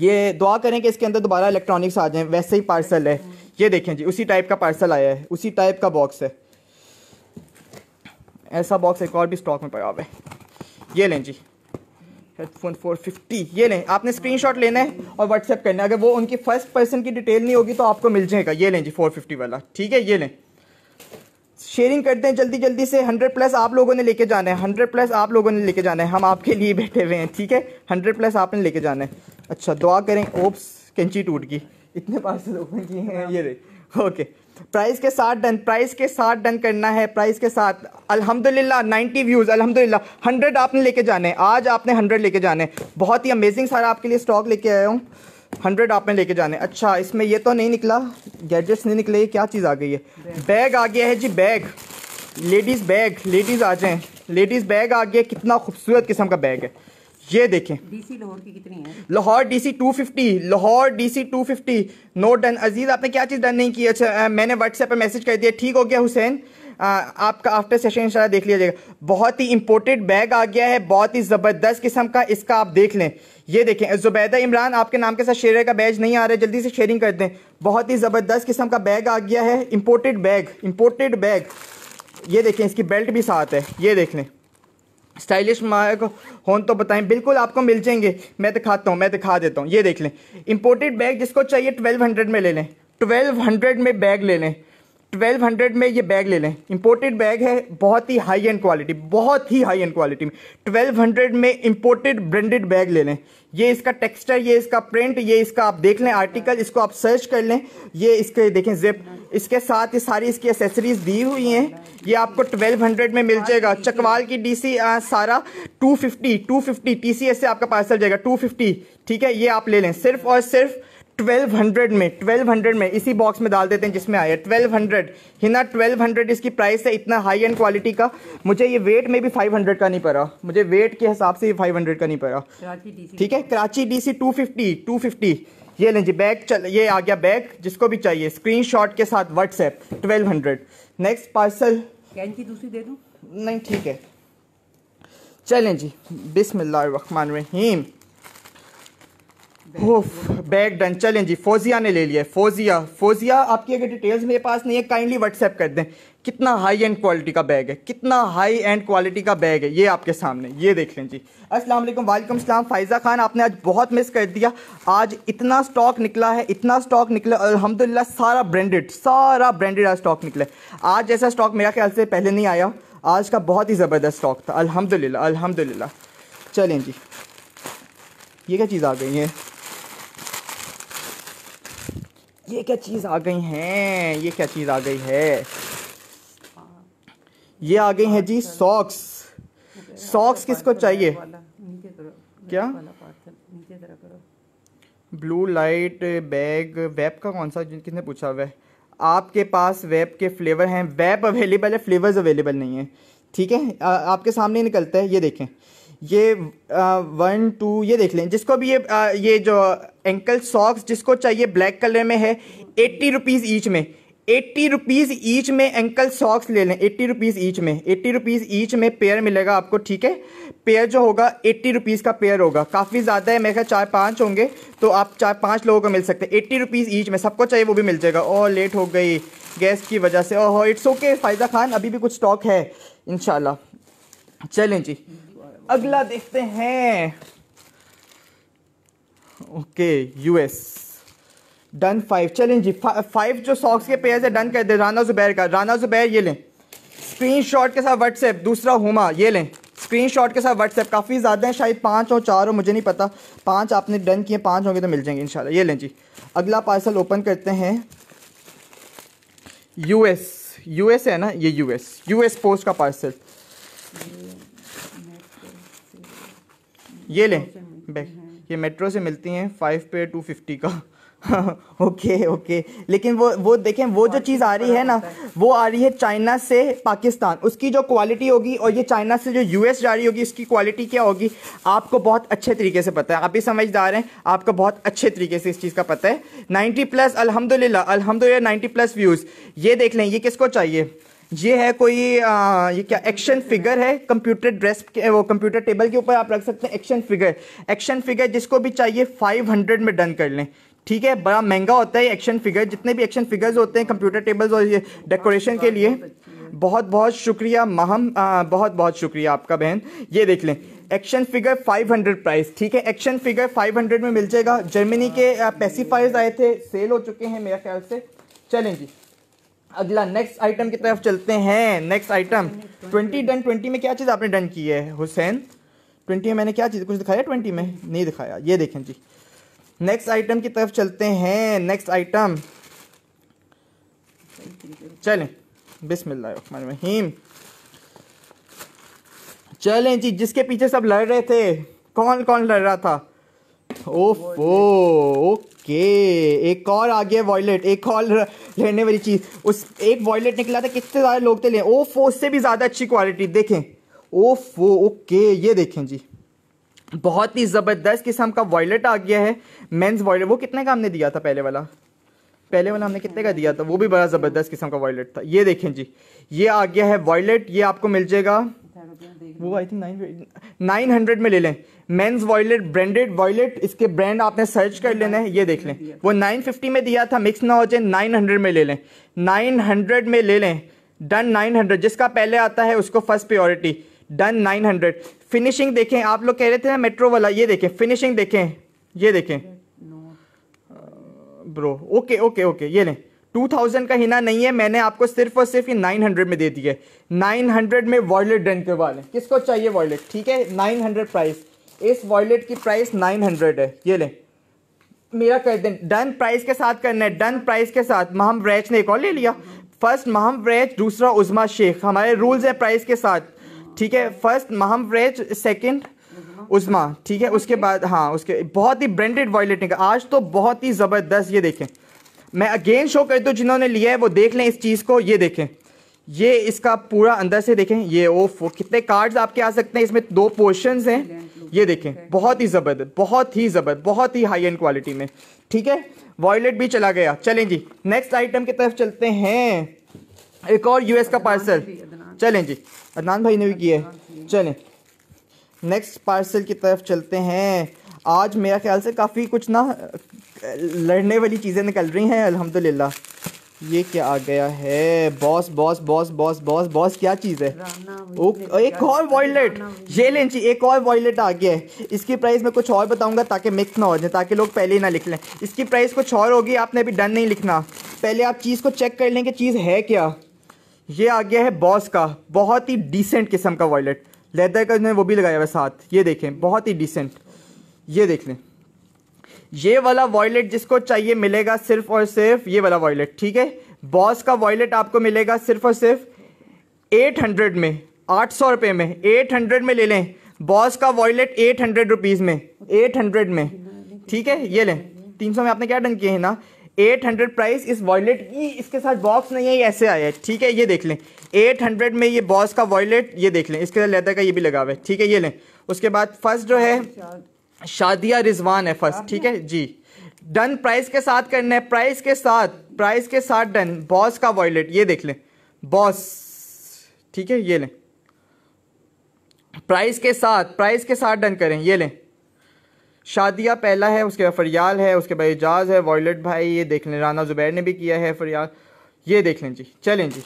ये दुआ करें कि इसके अंदर दोबारा इलेक्ट्रॉनिक्स आ जाएं वैसे ही पार्सल है ये देखें जी उसी टाइप का पार्सल आया है उसी टाइप का बॉक्स है ऐसा बॉक्स एक और भी स्टॉक में पड़ा हुआ है ये लें जी हेडफोन 450 ये लें आपने स्क्रीनशॉट लेना है और व्हाट्सएप करना है अगर वो उनकी फर्स्ट पर्सन की डिटेल नहीं होगी तो आपको मिल जाएगा ये लें जी 450 वाला ठीक है ये लें शेयरिंग कर दें जल्दी जल्दी से 100 प्लस आप लोगों ने लेके जाना है 100 प्लस आप लोगों ने लेके जाना है हम आपके लिए बैठे हुए हैं ठीक है 100 प्लस आपने लेके जाना है अच्छा दुआ करें ओप्स कैंची टूट गई कितने पार्सल ओपन किए हैं ये देख ओके प्राइस के साथ डन प्राइस के साथ डन करना है प्राइस के साथ अल्हम्दुलिल्लाह 90 व्यूज़ अल्हम्दुलिल्लाह 100 आपने लेके जाने आज आपने 100 लेके जाने बहुत ही अमेजिंग सारा आपके लिए स्टॉक लेके आया हूँ हंड्रेड आपने लेके जाने अच्छा इसमें ये तो नहीं निकला गैजेट्स नहीं निकले क्या चीज़ आ गई है बैग आ गया है जी बैग लेडीज़ बैग लेडीज़ आ जाएँ लेडीज़ बैग आ गया कितना खूबसूरत किस्म का बैग है ये देखें डीसी लाहौर की कितनी है Lahore DC 250 Lahore DC 250 note done Aziz आपने क्या चीज़ डन नहीं की अच्छा आ, मैंने व्हाट्सएप पे मैसेज कर दिया ठीक हो गया हुसैन आपका आफ्टर सेशन इंशाल्लाह देख लिया जाएगा बहुत ही इंपोर्टेड बैग आ गया है बहुत ही ज़बरदस्त किस्म का इसका आप देख लें ये देखें जुबैदा इमरान आपके नाम के साथ शेयर का बैज नहीं आ रहा है जल्दी से शेयरिंग कर दें बहुत ही ज़बरदस्त किस्म का बैग आ गया है इम्पोर्टेड बैग इम्पोर्टेड बैग ये देखें इसकी बेल्ट भी साथ है ये देख लें स्टाइलिश मार्क होन तो बताएं बिल्कुल आपको मिल जाएंगे मैं दिखाता हूँ मैं दिखा देता हूँ ये देख लें इंपोर्टेड बैग जिसको चाहिए ट्वेल्व हंड्रेड में ले लें ट्वेल्व हंड्रेड में बैग ले लें ट्वेल्व हंड्रेड में ये बैग ले लें इम्पोर्टेड बैग है बहुत ही हाई एंड क्वालिटी बहुत ही हाई एंड क्वालिटी में ट्वेल्व हंड्रेड में इम्पोर्टेड ब्रांडेड बैग ले लें ये इसका टेक्सचर ये इसका प्रिंट ये इसका आप देख लें आर्टिकल इसको आप सर्च कर लें ये इसके देखें जिप इसके साथ ये सारी इसकी एसेसरीज दी हुई हैं ये आपको ट्वेल्व हंड्रेड में मिल जाएगा चकवाल की डी सी सारा two fifty two fifty T C S से आपका पार्सल जाएगा टू फिफ्टी ठीक है ये आप ले लें सिर्फ और सिर्फ 1200 में 1200 में इसी बॉक्स में डाल देते हैं जिसमें आया 1200 हिना 1200 इसकी प्राइस है इतना हाई एंड क्वालिटी का मुझे ये वेट में भी 500 का नहीं पड़ा मुझे वेट के हिसाब से ये 500 का नहीं पड़ा ठीक है कराची डीसी 250 250 ये लें जी बैग चल ये आ गया बैग जिसको भी चाहिए शॉट के साथ व्हाट्सएप हंड्रेड नेक्स्ट पार्सल कैन की दूसरी दे दूँ नहीं ठीक है चलें जी बिसमिल्लर रहीम बैग डन चलें जी फोजिया ने ले लिया फोजिया फोजिया आपकी अगर डिटेल्स मेरे पास नहीं है काइंडली व्हाट्सएप कर दें कितना हाई एंड क्वालिटी का बैग है कितना हाई एंड क्वालिटी का बैग है ये आपके सामने ये देख लें जी अस्सलाम वालेकुम वालेकुम सलाम फ़ाइज़ा खान आपने आज बहुत मिस कर दिया आज इतना स्टॉक निकला है इतना स्टॉक निकला अलहमदिल्ला सारा ब्रांडेड सारा ब्रांडेड आज स्टॉक निकला आज ऐसा स्टॉक मेरा ख्याल से पहले नहीं आया आज का बहुत ही ज़बरदस्त स्टॉक था अलहमदिल्ला अलहमदिल्ला चलें जी ये क्या चीज़ आ गई है ये क्या चीज़ आ गई है ये क्या चीज़ आ गई है ये आ गई है जी सॉक्स सॉक्स किसको चाहिए क्या ब्लू लाइट बैग वेब का कौन सा किसने पूछा हुआ है आपके पास वेब के फ्लेवर हैं वेब अवेलेबल है फ्लेवर्स अवेलेबल नहीं है ठीक है आपके सामने निकलता है ये देखें ये वन टू ये देख लें जिसको भी ये आ, ये जो एंकल सॉक्स जिसको चाहिए ब्लैक कलर में है एट्टी रुपीज़ ईच में एट्टी रुपीज़ ईच में एंकल सॉक्स ले लें एट्टी रुपीज़ ईच में एट्टी रुपीज़ ईच में पेयर मिलेगा आपको ठीक है पेयर जो होगा एट्टी रुपीज़ का पेयर होगा काफ़ी ज़्यादा है मेरे ख्याल चार पाँच होंगे तो आप चार पाँच लोगों को मिल सकते हैं एट्टी रुपीज़ ईच में सबको चाहिए वो भी मिल जाएगा और लेट हो गई गैस की वजह से ओह इट्स ओके फ़ायदा खान अभी भी कुछ स्टॉक है इन चलें जी अगला देखते हैं ओके यूएस डन फाइव चलें जी फाइव जो सॉक्स के पेयर है डन कर दे राना जुबैर का राना जुबैर ये लें स्क्रीनशॉट के साथ व्हाट्सएप दूसरा हुमा ये लें स्क्रीनशॉट के साथ व्हाट्सएप काफ़ी ज़्यादा हैं शायद पाँच हो चार हो मुझे नहीं पता पाँच आपने डन किए पाँच होंगे तो मिल जाएंगे इन ये लें जी अगला पार्सल ओपन करते हैं यूएस यूएस है ना ये यूएस यूएस पोस्ट का पार्सल ये लें बैग ये मेट्रो से मिलती हैं फाइव पे टू फिफ्टी का [LAUGHS] ओके ओके लेकिन वो वो देखें वो जो चीज़ आ रही है ना वो आ रही है चाइना से पाकिस्तान उसकी जो क्वालिटी होगी और ये चाइना से जो यूएस जा रही होगी उसकी क्वालिटी क्या होगी आपको बहुत अच्छे तरीके से पता है आप भी समझदार हैं आपको बहुत अच्छे तरीके से इस चीज़ का पता है 90 प्लस अलहमदिल्ला अलहमदिल्ला नाइन्टी प्लस व्यूज़ ये देख लें ये किसको चाहिए ये है कोई आ, ये क्या एक्शन फिगर है कंप्यूटर ड्रेस के वो कंप्यूटर टेबल के ऊपर आप रख सकते हैं एक्शन फिगर एक्शन फिगर जिसको भी चाहिए 500 में डन कर लें ठीक है बड़ा महंगा होता है एक्शन फिगर जितने भी एक्शन फिगर्स होते हैं कंप्यूटर टेबल्स और ये डेकोरेशन के लिए बहुत बहुत शुक्रिया महम आ, बहुत बहुत शुक्रिया आपका बहन ये देख लें एक्शन फिगर 500 प्राइस ठीक है एक्शन फिगर 500 में मिल जाएगा जर्मनी के पेसीफायर्स आए थे सेल हो चुके हैं मेरे ख्याल से चलें जी अगला नेक्स्ट आइटम की तरफ चलते हैं next item twenty done twenty में क्या चीज़ आपने डन की है हुसैन ट्वेंटी में मैंने क्या चीज़ कुछ दिखाया ट्वेंटी में नहीं दिखाया ये देखें जी नेक्स्ट आइटम की तरफ चलते हैं नेक्स्ट आइटम चलें बिस्मिल्लाम चलें जी जिसके पीछे सब लड़ रहे थे कौन कौन लड़ रहा था ओफ ओ ओके एक और आ गया वॉयलेट एक और लेने वाली चीज़ उस एक वॉयलेट निकला था कितने सारे लोग थे ले ओ फो उससे भी ज़्यादा अच्छी क्वालिटी देखें ओ फो ओके ये देखें जी बहुत ही ज़बरदस्त किस्म का वॉयलेट आ गया है मेन्स वॉयलेट वो कितने का हमने दिया था पहले वाला पहले वाला हमने कितने का दिया था वो भी बड़ा ज़बरदस्त किस्म का वॉयलेट था ये देखें जी ये आ गया है वॉयलेट ये आपको मिल जाएगा वो I think nine nine hundred में ले लें मेंस वॉयलेट ब्रांडेड वॉयलेट इसके ब्रांड आपने सर्च कर लेना है ये देख लें वो 950 में दिया था मिक्स ना हो जाए 900 में ले लें 900 में ले लें डन 900 जिसका पहले आता है उसको फर्स्ट प्योरिटी डन 900 फिनिशिंग देखें आप लोग कह रहे थे ना मेट्रो वाला ये देखें फिनिशिंग देखें ये देखें ब्रो ओके ओके ओके ये लें 2000 का हिना नहीं है मैंने आपको सिर्फ और सिर्फ ये 900 में दे दी है 900 में वॉयलेट डन करवा लें किसको चाहिए वॉयलेट ठीक है 900 प्राइस इस वॉलेट की प्राइस नाइन हंड्रेड है ये लें मेरा कर दें डन प्राइस के साथ करना है डन प्राइस के साथ महम ब्रैच ने एक और ले लिया फर्स्ट महम ब्रैच दूसरा उजमा शेख हमारे रूल्स हैं प्राइस के साथ ठीक है फर्स्ट महम ब्रैच सेकेंड उजमा ठीक है उसके बाद हाँ उसके बहुत ही ब्रांडेड वॉयलेट निकल आज तो बहुत ही ज़बरदस्त ये देखें मैं अगेन शो कर दूँ जिन्होंने लिया है वो देख लें इस चीज़ को ये देखें ये इसका पूरा अंदर से देखें ये ओफ कितने कार्ड्स आपके आ सकते हैं इसमें दो पोर्शंस हैं ये देखें बहुत ही ज़बरदस्त बहुत ही ज़बरदस्त बहुत ही हाई एंड क्वालिटी में ठीक है वॉयलेट भी चला गया चलें जी नेक्स्ट आइटम की तरफ चलते हैं एक और यूएस का पार्सल चलें जी अदनान भाई ने भी किया है चलें नेक्स्ट पार्सल की तरफ चलते हैं आज मेरा ख्याल से काफ़ी कुछ ना लड़ने वाली चीज़ें निकल रही हैं अल्हम्दुलिल्लाह ये क्या आ गया है boss boss boss boss boss boss क्या चीज़ है एक और वॉयलेट ये लें जी एक और वॉयलेट आ गया है इसकी प्राइस मैं कुछ और बताऊंगा ताकि मिक्स ना हो जाए ताकि लोग पहले ही ना लिख लें इसकी प्राइस कुछ और होगी आपने अभी डन नहीं लिखना पहले आप चीज़ को चेक कर लें कि चीज़ है क्या ये आ गया है बॉस का बहुत ही डिसेंट किस्म का वॉयलेट लेदर का वो भी लगाया हुआ साथ ये देखें बहुत ही डिसेंट ये देख लें ये वाला वॉयलेट जिसको चाहिए मिलेगा सिर्फ और सिर्फ ये वाला वॉयलेट ठीक है बॉस का वॉयलेट आपको मिलेगा सिर्फ और सिर्फ एट हंड्रेड में आठ सौ रुपये में एट हंड्रेड में ले लें बॉस का वॉयलेट एट हंड्रेड रुपीज़ में एट हंड्रेड में ठीक है ये लें तीन सौ में आपने क्या डन किए हैं ना एट हंड्रेड प्राइस इस वॉयलेट की इसके साथ बॉक्स नहीं है ये ऐसे आया है ठीक है ये देख लें एट हंड्रेड में ये बॉस का वॉयलेट ये देख लें इसके साथ लेदर का ये भी लगा हुआ है ठीक है ये लें उसके बाद फर्स्ट जो है शादिया रिजवान है फर्स्ट ठीक है जी डन प्राइस के साथ करना है प्राइस के साथ प्राइस के साथ डन बॉस का वॉयलेट ये देख लें बॉस ठीक है ये लें प्राइस के साथ प्राइस के साथ डन करें ये लें शादिया पहला है उसके बाद फरियाल है उसके बाद एजाज है वॉयलेट भाई ये देख लें राना जुबैर ने भी किया है फरियाल ये देख लें जी चलें जी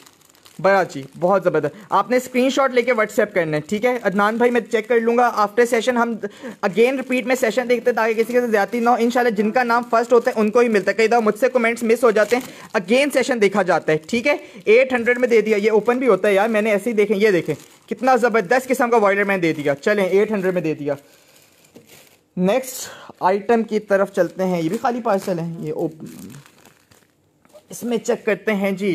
बड़ा जी बहुत ज़बरदस्त आपने स्क्रीनशॉट लेके व्हाट्सएप करना है ठीक है अदनान भाई मैं चेक कर लूँगा आफ्टर सेशन हम अगेन रिपीट में सेशन देखते हैं ताकि किसी के साथ ज्यादा ना हो इनशाला जिनका नाम फर्स्ट होता है उनको ही मिलता है कई दफ़ा मुझसे कमेंट्स मिस हो जाते हैं अगेन सेशन देखा जाता है ठीक है एट हंड्रेड में दे दिया ये ओपन भी होता है यार मैंने ऐसे ही देखें ये देखें कितना ज़बरदस्त किस्म का वॉयलर मैंने दे दिया चलें एट हंड्रेड में दे दिया नेक्स्ट आइटम की तरफ चलते हैं ये भी खाली पार्सल है ये ओपन इसमें चेक करते हैं जी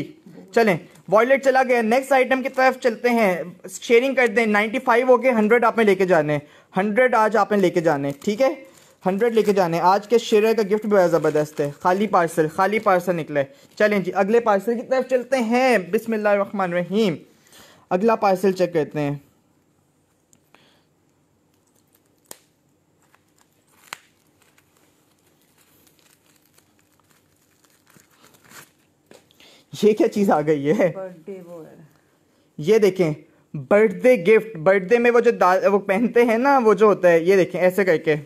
चलें वॉलेट चला गया नेक्स्ट आइटम की तरफ चलते हैं शेयरिंग कर दें 95 हो गए हंड्रेड आपने लेके जाने 100 आज आप लेके जाने ठीक है 100 लेके जाने आज के शेयर का गिफ्ट बड़ा ज़बरदस्त है खाली पार्सल खाली पार्सल निकले चलें जी अगले पार्सल की तरफ चलते हैं बिसमिल्ल रहीम अगला पार्सल चेक करते हैं ये क्या चीज़ आ गई है बर्थडे वो है ये देखें बर्थडे गिफ्ट बर्थडे में वो जो वो पहनते हैं ना वो जो होता है ये देखें ऐसे करके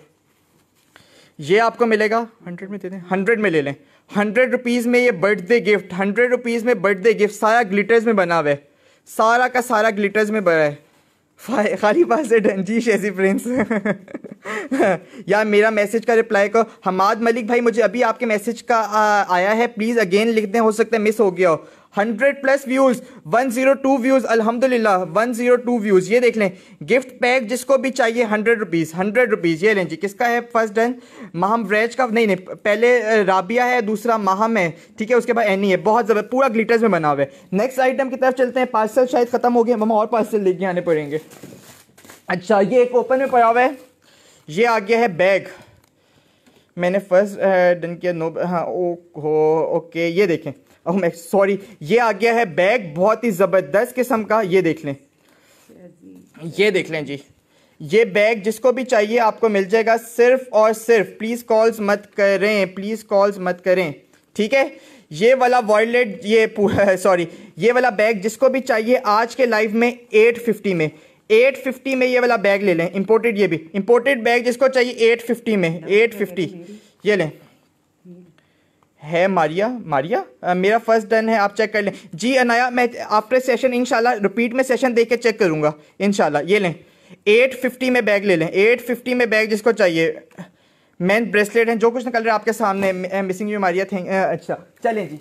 ये आपको मिलेगा हंड्रेड में दे दें हंड्रेड में ले लें हंड्रेड रुपीज़ में ये बर्थडे गिफ्ट हंड्रेड रुपीज़ में बर्थडे गिफ्ट सारा ग्लिटर्स में बना हुआ है सारा का सारा ग्लिटर्स में बना है खाली पास से डंजी शेजी प्रिंस यार मेरा मैसेज का रिप्लाई करो हमाद मलिक भाई मुझे अभी आपके मैसेज का आ, आया है प्लीज़ अगेन लिख दें हो सकता है मिस हो गया हो hundred plus views one zero two views अलहमदुल्ला वन जीरो टू व्यूज ये देख लें गिफ्ट पैक जिसको भी चाहिए हंड्रेड रुपीज हंड्रेड रुपीज ये लें जी किसका है फर्स्ट डन माहम वैज का नहीं नहीं पहले राबिया है दूसरा माहम है ठीक है उसके बाद एनी है बहुत जबरदस्त पूरा ग्लीटर्स में बना हुआ है नेक्स्ट आइटम की तरफ चलते हैं पार्सल शायद खत्म हो गया हम और पार्सल लेके आने पड़ेंगे अच्छा ये एक ओपन में पड़ा हुआ है ये आ गया है बैग मैंने फर्स्ट डन किया नो हाँ ओ हो ओके ये देखें ओह मैं सॉरी ये आ गया है बैग बहुत ही ज़बरदस्त किस्म का ये देख लें ये देख लें जी ये बैग जिसको भी चाहिए आपको मिल जाएगा सिर्फ और सिर्फ प्लीज़ कॉल्स मत करें प्लीज़ कॉल्स मत करें ठीक है ये वाला वॉयलेट ये सॉरी [LAUGHS] ये वाला बैग जिसको भी चाहिए आज के लाइव में 850 में 850 में ये वाला बैग ले लें इम्पोर्टेड ये भी इम्पोर्टेड बैग जिसको चाहिए 850 में 850 ये लें है मारिया मारिया आ, मेरा फर्स्ट डन है आप चेक कर लें जी अनाया मैं आफ्टर सेशन इनशाला रिपीट में सेशन देके के चेक करूँगा इनशाला ये लें एट फिफ्टी में बैग ले लें एट फिफ्टी में बैग जिसको चाहिए मैन ब्रेसलेट हैं जो कुछ निकल रहा है आपके सामने मिसिंग यू मारिया थैंक अच्छा चलें जी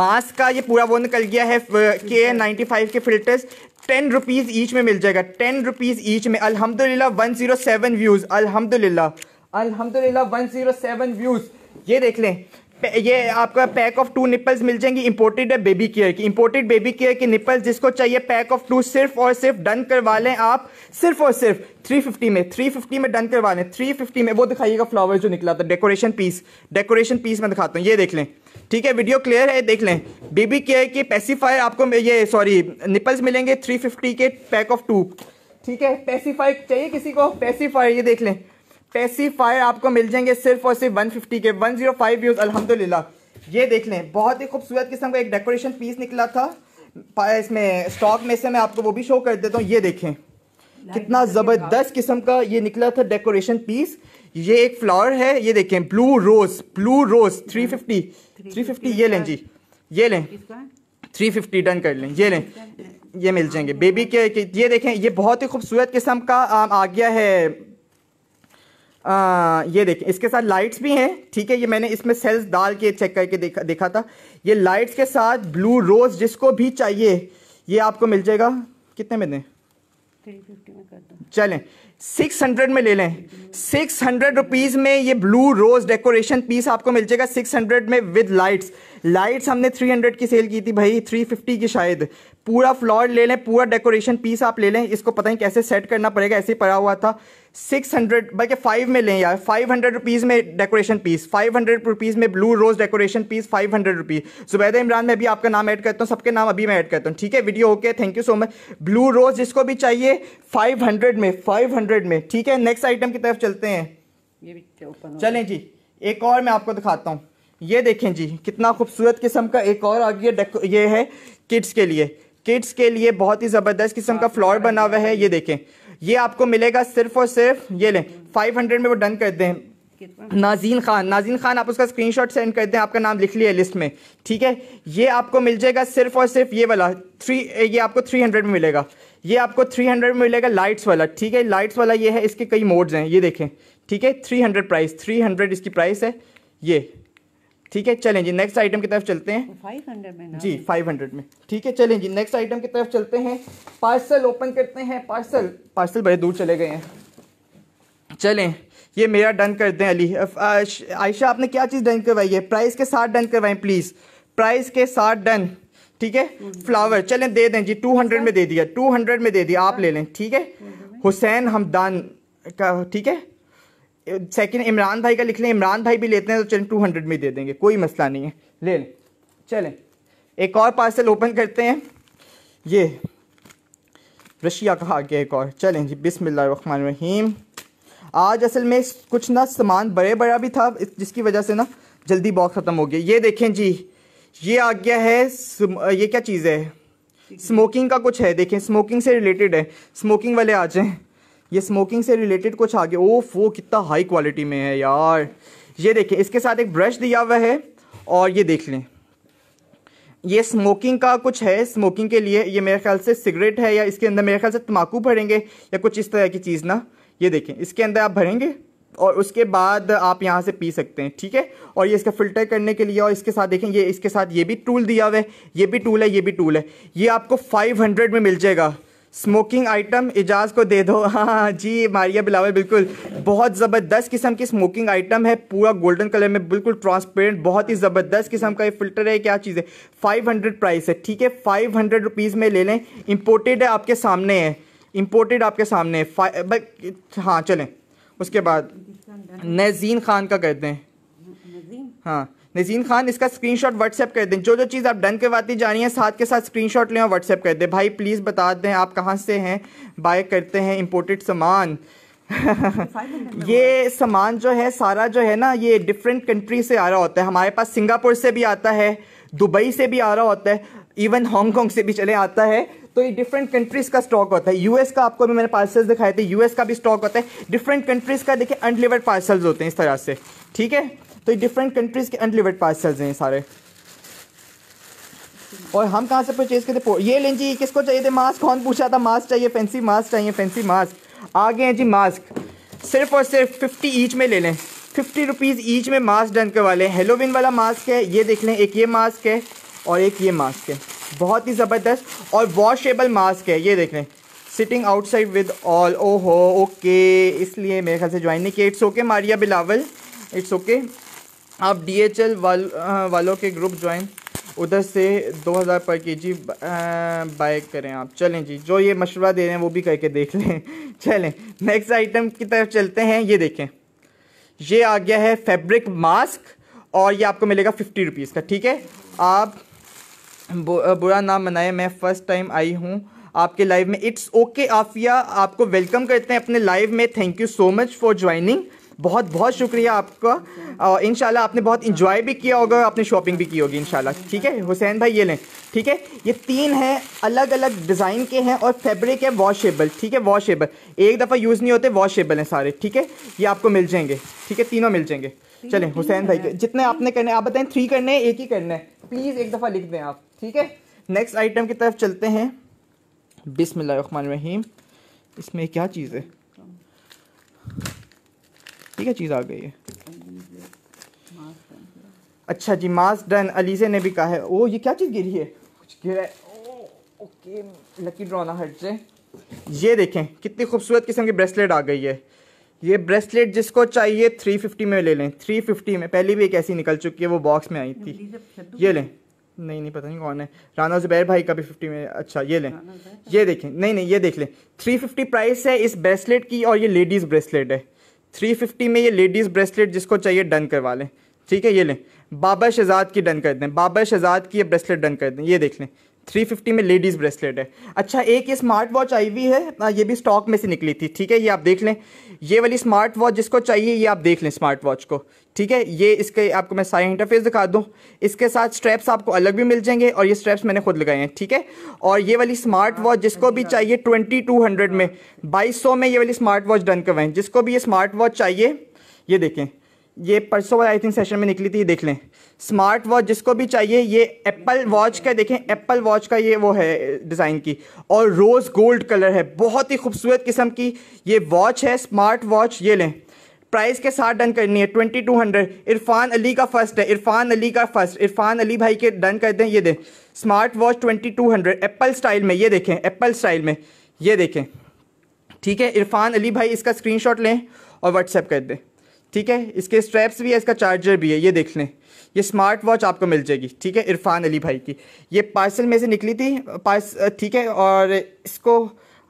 मास्क का ये पूरा वो निकल गया है के नाइन्टी फाइव के फिल्टर्स टेन रुपीज़ ईच में मिल जाएगा टेन रुपीज़ ईच में अलहमदिल्ला वन जीरो सेवन व्यूज़ अलहमदिल्ला अलहमदिल्ला वन जीरो सेवन व्यूज़ ये देख लें ये आपका पैक ऑफ टू निपल्स मिल जाएंगी इंपोर्टेड है बेबी केयर की इंपोर्टेड बेबी केयर की निपल्स जिसको चाहिए पैक ऑफ टू सिर्फ और सिर्फ डन करवा लें आप सिर्फ और सिर्फ 350 में 350 में डन करवा लें 350 में वो दिखाइएगा फ्लावर्स जो निकला था डेकोरेशन पीस डेकोरेशन पीस मैं दिखाता हूँ ये देख लें ठीक है वीडियो क्लियर है देख लें बेबी केयर के पेसीफाई आपको ये सॉरी निपल्स मिलेंगे थ्री के पैक ऑफ टू ठीक है पेसीफाई चाहिए किसी को पेसीफाई ये देख लें पेसीफायर आपको मिल जाएंगे सिर्फ और सिर्फ 150 के 105 व्यूज अलहमदुल्ला ये देख लें बहुत ही खूबसूरत किस्म का एक डेकोरेशन पीस निकला था इसमें स्टॉक में से मैं आपको वो भी शो कर देता हूँ ये देखें कितना ज़बरदस्त किस्म का ये निकला था डेकोरेशन पीस ये एक फ्लावर है ये देखें blue rose blue rose three fifty three fifty ये लें जी ये लें थ्री फिफ्टी डन कर लें ये लें ये मिल जाएंगे बेबी के ये देखें ये बहुत ही खूबसूरत किस्म का आ गया है आ, ये देखें इसके साथ लाइट्स भी हैं ठीक है ये मैंने इसमें सेल्स डाल के चेक करके देखा देखा था ये लाइट्स के साथ ब्लू रोज़ जिसको भी चाहिए ये आपको मिल जाएगा कितने में दें चलें सिक्स हंड्रेड में ले लें सिक्स हंड्रेड रुपीज़ में ये ब्लू रोज़ डेकोरेशन पीस आपको मिल जाएगा सिक्स हंड्रेड में विद लाइट्स लाइट्स हमने 300 की सेल की थी भाई 350 की शायद पूरा फ्लॉर ले लें पूरा डेकोरेशन पीस आप ले लें इसको पता नहीं कैसे सेट करना पड़ेगा ऐसे पड़ा हुआ था 600 बल्कि फाइव में लें यार फाइव हंड्रेड रुपीज़ में decoration piece five hundred rupees में blue rose decoration piece five hundred rupees Zubaida Imran में अभी आपका नाम ऐड करता हूँ सबके नाम अभी मैं ऐड करता हूँ ठीक है video okay thank you so much blue rose जिसको भी चाहिए फाइव हंड्रेड में फाइव हंड्रेड में ठीक है नेक्स्ट आइटम की तरफ चलते हैं चलें जी एक और मैं आपको दिखाता हूँ ये देखें जी कितना खूबसूरत किस्म का एक और आ गया ये है किड्स के लिए किड्स के लिए बहुत ही ज़बरदस्त किस्म का फ्लोर बना हुआ है ये देखें ये आपको मिलेगा सिर्फ और सिर्फ ये लें 500 में वो डन कर दें नाजीन खान नाजीन खान आप उसका स्क्रीनशॉट सेंड कर दें आपका नाम लिख लिया लिस्ट में ठीक है ये आपको मिल जाएगा सिर्फ और सिर्फ ये वाला थ्री ये आपको थ्री हंड्रेड में मिलेगा ये आपको थ्री हंड्रेड में मिलेगा लाइट्स वाला ठीक है लाइट्स वाला ये है इसके कई मोड्स हैं ये देखें ठीक है three hundred price three hundred इसकी प्राइस है ये ठीक है चलें जी नेक्स्ट आइटम की तरफ चलते हैं फाइव हंड्रेड में जी फाइव हंड्रेड में ठीक है चलें जी नेक्स्ट आइटम की तरफ चलते हैं पार्सल ओपन करते हैं पार्सल पार्सल बड़े दूर चले गए हैं चलें ये मेरा डन कर दें अली आयशा आपने क्या चीज़ डन करवाई है प्राइस के साथ डन करवाएं प्लीज़ प्राइस के साथ डन ठीक है फ्लावर चलें दे दें जी टू हंड्रेड में दे दिया टू हंड्रेड में दे दिया आप ले लें ठीक है हुसैन हमदान का ठीक है सेकंड इमरान भाई का लिख लें इमरान भाई भी लेते हैं तो चलें टू हंड्रेड में दे देंगे कोई मसला नहीं है ले लें चलें एक और पार्सल ओपन करते हैं ये रशिया का आ गया एक और चलें जी बिसमान रहीम आज असल में कुछ ना सामान बड़े बड़ा भी था जिसकी वजह से ना जल्दी बॉक्स ख़त्म हो गया ये देखें जी ये आ गया है ये क्या चीज़ है स्मोकिंग का कुछ है देखें स्मोकिंग से रिलेटेड है स्मोकिंग वाले आ जाए ये स्मोकिंग से रिलेटेड कुछ आगे ओफ वो कितना हाई क्वालिटी में है यार ये देखें इसके साथ एक ब्रश दिया हुआ है और ये देख लें ये स्मोकिंग का कुछ है स्मोकिंग के लिए ये मेरे ख्याल से सिगरेट है या इसके अंदर मेरे ख्याल से तम्बाकू भरेंगे या कुछ इस तरह की चीज़ ना ये देखें इसके अंदर आप भरेंगे और उसके बाद आप यहाँ से पी सकते हैं ठीक है और ये इसका फ़िल्टर करने के लिए और इसके साथ देखें ये इसके साथ ये भी टूल दिया हुआ है ये भी टूल है ये भी टूल है ये आपको 500 में मिल जाएगा स्मोकिंग आइटम इजाज़ को दे दो [LAUGHS] हाँ, हाँ जी मारिया बिलावल बिल्कुल बहुत ज़बरदस्त किस्म की स्मोकिंग आइटम है पूरा गोल्डन कलर में बिल्कुल ट्रांसपेरेंट बहुत ही ज़बरदस्त किस्म का ये फिल्टर है क्या चीज़ है फाइव हंड्रेड प्राइस है ठीक है फाइव हंड्रेड रुपीज़ में ले लें इम्पोर्टेड है आपके सामने है इम्पोर्टेड आपके सामने है हाँ चलें उसके बाद नजीन खान का कहते हैं हाँ नजीन खान इसका स्क्रीनशॉट व्हाट्सएप कर दें जो जो चीज़ आप डन करवाती जा रही हैं साथ के साथ स्क्रीनशॉट लें और व्हाट्सएप कर दें भाई प्लीज़ बता दें आप कहाँ से हैं बाय करते हैं इम्पोर्टेड सामान [LAUGHS] ये सामान जो है सारा जो है ना ये डिफरेंट कंट्री से आ रहा होता है हमारे पास सिंगापुर से भी आता है दुबई से भी आ रहा होता है इवन हांगकॉन्ग से भी चले आता है तो ये डिफरेंट कंट्रीज का स्टॉक होता है यूएस का आपको भी मैंने पार्सल्स दिखाए थे यूएस का भी स्टॉक होता है डिफरेंट कंट्रीज का देखिए अनडिलीवर्ड पार्सल्स होते हैं इस तरह से ठीक है तो ये डिफरेंट कंट्रीज़ के अनलिवेड पार्सल्स हैं सारे और हम कहाँ से परचेज़ करते ये लें जी किसको चाहिए थे मास्क कौन पूछा था मास्क चाहिए फैंसी मास्क चाहिए फैंसी मास्क आगे हैं जी मास्क सिर्फ और सिर्फ फिफ्टी ईच में ले लें फिफ्टी रुपीज़ ईच में मास्क डन करवा लें हेलोविन वाला मास्क है ये देख लें एक ये मास्क है और एक ये मास्क है बहुत ही ज़बरदस्त और वॉशेबल मास्क है ये देख लें सिटिंग आउटसाइड विद ऑल ओ हो ओके इसलिए मेरे ख्याल से ज्वाइन नहीं किया it's okay Maria Bilawal it's okay आप डी एच एल वाल, वालों के ग्रुप ज्वाइन उधर से 2000 पर के जी बाय करें आप चलें जी जो ये मशवरा दे रहे हैं वो भी करके देख लें [LAUGHS] चलें नेक्स्ट आइटम की तरफ चलते हैं ये देखें ये आ गया है फैब्रिक मास्क और ये आपको मिलेगा फिफ्टी रुपीज़ का ठीक है आप बुरा नाम मनाए मैं फ़र्स्ट टाइम आई हूँ आपके लाइव में इट्स ओके okay, आफिया आपको वेलकम करते हैं अपने लाइव में thank you so much for joining बहुत बहुत शुक्रिया आपका इन आपने बहुत इन्जॉय भी किया होगा आपने शॉपिंग भी की होगी इन ठीक है हुसैन भाई ये लें ठीक है ये तीन हैं अलग अलग डिज़ाइन के हैं और फैब्रिक है वॉशेबल ठीक है वॉशेबल एक दफ़ा यूज़ नहीं होते वॉशेबल हैं सारे ठीक है ये आपको मिल जाएंगे ठीक है तीनों मिल जाएंगे चलें हुसैन भाई के जितने आपने करने आप बताएं थ्री करने हैं एक ही करना है प्लीज़ एक दफ़ा लिख दें आप ठीक है नेक्स्ट आइटम की तरफ चलते हैं बिसमिल्ल इसमें क्या चीज़ है ठीक है चीज़ आ गई है अच्छा जी मास्क डन अलीजे ने भी कहा है ओ ये क्या चीज़ गिरी है कुछ गिरा है ओ, ओके लकी ड्रॉना हट से ये देखें कितनी खूबसूरत किस्म की ब्रेसलेट आ गई है ये ब्रेसलेट जिसको चाहिए 350 में ले लें 350 में पहले भी एक ऐसी निकल चुकी है वो बॉक्स में आई थी तो ये लें नहीं नहीं पता नहीं कौन है राना जुबैर भाई का भी फिफ्टी में अच्छा ये लें ये देखें नहीं नहीं ये देख लें फिफ्टी प्राइस है इस ब्रेसलेट की और ये लेडीज़ ब्रेसलेट है थ्री फिफ्टी में ये लेडीज़ ब्रेसलेट जिसको चाहिए डन करवा लें ठीक है ये लें बाबा शहजाद की डन कर दें बाबा शहजाद की ये ब्रेसलेट डन कर दें ये देख लें थ्री फिफ्टी में लेडीज़ ब्रेसलेट है अच्छा एक ये स्मार्ट वॉच आई हुई है ये भी स्टॉक में से निकली थी ठीक है ये आप देख लें ये वाली स्मार्ट वॉच जिसको चाहिए ये आप देख लें स्मार्ट वॉच को ठीक है ये इसके आपको मैं सारे इंटरफेस दिखा दूँ इसके साथ स्ट्रैप्स आपको अलग भी मिल जाएंगे और ये स्ट्रैप्स मैंने खुद लगाए हैं ठीक है और ये वाली स्मार्ट वॉच जिसको भी चाहिए ट्वेंटी टू हंड्रेड में बाईस सौ में ये वाली स्मार्ट वॉच डन करवाएं जिसको भी ये स्मार्ट वॉच चाहिए ये देखें ये परसों वाला आई थिंक सेशन में निकली थी देख लें स्मार्ट वॉच जिसको भी चाहिए ये एप्पल वॉच का देखें एप्पल वॉच का ये वो है डिज़ाइन की और रोज़ गोल्ड कलर है बहुत ही खूबसूरत किस्म की ये वॉच है स्मार्ट वॉच ये लें प्राइस के साथ डन करनी है twenty two hundred Irfan Ali का फर्स्ट है इरफान अली का फर्स्ट इरफान अली भाई के डन कर दें ये दें smart watch twenty two hundred Apple style में ये देखें एप्पल स्टाइल में ये देखें ठीक है इरफान अली भाई इसका स्क्रीनशॉट लें और व्हाट्सएप कर दें ठीक है इसके स्ट्रैप्स भी है इसका चार्जर भी है ये देख लें ये स्मार्ट वॉच आपको मिल जाएगी ठीक है इरफान अली भाई की ये पार्सल में से निकली थी पार्स ठीक है और इसको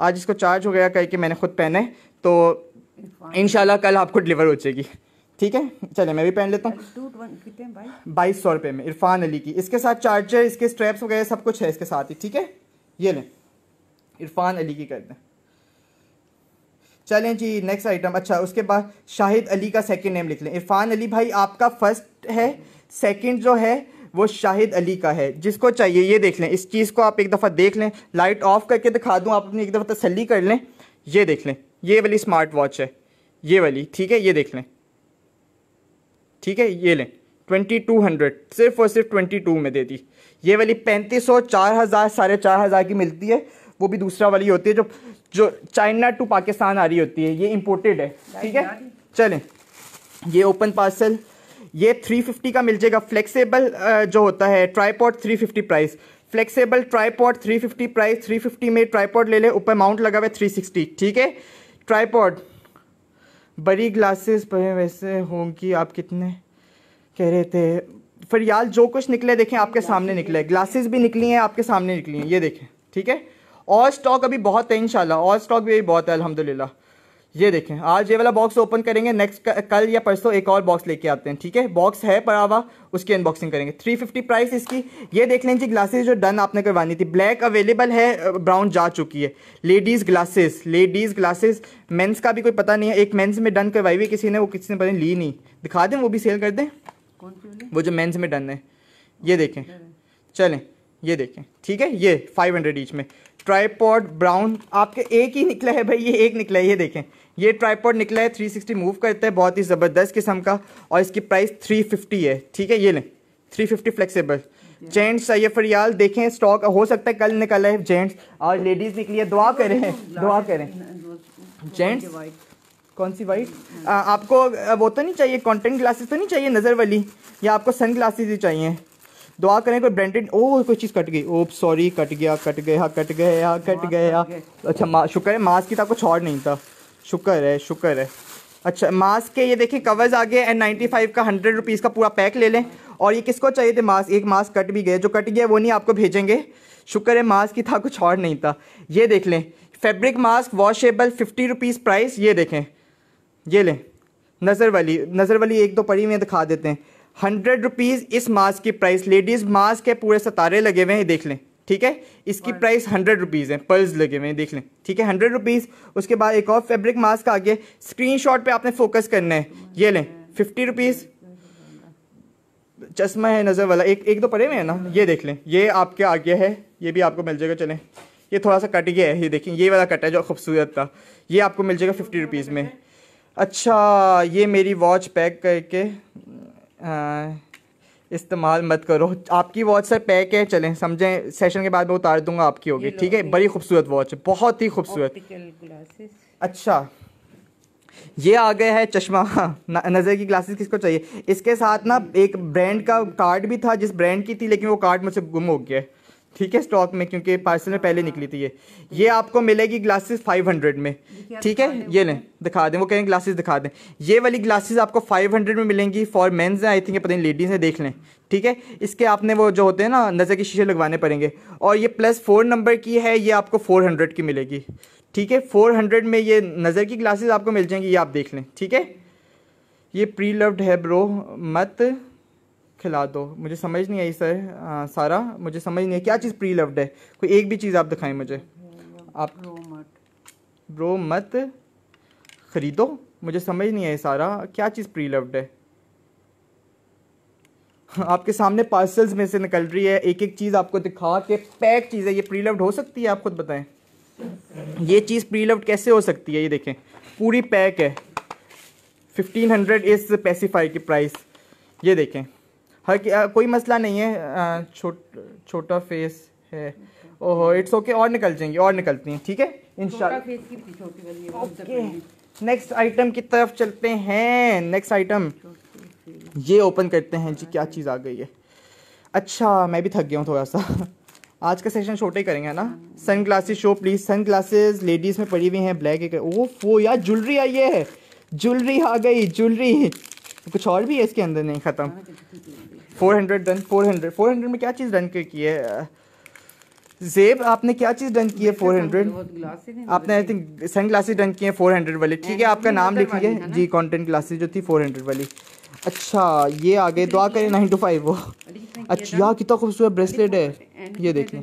आज इसको चार्ज हो गया कह मैंने खुद पहना है तो इन कल आपको डिलीवर हो जाएगी ठीक है चले मैं भी पहन लेता हूँ बाईस सौ रुपये में इरफान अली की इसके साथ चार्जर इसके स्ट्रैप्स वगैरह सब कुछ है इसके साथ ही ठीक है ये लें इरफान अली की कर दें चलें जी नेक्स्ट आइटम अच्छा उसके बाद शाहिद अली का सेकंड नेम लिख लें इरफान अली भाई आपका फर्स्ट है सेकंड जो है वो शाहिद अली का है जिसको चाहिए ये देख लें इस चीज़ को आप एक दफ़ा देख लें लाइट ऑफ करके दिखा दूँ आप अपनी एक दफ़ा तसली कर लें ये देख लें ये वाली स्मार्ट वॉच है ये वाली ठीक है ये देख लें ठीक है ये लें ट्वेंटी टू हंड्रेड सिर्फ और सिर्फ ट्वेंटी टू में दे दी ये वाली पैंतीस सौ चार हज़ार साढ़े चार हज़ार की मिलती है वो भी दूसरा वाली होती है जो जो चाइना टू पाकिस्तान आ रही होती है ये इम्पोर्टेड है ठीक है चलें ये ओपन पार्सल ये 350 का मिल जाएगा फ्लेक्सेबल जो होता है tripod 350 price flexible tripod 350 price 350 में ट्राईपॉड ले ले ऊपर माउंट लगा हुआ है 360 ठीक है ट्राईपॉड बड़ी ग्लासेस पर वैसे होंगी आप कितने कह रहे थे फिर यार जो कुछ निकले देखें आपके सामने निकले ग्लासेस भी निकली हैं आपके सामने निकली हैं ये देखें ठीक है और स्टॉक अभी बहुत है इनशाला और स्टॉक भी बहुत है अलहमदिल्ला ये देखें आज ये वाला बॉक्स ओपन करेंगे नेक्स्ट कल या परसों एक और बॉक्स लेके आते हैं ठीक है बॉक्स है परावा उसकी अनबॉक्सिंग करेंगे 350 प्राइस इसकी ये देख लें जी ग्लासेस जो डन आपने करवानी थी ब्लैक अवेलेबल है ब्राउन जा चुकी है ladies glasses ladies glasses men's का भी कोई पता नहीं है एक मेन्स में डन करवाई हुई किसी ने वो किसी ने पता ली नहीं दिखा दें वो भी सेल कर दें वो जो मेन्स में डन है ये देखें चलें ये देखें ठीक है ये फाइव हंड्रेड ईच में ट्राईपॉड ब्राउन आपके एक ही निकला है भाई ये एक निकला है ये देखें ये ट्राईपॉड निकला है थ्री सिक्सटी मूव करता है बहुत ही ज़बरदस्त किस्म का और इसकी प्राइस थ्री फिफ्टी है ठीक है ये लें थ्री फिफ्टी फ्लेक्सीबल जेंट्स चाहिए फरियाल देखें स्टॉक हो सकता है कल निकला है जेंट्स और लेडीज़ निकली है दुआ करें दुआ करें जेंट्स कौन सी वाइट आपको वो तो नहीं चाहिए कॉन्टेंट ग्लासेस तो नहीं चाहिए नज़र वाली या आपको सन ग्लासेस ही चाहिए दुआ करें कोई ब्रांडेड ओ कोई चीज़ कट गई ओ सॉरी कट गया कट गया हाँ, कट हाँ, गया कट गया अच्छा शुक्र है मास्क की था कुछ और नहीं था शुक्र है शुक्र है अच्छा मास्क के ये देखिए कवर्स आ गए एन नाइन्टी फाइव का हंड्रेड रुपीज़ का पूरा पैक ले लें और ये किसको चाहिए थे मास्क एक मास्क कट भी गए जो कट गया वो नहीं आपको भेजेंगे शुक्र है मास्क की था कुछ और नहीं था ये देख लें fabric mask washable fifty rupees price ये देखें ये लें नज़र वाली नज़र वाली एक दो पड़ी में दिखा देते हैं हंड्रेड रुपीज़ इस मास्क की प्राइस लेडीज़ मास्क के पूरे सतारे लगे हुए हैं देख लें ठीक है इसकी प्राइस हंड्रेड रुपीज़ है पर्ल्स लगे हुए हैं देख लें ठीक है हंड्रेड रुपीज़ उसके बाद एक और फैब्रिक मास्क आ गया स्क्रीन शॉट पर आपने फोकस करना है ये लें फिफ्टी रुपीज़ चश्मा है नज़र वाला एक एक दो पड़े हुए हैं ना ये देख लें ये आपके आगे है ये भी आपको मिल जाएगा चलें ये थोड़ा सा कट गया है ये देखें ये वाला कट है जो खूबसूरत था ये आपको मिल जाएगा फिफ्टी रुपीज़ में अच्छा ये मेरी वॉच पैक करके इस्तेमाल मत करो आपकी वॉच सर पैक है चलें समझें सेशन के बाद मैं उतार दूंगा आपकी होगी ठीक है बड़ी खूबसूरत वॉच है बहुत ही खूबसूरत अच्छा ये आ गया है चश्मा हाँ, नज़र की ग्लासेस किसको चाहिए इसके साथ ना एक ब्रांड का कार्ड भी था जिस ब्रांड की थी लेकिन वो कार्ड मुझसे गुम हो गया है ठीक है स्टॉक में क्योंकि पार्सल में पहले निकली थी ये ये आपको मिलेगी ग्लासेस 500 में ठीक है ये लें दिखा दें वो कहें ग्लासेस दिखा दें ये वाली ग्लासेस आपको 500 में मिलेंगी फॉर मेंस आई थिंक पता नहीं लेडीज़ हैं देख लें ठीक है इसके आपने वो जो होते हैं ना नज़र के शीशे लगवाने पड़ेंगे और ये प्लस फोर नंबर की है ये आपको फोर हंड्रेड की मिलेगी ठीक है फोर हंड्रेड में ये नज़र की ग्लासेज आपको मिल जाएंगी ये आप देख लें ठीक है ये प्री लव्ड है ब्रो मत खिला दो मुझे समझ नहीं आई सर आ, सारा मुझे समझ नहीं आई क्या चीज़ प्री लव्ड है कोई एक भी चीज़ आप दिखाएं मुझे आप ब्रो मत ख़रीदो मुझे समझ नहीं आई सारा क्या चीज़ प्री लव्ड है आपके सामने पार्सल्स में से निकल रही है एक एक चीज़ आपको दिखा के पैक चीज़ है ये प्री लव्ड हो सकती है आप खुद बताएं ये चीज़ प्री लव्ड कैसे हो सकती है ये देखें पूरी पैक है फिफ्टीन हंड्रेड इज़ पैसीफाई की प्राइस ये देखें हर कोई मसला नहीं है छोट छोटा फेस है ओहो इट्स ओके और निकल जाएंगी और निकलती हैं ठीक है इन नेक्स्ट आइटम की तरफ चलते हैं नेक्स्ट आइटम ये ओपन करते हैं जी क्या चीज़ आ गई है अच्छा मैं भी थक गया हूँ थोड़ा सा आज का सेशन छोटे करेंगे ना sunglasses show please sunglasses ladies में पड़ी हुई हैं ब्लैक एक ओ वो यार ज्वेलरी आई है ज्वेलरी आ गई ज्वेलरी कुछ और भी है इसके अंदर नहीं ख़त्म four hundred done four hundred four hundred में क्या चीज़ डन की है जेब आपने क्या चीज़ डन की है फोर हंड्रेड आपने I think sunglasses done की है फोर हंड्रेड वाली ठीक है आपका नाम लिया जी कॉन्टेंट ग्लासेज जो थी फोर हंड्रेड वाली अच्छा ये आ गए दुआ करें नाइन टू फाइव वो अच्छा यहाँ कितना खूबसूरत ब्रेसलेट है ये देख लें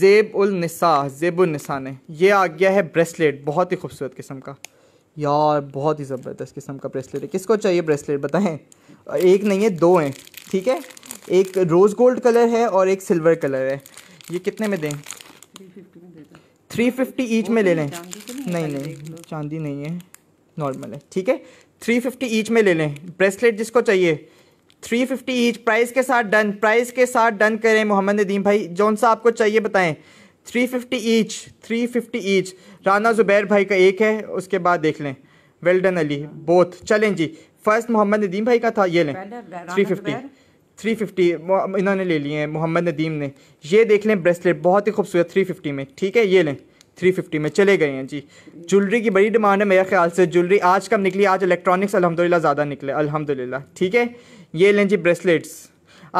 जेब उल निसा जेब उल निसा ने ये आ गया है ब्रेसलेट बहुत ही खूबसूरत किस्म का यार बहुत ही ज़बरदस्त किस्म का ब्रेसलेट है किसको चाहिए ब्रेसलेट बताएं एक नहीं है दो हैं ठीक है एक रोज़ गोल्ड कलर है और एक सिल्वर कलर है ये कितने में दें थ्री फिफ्टी ईच में ले लें नहीं नहीं चांदी नहीं है नॉर्मल है ठीक है थ्री फिफ्टी ईच में ले लें ब्रेसलेट जिसको चाहिए थ्री फिफ्टी ईच प्राइस के साथ डन प्राइस के साथ डन करें मोहम्मद नदीम भाई जौन सा आपको चाहिए बताएं three fifty each three fifty each Rana Zubair भाई का एक है उसके बाद देख लें वेल्डन अली बोथ चलें जी फर्स्ट मोहम्मद नदीम भाई का था ये लें थ्री फिफ्टी थ्री फिफ्टी इन्होंने ले लिए हैं मोहम्मद नदीम ने ये देख लें ब्रेसलेट बहुत ही खूबसूरत थ्री फिफ्टी में ठीक है ये लें थ्री फिफ्टी में चले गए हैं जी ज्वेलरी की बड़ी डिमांड है मेरे ख्याल से ज्वेलरी आज कम निकली आज इलेक्ट्रॉनिक्स अलहमदिल्ला ज़्यादा निकले अलहमदिल्ला ठीक है ये लें जी ब्रेसलेट्स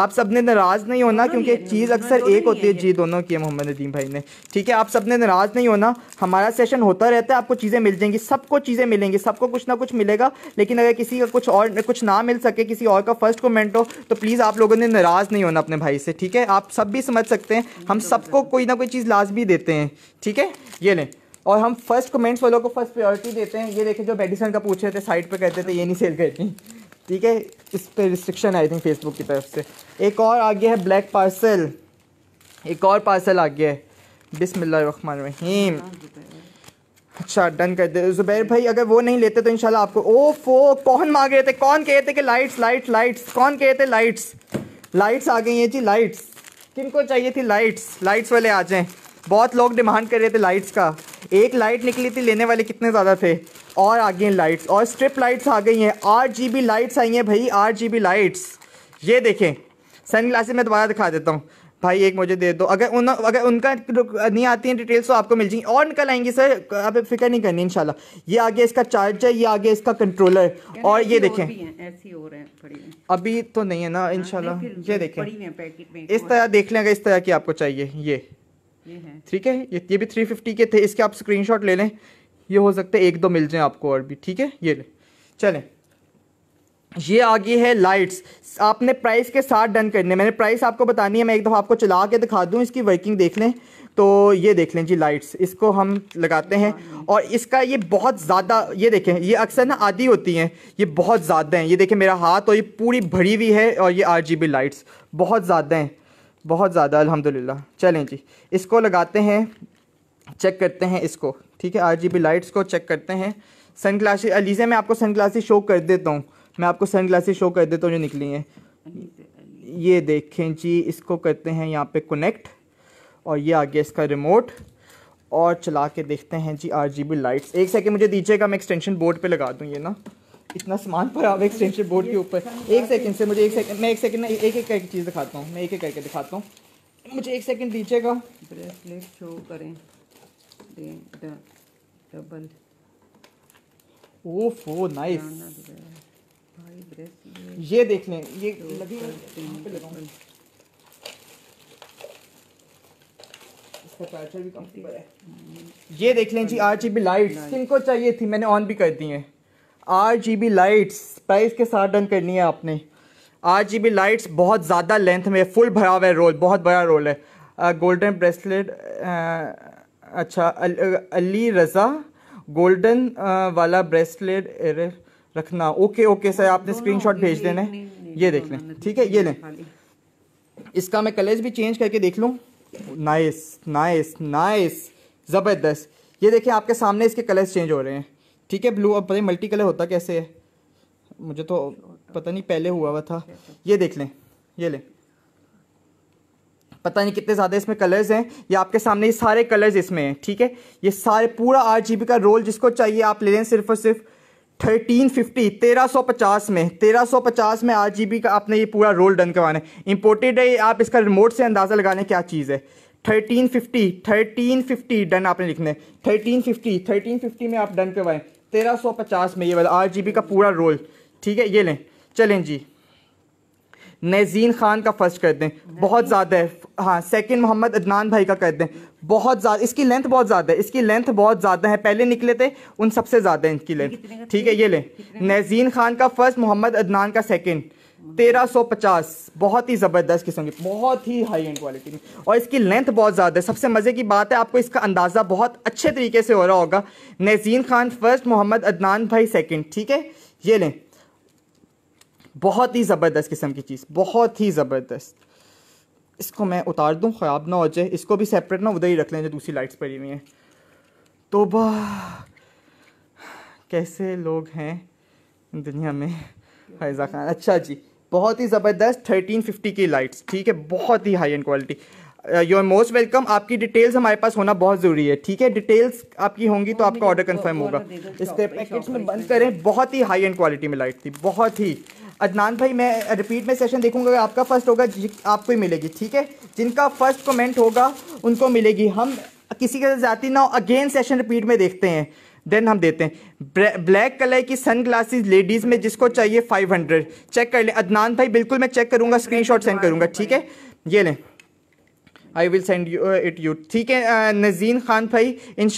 आप सब ने नाराज़ नहीं होना क्योंकि चीज़ अक्सर एक होती है जी दोनों की मोहम्मद नदीम भाई ने ठीक है आप सब ने नाराज़ नहीं होना हमारा सेशन होता रहता है आपको चीज़ें मिल जाएंगी सबको चीज़ें मिलेंगी सबको कुछ ना कुछ मिलेगा लेकिन अगर किसी का कुछ और कुछ ना मिल सके किसी और का फर्स्ट कमेंट हो तो प्लीज़ आप लोगों ने नाराज़ नहीं होना अपने भाई से ठीक है आप सब भी समझ सकते हैं हम सबको कोई ना कोई चीज़ लाजमी देते हैं ठीक है ये लें और हम फर्स्ट कमेंट्स वालों को फर्स्ट प्रायोरिटी देते हैं ये देखें जो मेडिसन का पूछ रहे थे साइड पर कहते थे ये नहीं सेल करती ठीक है इस पर रिस्ट्रिक्शन आई थिंक फेसबुक की तरफ से एक और आ गया है ब्लैक पार्सल एक और पार्सल आ गया है रहीम अच्छा डन कर दे जुबैर भाई अगर वो नहीं लेते तो इनशाला आपको ओ फो कौन मांग रहे थे कौन कह रहे थे कि लाइट्स लाइट्स लाइट्स कौन कह रहे थे लाइट्स लाइट्स आ गई हैं जी लाइट्स किनको चाहिए थी लाइट्स लाइट्स वाले आ जाएं बहुत लोग डिमांड कर रहे थे लाइट्स का एक लाइट निकली थी लेने वाले कितने ज़्यादा थे और आ गई लाइट्स और स्ट्रिप लाइट्स आ गई हैं आठ जी बी लाइट्स आई हैं भाई आठ जी बी लाइट्स ये देखें सन ग्लासेस मैं दोबारा दिखा देता हूँ भाई एक मुझे दे दो अगर उन अगर उनका नहीं आती है डिटेल्स तो आपको मिल जाएंगी और निकल आएंगी सर आप फिक्र नहीं करनी इंशाल्लाह ये आगे इसका चार्जर ये आगे इसका कंट्रोलर और ये देखें अभी तो नहीं है ना हाँ, इनशाला ये देखें इस तरह देख लें अगर इस तरह की आपको चाहिए ये ठीक है ये भी थ्री फिफ्टी के थे इसके आप शॉट ले लें ये हो सकता है एक दो मिल जाए आपको और भी ठीक है ये ले चलें ये आ गई है लाइट्स आपने प्राइस के साथ डन करने मैंने प्राइस आपको बतानी है मैं एक दफ़ा आपको चला के दिखा दूँ इसकी वर्किंग देख लें तो ये देख लें जी लाइट्स इसको हम लगाते हैं और इसका ये बहुत ज़्यादा ये देखें ये अक्सर ना आधी होती हैं ये बहुत ज़्यादा हैं ये देखें मेरा हाथ और ये पूरी भरी हुई है और ये आर लाइट्स बहुत ज़्यादा हैं बहुत ज़्यादा अलहमदिल्ला चलें जी इसको लगाते हैं चेक करते हैं इसको ठीक है आर लाइट्स को चेक करते हैं सन ग्लासेज अलीजे मैं आपको सन ग्लासेस शो कर देता हूँ मैं आपको सन ग्लासेस शो कर देता हूँ जो निकली हैं ये देखें जी इसको करते हैं यहाँ पे कनेक्ट और ये आ गया इसका रिमोट और चला के देखते हैं G R G B lights एक सेकेंड मुझे दीजिएगा मैं एक्सटेंशन बोर्ड पे लगा दूँ ये ना इतना सामान पर आप एक्सटेंशन बोर्ड के ऊपर एक सेकंड से मुझे एक सेकंड मैं एक सेकंड एक एक करके चीज़ दिखाता हूँ मैं एक एक करके दिखाता हूँ मुझे एक सेकंड दीजिएगा ब्रेसलेट शो करें डबल ओ नाइस ये देख लें ये mm. ये देख लें G R G B lights किनको चाहिए थी मैंने ऑन भी कर दी हैं R G B lights price के साथ डन करनी है आपने आर जी बी लाइट्स बहुत ज़्यादा लेंथ में फुल भरा हुआ है रोल बहुत बड़ा रोल है गोल्डन ब्रेसलेट अच्छा अल, अली रज़ा गोल्डन वाला ब्रेसलेट रखना ओके ओके सर आपने स्क्रीनशॉट भेज देना है ये देख लें ठीक है ये लें इसका मैं कलर्स भी चेंज करके देख लूँ नाइस नाइस नाइस ज़बरदस्त ये देखें आपके सामने इसके कलर्स चेंज हो रहे हैं ठीक है ब्लू अब पता मल्टी कलर होता कैसे है मुझे तो पता नहीं पहले हुआ हुआ था ये देख लें ये लें पता नहीं कितने ज़्यादा इसमें कलर्स हैं ये आपके सामने ये सारे कलर्स इसमें हैं ठीक है ये सारे पूरा आठ का रोल जिसको चाहिए आप ले लें सिर्फ और सिर्फ थर्टीन फिफ्टी तेरह सौ पचास में तेरह सौ पचास में आठ जी का आपने ये पूरा रोल डन करवाना है इंपोर्टेड है आप इसका रिमोट से अंदाज़ा लगाने क्या चीज़ है thirteen fifty thirteen fifty done आपने लिखना है थर्टीन फिफ्टी थर्टीन फिफ्टी में आप डन करवाएं तेरह सौ पचास में ये वाला आठ जी का पूरा रोल ठीक है ये लें चलें जी नजीन खान का फर्स्ट कर दें बहुत ज़्यादा है हाँ सेकंड मोहम्मद अदनान भाई का कर दें बहुत ज़्यादा इसकी लेंथ बहुत ज़्यादा है इसकी लेंथ बहुत ज़्यादा है पहले निकले थे उन सबसे ज़्यादा है इनकी लेंथ ठीक है ये लें नजीन खान का फर्स्ट मोहम्मद अदनान का सेकेंड तेरह सौ पचास बहुत ही ज़बरदस्त किस्म की बहुत ही हाई एंड क्वालिटी में और इसकी लेंथ बहुत ज़्यादा है सबसे मज़े की बात है आपको इसका अंदाज़ा बहुत अच्छे तरीके से हो रहा होगा नजीन खान फर्स्ट मोहम्मद अदनान भाई सेकंड ठीक है ये लें बहुत ही ज़बरदस्त किस्म की चीज़ बहुत ही ज़बरदस्त इसको मैं उतार दूँ ख़राब ना हो जाए इसको भी सेपरेट ना उधर ही रख लें जो दूसरी लाइट्स पड़ी हुई हैं तो कैसे लोग हैं दुनिया में फैज़ा खान अच्छा जी बहुत ही ज़बरदस्त थर्टीन फिफ्टी की लाइट्स ठीक है बहुत ही high end quality you are most welcome आपकी डिटेल्स हमारे पास होना बहुत ज़रूरी है ठीक है डिटेल्स आपकी होंगी तो आपका ऑर्डर कन्फर्म होगा इसके पैकेट में बंद करें बहुत ही हाई एंड क्वालिटी में लाइट थी बहुत ही अदनान भाई मैं रिपीट में सेशन देखूंगा आपका फर्स्ट होगा आपको ही मिलेगी ठीक है जिनका फर्स्ट कमेंट होगा उनको मिलेगी हम किसी के साथ जाती ना अगेन सेशन रिपीट में देखते हैं देन हम देते हैं ब्लैक कलर की सन लेडीज़ में जिसको चाहिए फाइव हंड्रेड चेक कर ले अदनान भाई बिल्कुल मैं चेक करूँगा स्क्रीन शॉट सेंड करूँगा ठीक है ये लें I will send you it you ठीक है uh, नज़ीन खान भाई इन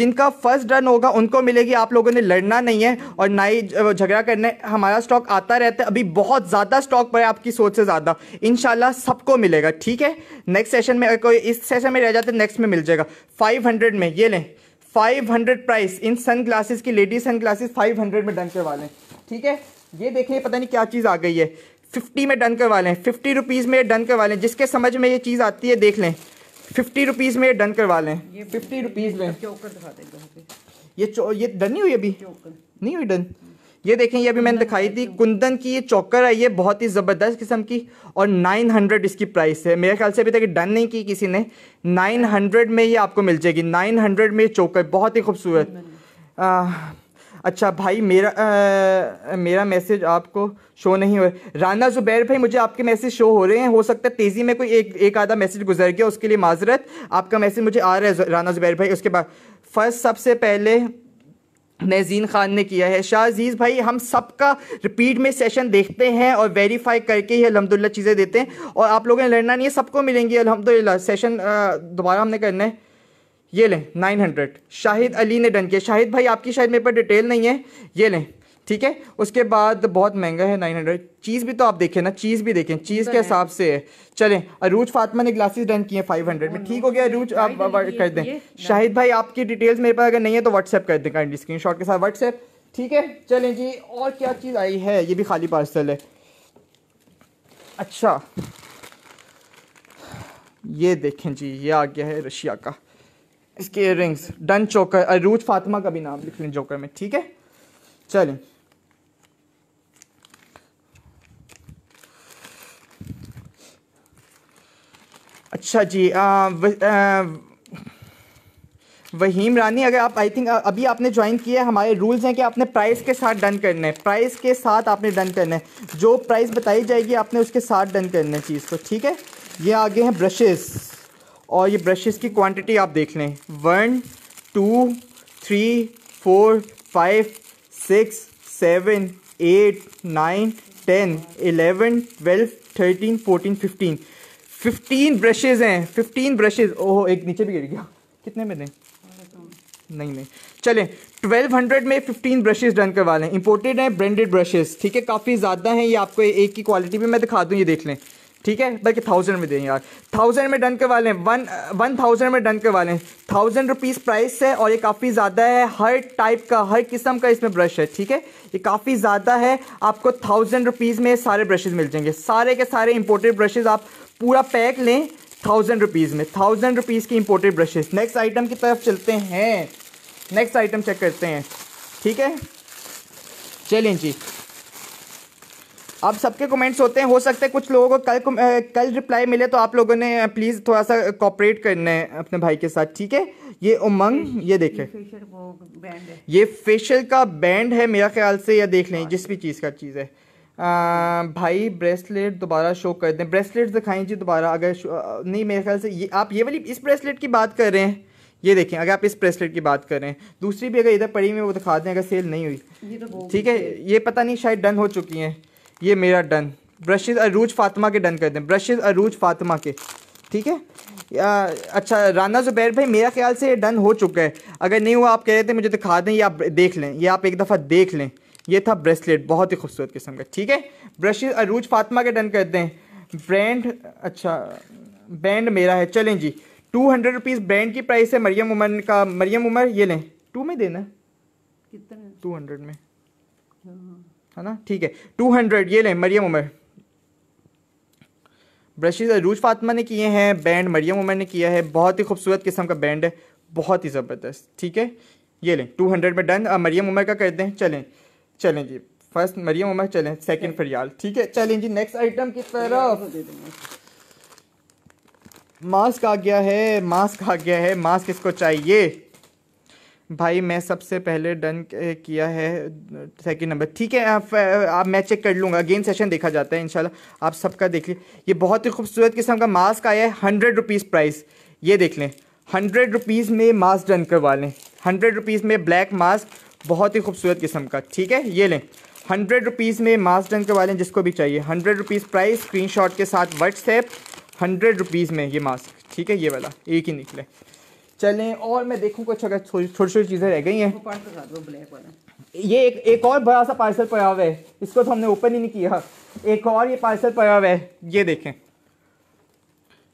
जिनका फर्स्ट रन होगा उनको मिलेगी आप लोगों ने लड़ना नहीं है और ना ही झगड़ा करना है हमारा स्टॉक आता रहता है अभी बहुत ज़्यादा स्टॉक पर है आपकी सोच से ज़्यादा इन सबको मिलेगा ठीक है नेक्स्ट सेशन में कोई इस सेशन में रह जाते नेक्स्ट में मिल जाएगा फाइव हंड्रेड में ये लें five hundred price in sunglasses की ladies sunglasses five hundred में डन करवा लें ठीक है ये देखें पता नहीं क्या चीज़ आ गई है फिफ्टी में डन करवा लें फिफ्टी रुपीज़ में डन करवा लें जिसके समझ में ये चीज़ आती है देख लें फिफ्टी रुपीज़ में डन करवा लें फिफ्टी रुपीज़ में ये चो ये डन नहीं हुई अभी नहीं हुई डन ये देखें ये अभी मैंने दिखाई थी कुंदन की ये चौकर है ये बहुत ही ज़बरदस्त किस्म की और 900 इसकी प्राइस है मेरे ख्याल से अभी तक डन नहीं की किसी ने 900 में ये आपको मिल जाएगी 900 में ये चौकर बहुत ही खूबसूरत अच्छा भाई मेरा आ, मेरा मैसेज आपको शो नहीं हो राना जुबैर भाई मुझे आपके मैसेज शो हो रहे हैं हो सकता है तेज़ी में कोई एक एक आधा मैसेज गुजर गया उसके लिए माजरत आपका मैसेज मुझे आ रहा है राना जुबैर भाई उसके बाद फर्स्ट सबसे पहले नजीन खान ने किया है शाह अजीज़ भाई हम सबका रिपीट में सेशन देखते हैं और वेरीफाई करके ही अलहमदिल्ला चीज़ें देते हैं और आप लोगों ने लड़ना नहीं है सबको मिलेंगी अलहमदिल्ला सेशन दोबारा हमने करना है ये लें नाइन हंड्रेड शाहिद अली ने डन किया शाहिद भाई आपकी शायद मेरे पर डिटेल नहीं है ये लें ठीक है उसके बाद बहुत महंगा है नाइन हंड्रेड चीज़ भी तो आप देखें ना चीज़ भी देखें चीज़ के तो हिसाब से है चलें अरूज फातमा ने ग्लासेस डन किए फाइव हंड्रेड में ठीक हो गया अरूज आप कर दें शाहिद भाई आपकी डिटेल्स मेरे पास अगर नहीं है तो व्हाट्सएप कर दें काइंडली स्क्रीन के साथ व्हाट्सएप ठीक है चलें जी और क्या चीज़ आई है ये भी खाली पार्सल है अच्छा ये देखें जी ये आ गया है रशिया का इसके इयर डन चोकर अरूज फातिमा का भी नाम लिख लें जोकर में ठीक है चलें अच्छा जी आ, व, आ, वहीम रानी अगर आप आई थिंक अभी आपने ज्वाइन किया है हमारे रूल्स हैं कि आपने प्राइस के साथ डन करना है प्राइस के साथ आपने डन करना है जो प्राइस बताई जाएगी आपने उसके साथ डन करना है चीज़ को ठीक है ये आगे हैं ब्रशेज़ और ये ब्रशेस की क्वांटिटी आप देख लें one two three four five six seven eight nine ten eleven twelve thirteen fourteen fifteen fifteen brushes हैं फिफ्टीन ब्रशेज ओह एक नीचे भी गिर गया कितने में दें नहीं नहीं चलें 1200 में 15 ब्रशेस डन करवा लें इंपोर्टेड हैं ब्रांडेड ब्रशेस ठीक है काफ़ी ज़्यादा हैं ये आपको एक की क्वालिटी भी मैं दिखा दूँ ये देख लें ठीक है बल्कि थाउजेंड में देंगे यार थाउजेंड में डन करवा लें वन वन थाउजेंड में डन करवा लें थाउजेंड रुपीज़ प्राइस है और ये काफ़ी ज़्यादा है हर टाइप का हर किस्म का इसमें ब्रश है ठीक है ये काफ़ी ज़्यादा है आपको थाउजेंड रुपीज़ में सारे ब्रशेज़ मिल जाएंगे सारे के सारे इंपोर्टेड ब्रशेज़ आप पूरा पैक लें थाउजेंड रुपीज़ में थाउजेंड रुपीज़ की इंपोर्टेड ब्रशेज़ नेक्स्ट आइटम की तरफ चलते हैं नेक्स्ट आइटम चेक करते हैं ठीक है चलें जी अब सबके कमेंट्स होते हैं हो सकते हैं कुछ लोगों को कल कल रिप्लाई मिले तो आप लोगों ने प्लीज़ थोड़ा सा कॉपरेट करना है अपने भाई के साथ ठीक है ये उमंग ये देखें ये फेशियल का बैंड है मेरा ख्याल से या देख लें हाँ, जिस भी चीज़ का चीज़ है आ, भाई ब्रेसलेट दोबारा शो कर दें ब्रेसलेट दिखाएं जी दोबारा अगर नहीं मेरे ख्याल से ये आप ये वाली इस ब्रेसलेट की बात कर रहे हैं ये देखें अगर आप इस ब्रेसलेट की बात कर रहे हैं दूसरी भी अगर इधर पड़ी में वो दिखा दें अगर सेल नहीं हुई तो ठीक है ये पता नहीं शायद डन हो चुकी हैं ये मेरा डन ब्रशेज अरूज फातिमा के डन कर दें ब्रशेज अरूज फातिमा के ठीक है अच्छा राना जुबैर भाई मेरा ख्याल से ये डन हो चुका है अगर नहीं हुआ आप कह रहे थे मुझे दिखा दें या आप देख लें या आप एक दफ़ा देख लें ये था ब्रेसलेट बहुत ही खूबसूरत किस्म का ठीक है ब्रशेज अरूज फातिमा के डन कर दें ब्रांड अच्छा ब्रांड मेरा है चलें जी टू हंड्रेड रुपीज़ ब्रांड की प्राइस है मरियम उमर का मरियम उमर ये लें टू में देना कितने टू हंड्रेड में हाँ। है ना ठीक है टू हंड्रेड ये लें मरियम उमर ब्रशेज अरूज फातमा ने किए हैं बैंड मरियम उमर ने किया है बहुत ही खूबसूरत किस्म का बैंड है बहुत ही ज़बरदस्त ठीक है ये लें टू हंड्रेड में डन मरियम उमर का कर दें चलें चलें जी फर्स्ट मरियम उमर चलें सेकंड फरियाल ठीक है चलें जी नेक्स्ट आइटम की तरफ मास्क आ गया है मास्क आ गया है मास्क इसको चाहिए भाई मैं सबसे पहले डन किया है सेकंड नंबर ठीक है आप, आप मैं चेक कर लूँगा अगेन सेशन देखा जाता है इनशाला आप सबका देख लें ये बहुत ही खूबसूरत किस्म का मास्क आया है हंड्रेड रुपीज़ प्राइस ये देख लें हंड्रेड रुपीज़ में मास्क डन करवा लें हंड्रेड रुपीज़ में ब्लैक मास्क बहुत ही खूबसूरत किस्म का ठीक है ये लें हंड्रेड रुपीज़ में मास्क डन करवा लें जिसको भी चाहिए हंड्रेड रुपीज़ प्राइस स्क्रीन के साथ व्हाट्सएप हंड्रेड रुपीज़ में ये मास्क ठीक है ये वाला एक ही निकले चलें और मैं देखूँ कुछ अगर छोटी छोटी चीज़ें रह गई हैं तो ये एक एक और बड़ा सा पार्सल पड़ा हुआ है इसको तो हमने ओपन ही नहीं किया एक और ये पार्सल पड़ा हुआ है ये देखें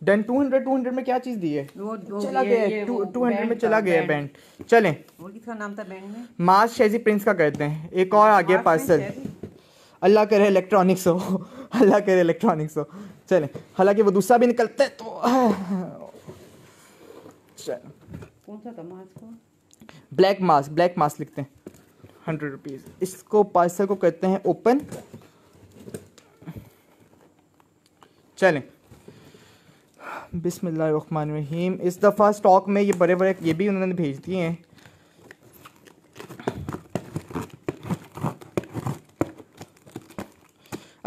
done two hundred two hundred में क्या चीज़ दी है वो, चला गया है टू हंड्रेड में चला गया है बैंड चलें किसका नाम था बैंड में मार्स शेजी प्रिंस का करते हैं एक और आ गया पार्सल अल्लाह करे इलेक्ट्रॉनिक्स हो अल्लाह करे इलेक्ट्रॉनिक्स हो चलें हालांकि वो दूसरा भी निकलता है तो चलो कौन सा था mask black mask black mask लिखते हैं हंड्रेड रुपीज़ इसको पार्सल को कहते हैं ओपन चलें बिसमीम इस दफ़ा स्टॉक में ये बड़े बड़े ये भी उन्होंने भेज दिए हैं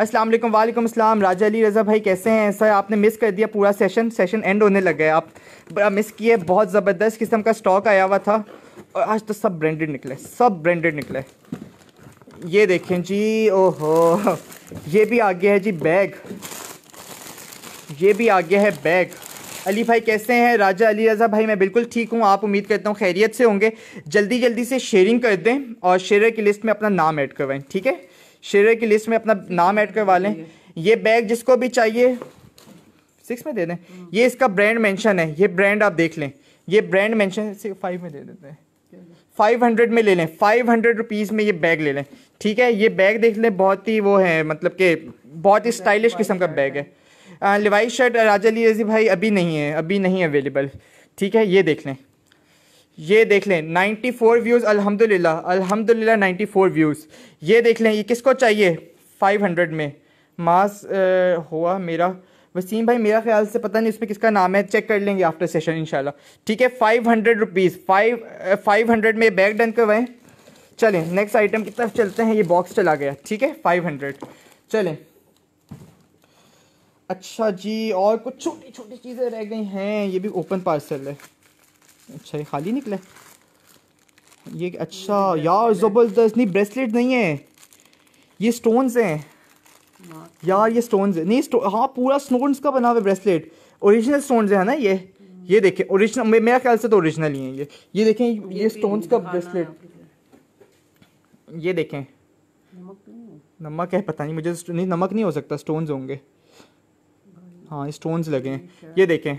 अस्सलाम वालेकुम अस्सलाम राजा अली रज़ा भाई कैसे हैं सर आपने मिस कर दिया पूरा सेशन सेशन एंड होने लग गया आप बड़ा मिस किए बहुत ज़बरदस्त किस्म का स्टॉक आया हुआ था और आज तो सब ब्रांडेड निकले सब ब्रांडेड निकले ये देखें जी ओहो ये भी आ गया है जी बैग ये भी आ गया है बैग अली भाई कैसे हैं राजा अली रज़ा भाई मैं बिल्कुल ठीक हूँ आप उम्मीद करता हूँ खैरियत से होंगे जल्दी जल्दी से शेयरिंग कर दें और शेयर की लिस्ट में अपना नाम ऐड करवाएँ ठीक है शेयर की लिस्ट में अपना नाम ऐड करवा लें ये बैग जिसको भी चाहिए सिक्स में दे दें हम्म। ये इसका ब्रांड मेंशन है ये ब्रांड आप देख लें ये ब्रांड मेंशन फाइव में दे देते हैं फाइव हंड्रेड में ले लें फाइव हंड्रेड रुपीज़ में ये बैग ले लें ठीक है ये बैग देख लें बहुत ही वो है मतलब कि बहुत ही स्टाइलिश किस्म का बैग है लिवाई शर्ट राजा ली रजी भाई अभी नहीं है अभी नहीं अवेलेबल ठीक है ये देख लें ये देख लें 94 व्यूज़ अल्हम्दुलिल्लाह अल्हम्दुलिल्लाह 94 व्यूज़ ये देख लें ये किसको चाहिए 500 में मास आ, हुआ मेरा वसीम भाई मेरा ख्याल से पता नहीं उसमें किसका नाम है चेक कर लेंगे आफ्टर सेशन इंशाल्लाह ठीक है five hundred rupees five five hundred में बैग डन करवाएं चलें नेक्स्ट आइटम की तरफ चलते हैं ये बॉक्स चला गया ठीक है फाइव हंड्रेड चलें अच्छा जी और कुछ छोटी छोटी चीज़ें रह गई हैं ये भी ओपन पार्सल है अच्छा ये खाली निकला ये अच्छा यार ज़बरदस्त नहीं ब्रेसलेट नहीं है ये स्टोन्स हैं यार ये स्टोन्स है नहीं स्टो, हाँ पूरा स्टोन्स का बना हुआ ब्रेसलेट ओरिजिनल स्टोन्स है ना ये ये देखें ओरिजिनल मेरा ख्याल से तो ओरिजिनल ही है ये ये देखें ये स्टोन्स का ब्रेसलेट ये देखें नमक है पता नहीं मुझे नहीं नमक नहीं हो सकता स्टोन्स होंगे हाँ स्टोन्स लगे हैं ये देखें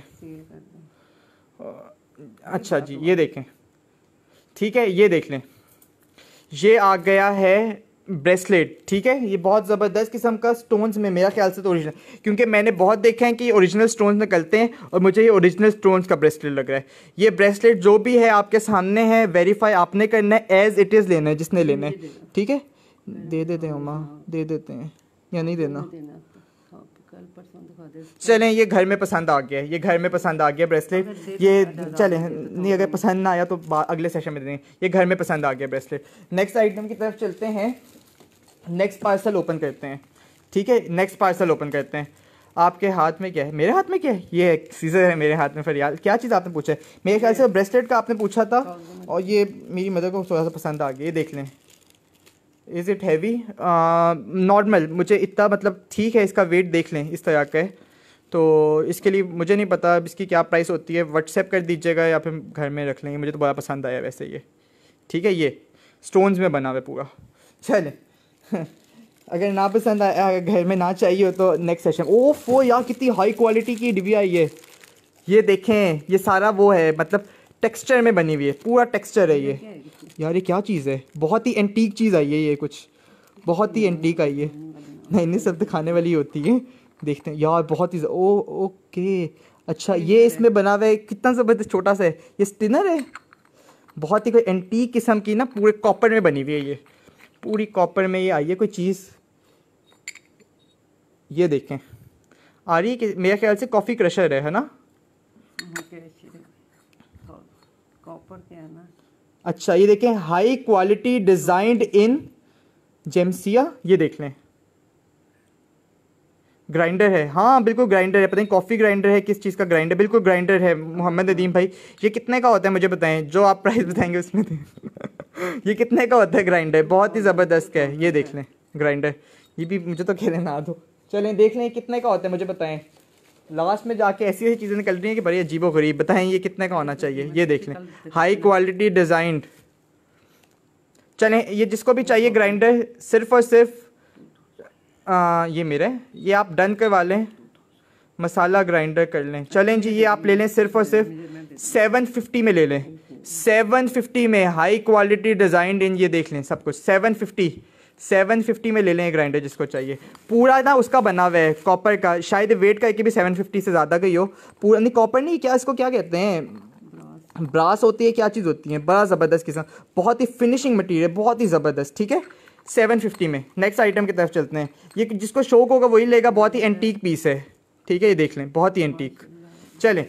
अच्छा जी ये देखें ठीक है ये देख लें ये आ गया है ब्रेसलेट ठीक है ये बहुत ज़बरदस्त किस्म का स्टोन्स में मेरा ख्याल से तो ओरिजिनल क्योंकि मैंने बहुत देखा है कि ओरिजिनल स्टोन्स निकलते हैं और मुझे ये ओरिजिनल स्टोन्स का ब्रेसलेट लग रहा है ये ब्रेसलेट जो भी है आपके सामने है वेरीफाई आपने करना है एज इट इज़ लेना है जिसने लेना है ठीक है दे देते हैं उमा दे देते हैं या नहीं देना चलें ये घर में पसंद आ गया ये घर में पसंद आ गया ब्रेसलेट ये चलें नहीं अगर पसंद ना आया तो अगले सेशन में दें ये घर में पसंद आ गया ब्रेसलेट नेक्स्ट आइटम की तरफ चलते हैं नेक्स्ट पार्सल ओपन करते हैं ठीक है नेक्स्ट पार्सल ओपन करते हैं आपके हाथ में क्या है मेरे हाथ में क्या है ये एक सीज़र है मेरे हाथ में फरियाल क्या चीज़ आपने पूछा है मेरे ख्याल से ब्रेसलेट का आपने पूछा था और ये मेरी मदर को थोड़ा सा पसंद आ गया ये देख लें इज़ इट हैवी नॉर्मल मुझे इतना मतलब ठीक है इसका वेट देख लें इस तरह का तो इसके लिए मुझे नहीं पता अब इसकी क्या प्राइस होती है व्हाट्सएप कर दीजिएगा या फिर घर में रख लेंगे मुझे तो बड़ा पसंद आया वैसे ये ठीक है ये स्टोन्स में बना हुआ पूरा चले [LAUGHS] अगर ना पसंद आया घर में ना चाहिए हो तो नेक्स्ट सेशन ओ फो यार कितनी हाई क्वालिटी की डिबिया ये ये देखें ये सारा वो है मतलब टेक्सचर में बनी हुई है पूरा टेक्सचर है ये यार ये क्या चीज़ है बहुत ही एंटीक चीज़ आई है ये कुछ बहुत ही एंटीक आई है नहीं नहीं सब दिखाने वाली होती है देखते हैं यार बहुत ही ओ ओके अच्छा ये इसमें बना हुआ है कितना ज़बरदस्त छोटा सा है ये स्टिनर है बहुत ही कोई एंटीक किस्म की ना पूरे कॉपर में बनी हुई है ये पूरी कॉपर में ये आई है कोई चीज़ ये देखें आ रही है कि मेरे ख्याल से कॉफ़ी क्रशर है है ना हाँ, ऊपर क्या है ना अच्छा ये देखें हाई क्वालिटी डिजाइंड इन जेम्सिया ये देख लें ग्राइंडर है हाँ बिल्कुल ग्राइंडर है पता नहीं कॉफ़ी ग्राइंडर है किस चीज़ का ग्राइंडर बिल्कुल ग्राइंडर है मोहम्मद नदीम भाई ये कितने का होता है मुझे बताएं जो आप प्राइस बताएंगे उसमें [LAUGHS] ये कितने का होता है ग्राइंडर बहुत ही ज़बरदस्त का है ये देख लें ग्राइंडर ये भी मुझे तो खेले ना दो चलें देख लें कितने का होता है मुझे बताएं लास्ट में जाके ऐसी ऐसी चीज़ें निकल रही हैं कि बड़ी अजीबो गरीब बताएं ये कितने का होना चाहिए ये देख लें हाई क्वालिटी डिज़ाइंड चले ये जिसको भी चाहिए ग्राइंडर सिर्फ और सिर्फ आ, ये मेरे ये आप डन करवा लें मसाला ग्राइंडर कर लें चलें जी ये आप ले लें सिर्फ और सिर्फ सेवन फिफ्टी में ले लें सेवन फिफ्टी में हाई क्वालिटी डिज़ाइंड इन ये देख लें सब कुछ सेवन फिफ्टी सेवन फिफ्टी में ले लें ग्राइंडर जिसको चाहिए पूरा ना उसका बना हुआ है कॉपर का शायद वेट करके भी सेवन फिफ्टी से ज़्यादा गई हो पूरा नहीं कॉपर नहीं क्या इसको क्या कहते हैं ब्रास होती है क्या चीज़ होती है बड़ा ज़बरदस्त किस्म बहुत ही फिनिशिंग मटीरियल बहुत ही ज़बरदस्त ठीक है सेवन फिफ्टी में नेक्स्ट आइटम की तरफ चलते हैं ये जिसको शौक होगा वही लेगा बहुत ही एंटीक पीस है ठीक है ये देख लें बहुत ही एंटीक चलें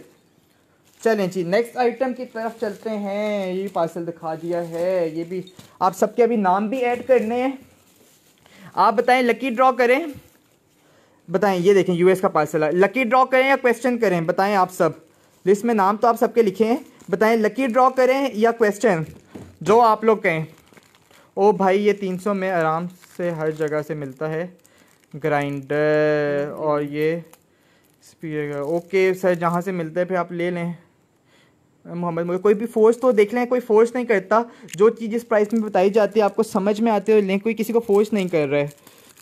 चलें जी नेक्स्ट आइटम की तरफ चलते हैं ये पार्सल दिखा दिया है ये भी आप सबके अभी नाम भी ऐड करने हैं आप बताएं लकी ड्रॉ करें बताएं ये देखें यूएस का पार्सल है लकी ड्रॉ करें या क्वेश्चन करें बताएं आप सब लिस्ट में नाम तो आप सबके लिखे हैं बताएं लकी ड्रॉ करें या क्वेश्चन जो आप लोग कहें ओ भाई ये तीन सौ में आराम से हर जगह से मिलता है ग्राइंडर और ये ओके सर जहाँ से मिलते हैं फिर आप ले लें मोहम्मद मुगर कोई भी फोर्स तो देख लें कोई फोर्स नहीं करता जो चीज़ इस प्राइस में बताई जाती है आपको समझ में आते हो लें कोई किसी को फोर्स नहीं कर रहा है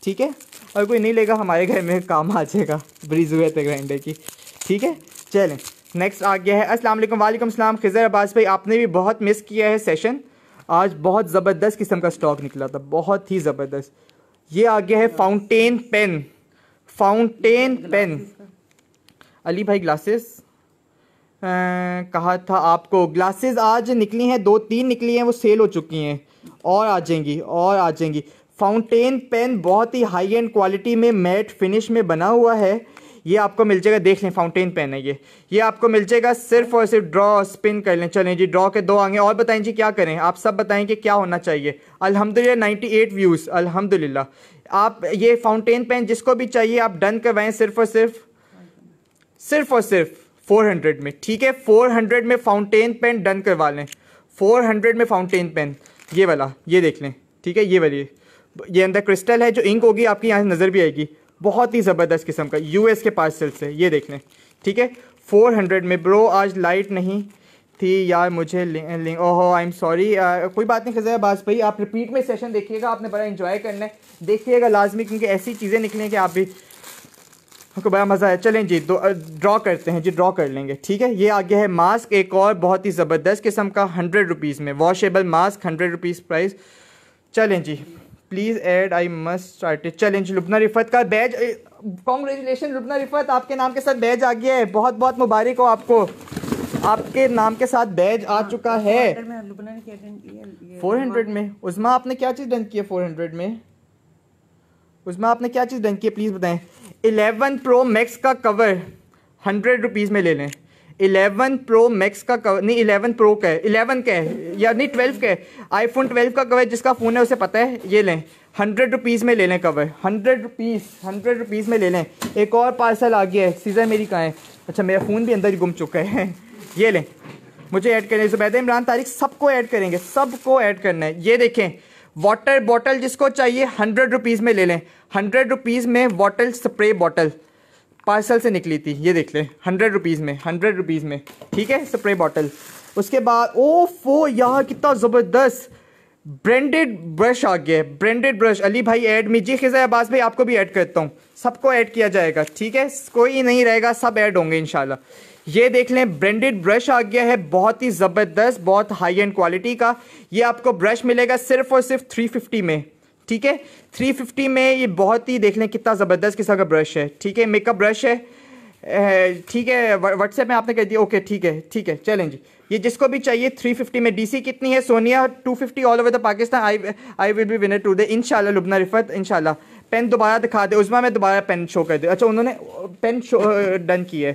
ठीक है और कोई नहीं लेगा हमारे घर में काम आ जाएगा ब्रिज हुए थे ग्राइंडर की ठीक है चलें नेक्स्ट आ गया है अस्सलाम वालेकुम वालेकुम सलाम खिजर अब्बास भाई आपने भी बहुत मिस किया है सेशन आज बहुत ज़बरदस्त किस्म का स्टॉक निकला था बहुत ही ज़बरदस्त ये आ गया है fountain pen fountain pen Ali भाई ग्लासेस कहा था आपको ग्लासेस आज निकली हैं दो तीन निकली हैं वो सेल हो चुकी हैं और आ जाएंगी और आ जाएंगी फाउंटेन पेन बहुत ही हाई एंड क्वालिटी में मैट फिनिश में बना हुआ है ये आपको मिल जाएगा देख लें फाउंटेन पेन है ये ये आपको मिल जाएगा सिर्फ और सिर्फ ड्रॉ स्पिन कर लें चलें जी ड्रॉ के दो आगे और बताएं जी क्या करें आप सब बताएं कि क्या होना चाहिए अल्हम्दुलिल्लाह 98 व्यूज़ अल्हम्दुलिल्लाह आप ये फाउंटेन पेन जिसको भी चाहिए आप डन करवाएं सिर्फ और सिर्फ सिर्फ और सिर्फ 400 में ठीक है 400 में फाउंटेन पेन डन करवा लें 400 में फाउंटेन पेन ये वाला ये देख लें ठीक है ये वाली ये अंदर क्रिस्टल है जो इंक होगी आपकी यहाँ नज़र भी आएगी बहुत ही ज़बरदस्त किस्म का यूएस के पार्सल से ये देख लें ठीक है 400 में ब्रो आज लाइट नहीं थी यार मुझे लिंक ओहो आई एम सॉरी कोई बात नहीं खजा बास भाई आप रिपीट में सेशन देखिएगा आपने बड़ा इन्जॉय करना है देखिएगा लाजमी क्योंकि ऐसी चीज़ें निकलें कि आप भी आपको बड़ा मज़ा है चलें जी दो ड्रॉ करते हैं जी ड्रॉ कर लेंगे ठीक है ये आ गया है मास्क एक और बहुत ही ज़बरदस्त किस्म का हंड्रेड रुपीज़ में washable mask hundred rupees price चलें जी please add I must start चलें जी लुबना रिफत का बैज कॉन्ग्रेचुलेशन लुबना रिफत आपके नाम के साथ बैज आ गया है बहुत बहुत मुबारक हो आपको आपके नाम के साथ बैज आ चुका है फोर हंड्रेड में उसमें आपने क्या चीज़ डन की है फोर हंड्रेड में उसमें आपने क्या चीज़ डन की है प्लीज़ बताएँ इलेवन प्रो मैक्स का कवर हंड्रेड रुपीज़ में ले लें इलेवन प्रो मैक्स का कवर नहीं इलेवन प्रो का है इलेवन का है या नहीं ट्वेल्व का है आईफोन ट्वेल्व का कवर जिसका फ़ोन है उसे पता है ये लें हंड्रेड रुपीज़ में ले लें cover hundred rupees hundred rupees में ले लें एक और पार्सल आ गया है सीज़र मेरी कहाँ है अच्छा मेरा फ़ोन भी अंदर ही गुम चुका है [LAUGHS] ये लें मुझे ऐड करें जुबैद इमरान तारिक सबको ऐड करेंगे सबको ऐड करना है ये देखें वाटर बॉटल जिसको चाहिए हंड्रेड रुपीज़ में ले लें हंड्रेड रुपीज़ में वाटर स्प्रे बॉटल पार्सल से निकली थी ये देख लें हंड्रेड रुपीज़ में हंड्रेड रुपीज़ में ठीक है स्प्रे बॉटल उसके बाद ओ फो यहाँ कितना ज़बरदस्त ब्रांडेड ब्रश आ गया ब्रांडेड ब्रश अली भाई ऐड मीजिए खिजा अब्बास भाई आपको भी ऐड करता हूँ सबको ऐड किया जाएगा ठीक है कोई नहीं रहेगा सब ऐड होंगे इंशाल्लाह ये देख लें ब्रांडेड ब्रश आ गया है बहुत ही ज़बरदस्त बहुत हाई एंड क्वालिटी का ये आपको ब्रश मिलेगा सिर्फ और सिर्फ 350 में ठीक है 350 में ये बहुत ही देख लें कितना ज़बरदस्त किस्म का ब्रश है ठीक है मेकअप ब्रश है ठीक है व्हाट्सएप में आपने कह दिया ओके ठीक है ठीक है चलें जी ये जिसको भी चाहिए 350 में डीसी कितनी है Sonia 250 all over the Pakistan I I will be winner to the इनशाला लुबना रिफत इनशाला पेन दोबारा दिखा दे उसमें मैं दोबारा पेन शो कर दे अच्छा उन्होंने पेन शो डन की है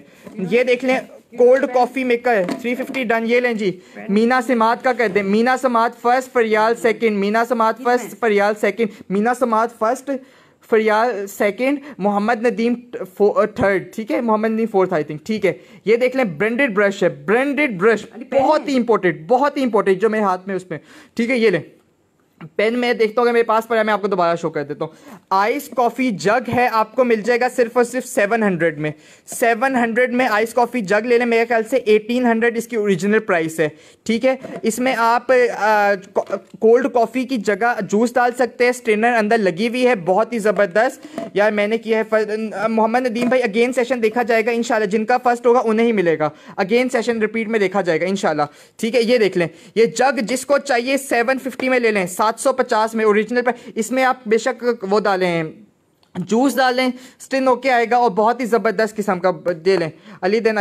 ये देख लें cold coffee maker three fifty done ये लें जी मीना समात का कर दें Meena Samad first Faryal second Meena Samad first Faryal second Meena Samad first Faryal second Mohammad Nadeem third ठीक है Mohammad Nadeem fourth I think ठीक है ये देख लें ब्रांडेड ब्रश है ब्रांडेड ब्रश बहुत ही इंपॉर्टेंट बहुत ही इंपॉर्टेंट जो मेरे हाथ में उसमें ठीक है ये लें पेन में देखता हूँ मेरे पास पर है मैं आपको दोबारा शो कर देता हूँ आइस कॉफ़ी जग है आपको मिल जाएगा सिर्फ और सिर्फ 700 में 700 में आइस कॉफ़ी जग ले लें मेरे ख्याल से 1800 इसकी ओरिजिनल प्राइस है ठीक है इसमें आप कोल्ड कॉफ़ी की जगह जूस डाल सकते हैं स्ट्रेनर अंदर लगी हुई है बहुत ही ज़बरदस्त यार मैंने किया है मोहम्मद नदीम भाई अगेन सेशन देखा जाएगा इन जिनका फर्स्ट होगा उन्हें ही मिलेगा अगेन सेशन रिपीट में देखा जाएगा इन ठीक है ये देख लें ये जग जिसको चाहिए सेवन में ले लें सात 750 में ओरिजिनल पर इसमें आप बेशक वो डालें जूस डालें स्टिन ओके आएगा और बहुत ही ज़बरदस्त किस्म का दे लें अली देन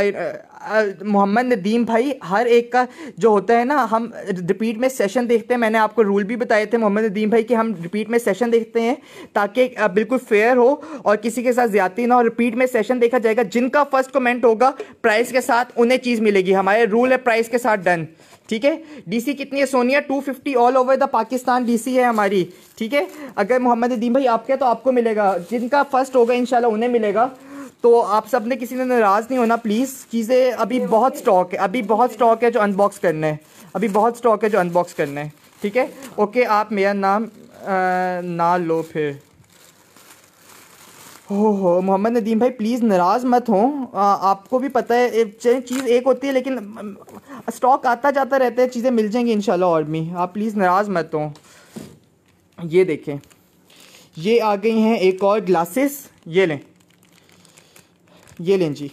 मोहम्मद नदीम भाई हर एक का जो होता है ना हम रिपीट में सेशन देखते हैं मैंने आपको रूल भी बताए थे मोहम्मद नदीम भाई कि हम रिपीट में सेशन देखते हैं ताकि बिल्कुल फेयर हो और किसी के साथ ज्यादा ना हो रिपीट में सेशन देखा जाएगा जिनका फर्स्ट कमेंट होगा प्राइस के साथ उन्हें चीज़ मिलेगी हमारे रूल है प्राइस के साथ डन ठीक है डीसी कितनी है Sonia 250 all over the Pakistan DC है हमारी ठीक है अगर मोहम्मद नदीम भाई आपके तो आपको मिलेगा जिनका फर्स्ट होगा इनशाला उन्हें मिलेगा तो आप सब ने किसी ने नाराज़ नहीं होना प्लीज़ चीज़ें अभी बहुत स्टॉक है अभी बहुत स्टॉक है जो अनबॉक्स करने हैं अभी बहुत स्टॉक है जो अनबॉक्स करने हैं ठीक है ओके आप मेरा नाम आ, ना लो फिर हो हो मोहम्मद नदीम भाई प्लीज़ नाराज़ मत हो आपको भी पता है चीज़ एक होती है लेकिन स्टॉक आता जाता रहता है चीज़ें मिल जाएंगी इन और भी आप प्लीज़ नाराज़ मत हो ये देखें ये आ गई हैं एक और ग्लासेस ये लें ये लें जी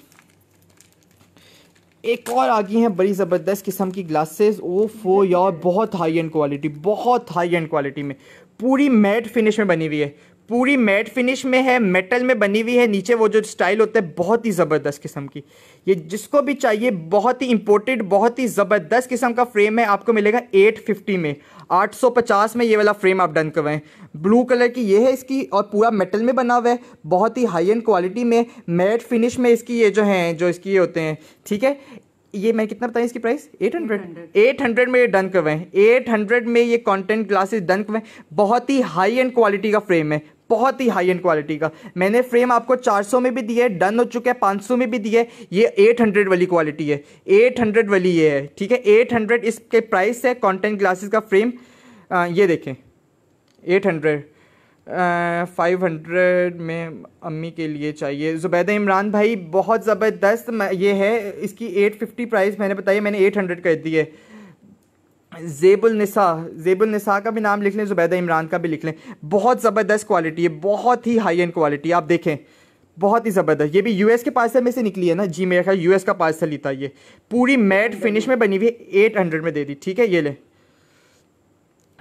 एक और आ गई हैं बड़ी ज़बरदस्त किस्म की ग्लासेस ओ फो यार बहुत हाई एंड क्वालिटी बहुत हाई एंड क्वालिटी में पूरी मैट फिनिश में बनी हुई है पूरी मैट फिनिश में है मेटल में बनी हुई है नीचे वो जो स्टाइल होता है बहुत ही ज़बरदस्त किस्म की ये जिसको भी चाहिए बहुत ही इंपोर्टेड बहुत ही ज़बरदस्त किस्म का फ्रेम है आपको मिलेगा 850 में 850 में ये वाला फ्रेम आप डन करवाएं ब्लू कलर की ये है इसकी और पूरा मेटल में बना हुआ है बहुत ही हाई एंड क्वालिटी में मैट फिनिश में इसकी ये जो हैं जो इसकी ये होते हैं ठीक है ये मैं कितना बताया इसकी प्राइस 800 800 में ये डन करवाएं 800 में ये कंटेंट ग्लासेस डन करवाएं बहुत ही हाई एंड क्वालिटी का फ्रेम है बहुत ही हाई एंड क्वालिटी का मैंने फ्रेम आपको 400 में भी दिया है डन हो चुका है 500 में भी दिया है ये 800 वाली क्वालिटी है 800 वाली ये है ठीक है 800 इसके प्राइस है कॉन्टेंट ग्लासेस का फ्रेम आ, ये देखें एट फाइव हंड्रेड में अम्मी के लिए चाहिए ज़ुबैदा इमरान भाई बहुत ज़बरदस्त ये है इसकी एट फिफ्टी प्राइस मैंने बताई मैंने एट हंड्रेड कर दी है जेबुल निसा जेबुल निसा का भी नाम लिख लें ज़ुबैदा इमरान का भी लिख लें बहुत ज़बरदस्त क्वालिटी है बहुत ही हाई एंड क्वालिटी आप देखें बहुत ही ज़बरदस्त ये भी यूएस के पार्सल में से निकली है ना जी मेरा ख्याल यूएस का पार्सल ही था ये पूरी मैट फिनिश में बनी हुई है एट हंड्रेड में दे दी ठीक है ये लें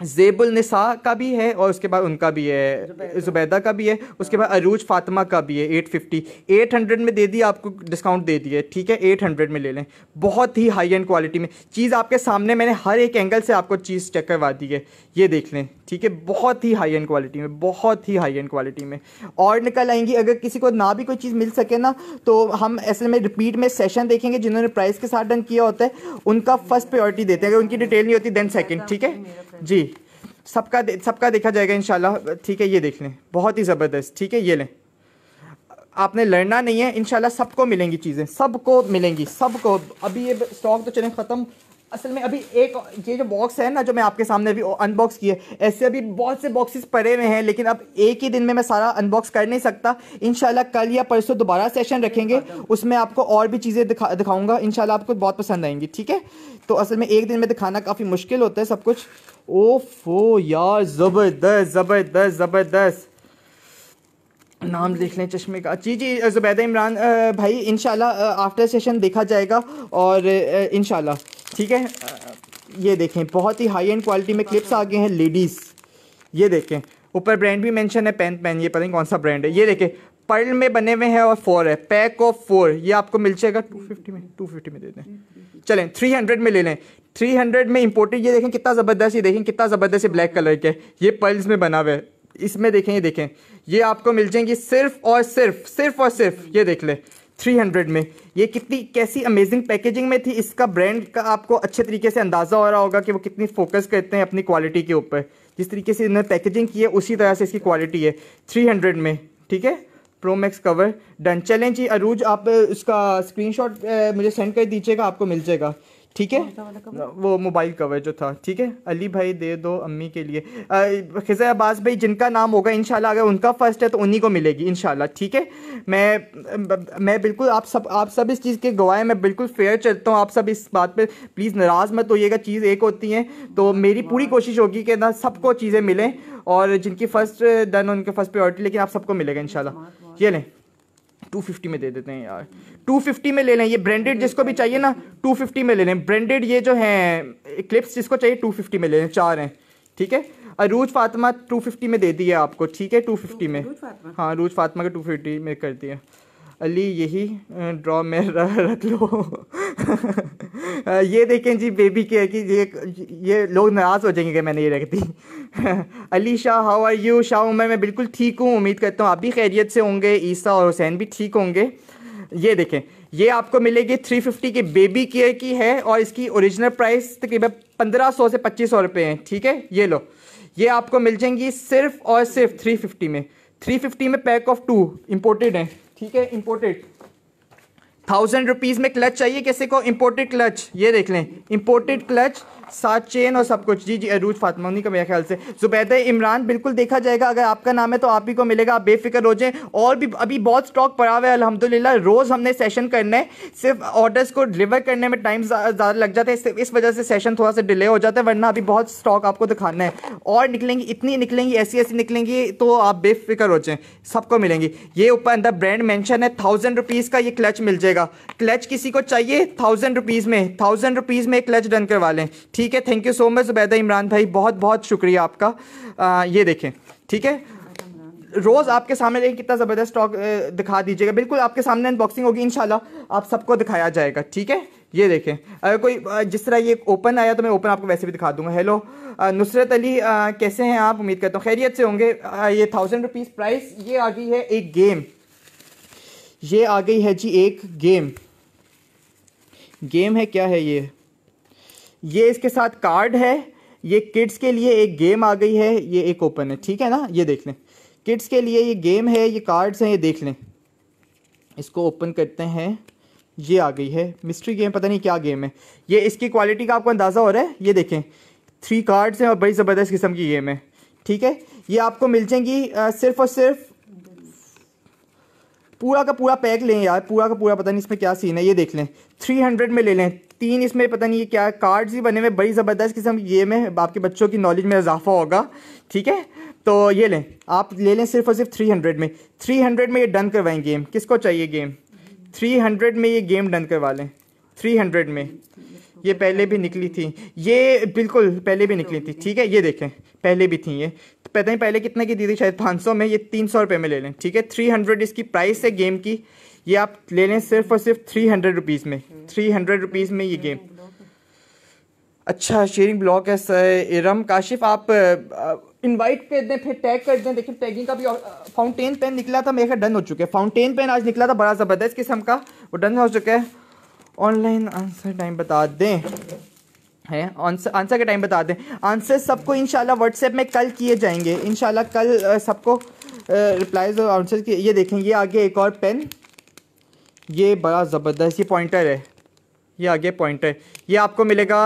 जेबुल निसा का भी है और उसके बाद उनका भी है जुबैदा का भी है उसके बाद अरूज फातिमा का भी है एट फिफ्टी एट हंड्रेड में दे दी आपको डिस्काउंट दे दिए ठीक है एट हंड्रेड में ले लें बहुत ही हाई एंड क्वालिटी में चीज़ आपके सामने मैंने हर एक एंगल से आपको चीज़ चेक करवा दी है ये देख लें ठीक है बहुत ही हाई एंड क्वालिटी में बहुत ही हाई एंड क्वालिटी में और निकल आएंगी अगर किसी को ना भी कोई चीज़ मिल सके ना तो हम ऐसे में रिपीट में सेशन देखेंगे जिन्होंने प्राइस के साथ डन किया होता है उनका फर्स्ट प्रायोरिटी देते हैं अगर उनकी डिटेल नहीं होती देन सेकेंड ठीक है जी सबका दे, सबका देखा जाएगा इन ठीक है ये देख लें बहुत ही ज़बरदस्त ठीक है ये लें आपने लड़ना नहीं है इन सबको मिलेंगी चीज़ें सबको मिलेंगी सबको अभी ये स्टॉक तो चले ख़त्म असल में अभी एक ये जो बॉक्स है ना जो मैं आपके सामने अभी अनबॉक्स किए ऐसे अभी बहुत से बॉक्सेस पड़े हुए हैं लेकिन अब एक ही दिन में मैं सारा अनबॉक्स कर नहीं सकता इन कल या परसों दोबारा सेशन रखेंगे उसमें आपको और भी चीज़ें दिखा दिखाऊँगा इन आपको बहुत पसंद आएंगी ठीक है तो असल में एक दिन में दिखाना काफ़ी मुश्किल होता है सब कुछ ओफो यार ज़बरदस्त ज़बरदस्त ज़बरदस्त नाम लिख लें चश्मे का जी जी जुबैदा इमरान भाई इन आफ्टर सेशन देखा जाएगा और इन ठीक है ये देखें बहुत ही हाई एंड क्वालिटी में क्लिप्स आ गए हैं लेडीज़ ये देखें ऊपर ब्रांड भी मेंशन है पेन पेन ये पता नहीं कौन सा ब्रांड है ये देखें पर्ल में बने हुए हैं और फोर है पैक ऑफ फोर ये आपको मिल जाएगा टू फिफ्टी में टू फिफ्टी में दे दें चलें थ्री हंड्रेड में ले लें थ्री हंड्रेड में इम्पोर्टेड ये देखें कितना ज़बरदस्त ये देखें कितना ज़बरदस्त ब्लैक कलर के ये पर्ल्स में बना हुआ है इसमें देखें ये देखें ये आपको मिल जाएंगी सिर्फ और सिर्फ सिर्फ और सिर्फ ये देख लें थ्री हंड्रेड में ये कितनी कैसी अमेजिंग पैकेजिंग में थी इसका ब्रांड का आपको अच्छे तरीके से अंदाज़ा हो रहा होगा कि वो कितनी फोकस करते हैं अपनी क्वालिटी के ऊपर जिस तरीके से इन्होंने पैकेजिंग की है उसी तरह से इसकी क्वालिटी है थ्री हंड्रेड में ठीक है प्रोमैक्स कवर डन चलें जी अरूज आप इसका स्क्रीनशॉट मुझे सेंड कर दीजिएगा आपको मिल जाएगा ठीक है वो मोबाइल कवर जो था ठीक है अली भाई दे दो अम्मी के लिए खिजा अब्बास भाई जिनका नाम होगा शाला अगर उनका फर्स्ट है तो उन्हीं को मिलेगी इन ठीक है मैं मैं बिल्कुल आप सब आप सब इस चीज़ के गवाह मैं बिल्कुल फेयर चलता हूँ आप सब इस बात पर प्लीज़ नाराज़ मत होइएगा चीज़ एक होती है तो मेरी पूरी हाँ। कोशिश होगी कि ना सबको चीज़ें मिलें और जिनकी फ़र्स्ट डन उनके फर्स्ट प्रायोरिटी लेकिन आप सबको मिलेगा इन ये लें टू फिफ्टी में दे देते हैं यार टू फिफ्टी में ले लें ये ब्रांडेड जिसको भी चाहिए ना टू फिफ्टी में ले लें ब्रांडेड ये जो हैं क्लिप्स जिसको चाहिए टू फिफ्टी में ले लें चार हैं ठीक है अरूज फातिमा टू फिफ्टी में दे दी है आपको ठीक है टू फिफ्टी में हाँ रूज फातिमा का टू फिफ्टी में कर दिया अली यही ड्रॉ में रख लो [LAUGHS] ये देखें जी बेबी केयर की ये ये लोग नाराज़ हो जाएंगे कि मैंने ये रख दी Alisha how are you Shah Umar मैं बिल्कुल ठीक हूँ उम्मीद करता हूँ आप भी खैरियत से होंगे ईसा और हुसैन भी ठीक होंगे ये देखें ये आपको मिलेगी थ्री फिफ्टी के बेबी केयर की है और इसकी ओरिजिनल प्राइस तकरीबन सौ से पच्चीस सौ रुपये हैं ठीक है ये लो ये आपको मिल जाएंगी सिर्फ और सिर्फ थ्री फिफ्टी में थ्री फिफ्टी में पैक ऑफ टू इम्पोर्टेड है ठीक है इम्पोर्टेड थाउजेंड रुपीज़ में क्लच चाहिए कैसे को इम्पोर्टेड क्लच ये देख लें इम्पोर्टेड क्लच साथ चेन और सब कुछ जी जी अरूज फातमोनी का मेरे ख्याल से जुबैद इमरान बिल्कुल देखा जाएगा अगर आपका नाम है तो आप ही को मिलेगा आप बेफिक्र हो जाएँ और भी अभी बहुत स्टॉक पड़ा हुआ है अलहमदिल्ला रोज़ हमने सेशन करना है सिर्फ ऑर्डर्स को डिलीवर करने में टाइम ज़्यादा लग जाता है इस वजह से सेशन थोड़ा सा डिले हो जाता है वरना अभी बहुत स्टॉक आपको दिखाना है और निकलेंगी इतनी निकलेंगी ऐसी ऐसी निकलेंगी तो आप बेफिक्र हो जाएँ सबको मिलेंगी ये ऊपर अंदर ब्रांड मैंशन है थाउजेंड रुपीज़ का ये क्लच मिल जाएगा क्लच किसी को चाहिए थाउजेंड रुपीज़ में थाउजेंड रुपीज़ में क्लच डन करवा लें ठीक ठीक है thank you so much Zubaida Imran भाई बहुत बहुत शुक्रिया आपका आ, ये देखें ठीक है रोज़ आपके सामने देखें कितना ज़बरदस्त स्टॉक दिखा दीजिएगा बिल्कुल आपके सामने अनबॉक्सिंग होगी इन आप सबको दिखाया जाएगा ठीक है ये देखें अगर कोई जिस तरह ये ओपन आया तो मैं ओपन आपको वैसे भी दिखा दूंगा हेलो नुसरत अली कैसे हैं आप उम्मीद करता हूँ खैरियत से होंगे ये थाउजेंड रुपीज़ प्राइस ये आ गई है एक गेम ये आ गई है जी एक गेम गेम है क्या है ये ये इसके साथ कार्ड है ये किड्स के लिए एक गेम आ गई है ये एक ओपन है ठीक है ना ये देख लें किड्स के लिए ये गेम है ये कार्ड्स हैं ये देख लें इसको ओपन करते हैं ये आ गई है मिस्ट्री गेम पता नहीं क्या गेम है ये इसकी क्वालिटी का आपको अंदाज़ा हो रहा है ये देखें थ्री कार्ड्स हैं और बड़ी ज़बरदस्त किस्म की गेम है ठीक है ये आपको मिल जाएंगी सिर्फ़ और सिर्फ पूरा का पूरा पैक लें यार पूरा का पूरा पता नहीं इसमें क्या सीन है ये देख लें थ्री हंड्रेड में ले लें तीन इसमें पता नहीं ये क्या कार्ड्स ही बने हुए बड़ी ज़बरदस्त किस्म ये में आपके बच्चों की नॉलेज में इजाफा होगा ठीक है तो ये लें आप ले लें सिर्फ और सिर्फ थ्री हंड्रेड में थ्री हंड्रेड में ये डन करवाएं गेम किसको चाहिए गेम थ्री हंड्रेड में ये गेम डन करवा लें थ्री हंड्रेड में ये पहले भी निकली थी ये बिल्कुल पहले भी निकली थी ठीक है ये देखें पहले भी थी ये पता ही पहले कितने की दी थी शायद पाँच सौ में ये तीन सौ रुपये में ले लें ठीक है थ्री हंड्रेड इसकी प्राइस है गेम की ये आप ले लें सिर्फ और सिर्फ थ्री हंड्रेड रुपीज़ में थ्री हंड्रेड रुपीज़ में ये गेम अच्छा शेयरिंग ब्लॉक है सर इरम काशिफ आप इनवाइट uh, uh, कर दें फिर टैग कर दें देखिए टैगिंग का भी फाउंटेन uh, पेन निकला था मेरे डन हो चुका है फाउंटेन पेन आज निकला था बड़ा ज़बरदस्त किस्म का वो डन हो चुका है ऑनलाइन आंसर टाइम बता दें है आंसर आंसर का टाइम बता दें आंसर सबको इंशाल्लाह व्हाट्सएप में कल किए जाएंगे इंशाल्लाह कल सबको रिप्लाईज और आंसर की ये देखें ये आगे एक और पेन ये बड़ा ज़बरदस्त ये पॉइंटर है ये आगे पॉइंटर ये आपको मिलेगा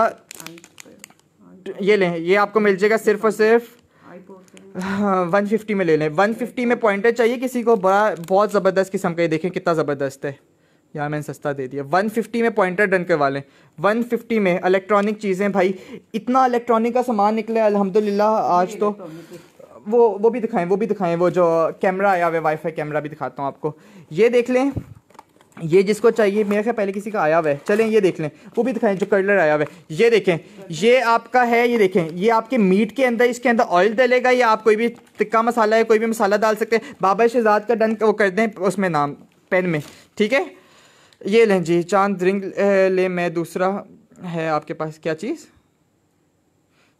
ये लें ये आपको मिल जाएगा सिर्फ और सिर्फ वन हाँ, फिफ्टी में ले लें वन फिफ्टी में पॉइंटर चाहिए किसी को बड़ा बहुत ज़बरदस्त किस्म का ये देखें कितना ज़बरदस्त है यहाँ मैंने सस्ता दे दिया 150 में पॉइंटर डन करवा लें 150 में इलेक्ट्रॉनिक चीज़ें भाई इतना इलेक्ट्रॉनिक का सामान निकला है अलहमदिल्ला आज तो वो वो भी दिखाएं वो भी दिखाएं वो जो कैमरा आया हुआ वाईफाई कैमरा भी दिखाता हूँ आपको ये देख लें ये जिसको चाहिए मेरे ख्याल पहले किसी का आया हुआ है चलें ये देख लें वो भी दिखाएं जो कलर आया हुआ है ये देखें ये आपका है ये देखें ये आपके मीट के अंदर इसके अंदर ऑयल डलेगा या आप कोई भी टिक्का मसाला है कोई भी मसाला डाल सकते हैं बाबा शहजाद का डन वो कर दें उसमें नाम पेन में ठीक है ये लें जी चांद रिंग ले मैं दूसरा है आपके पास क्या चीज़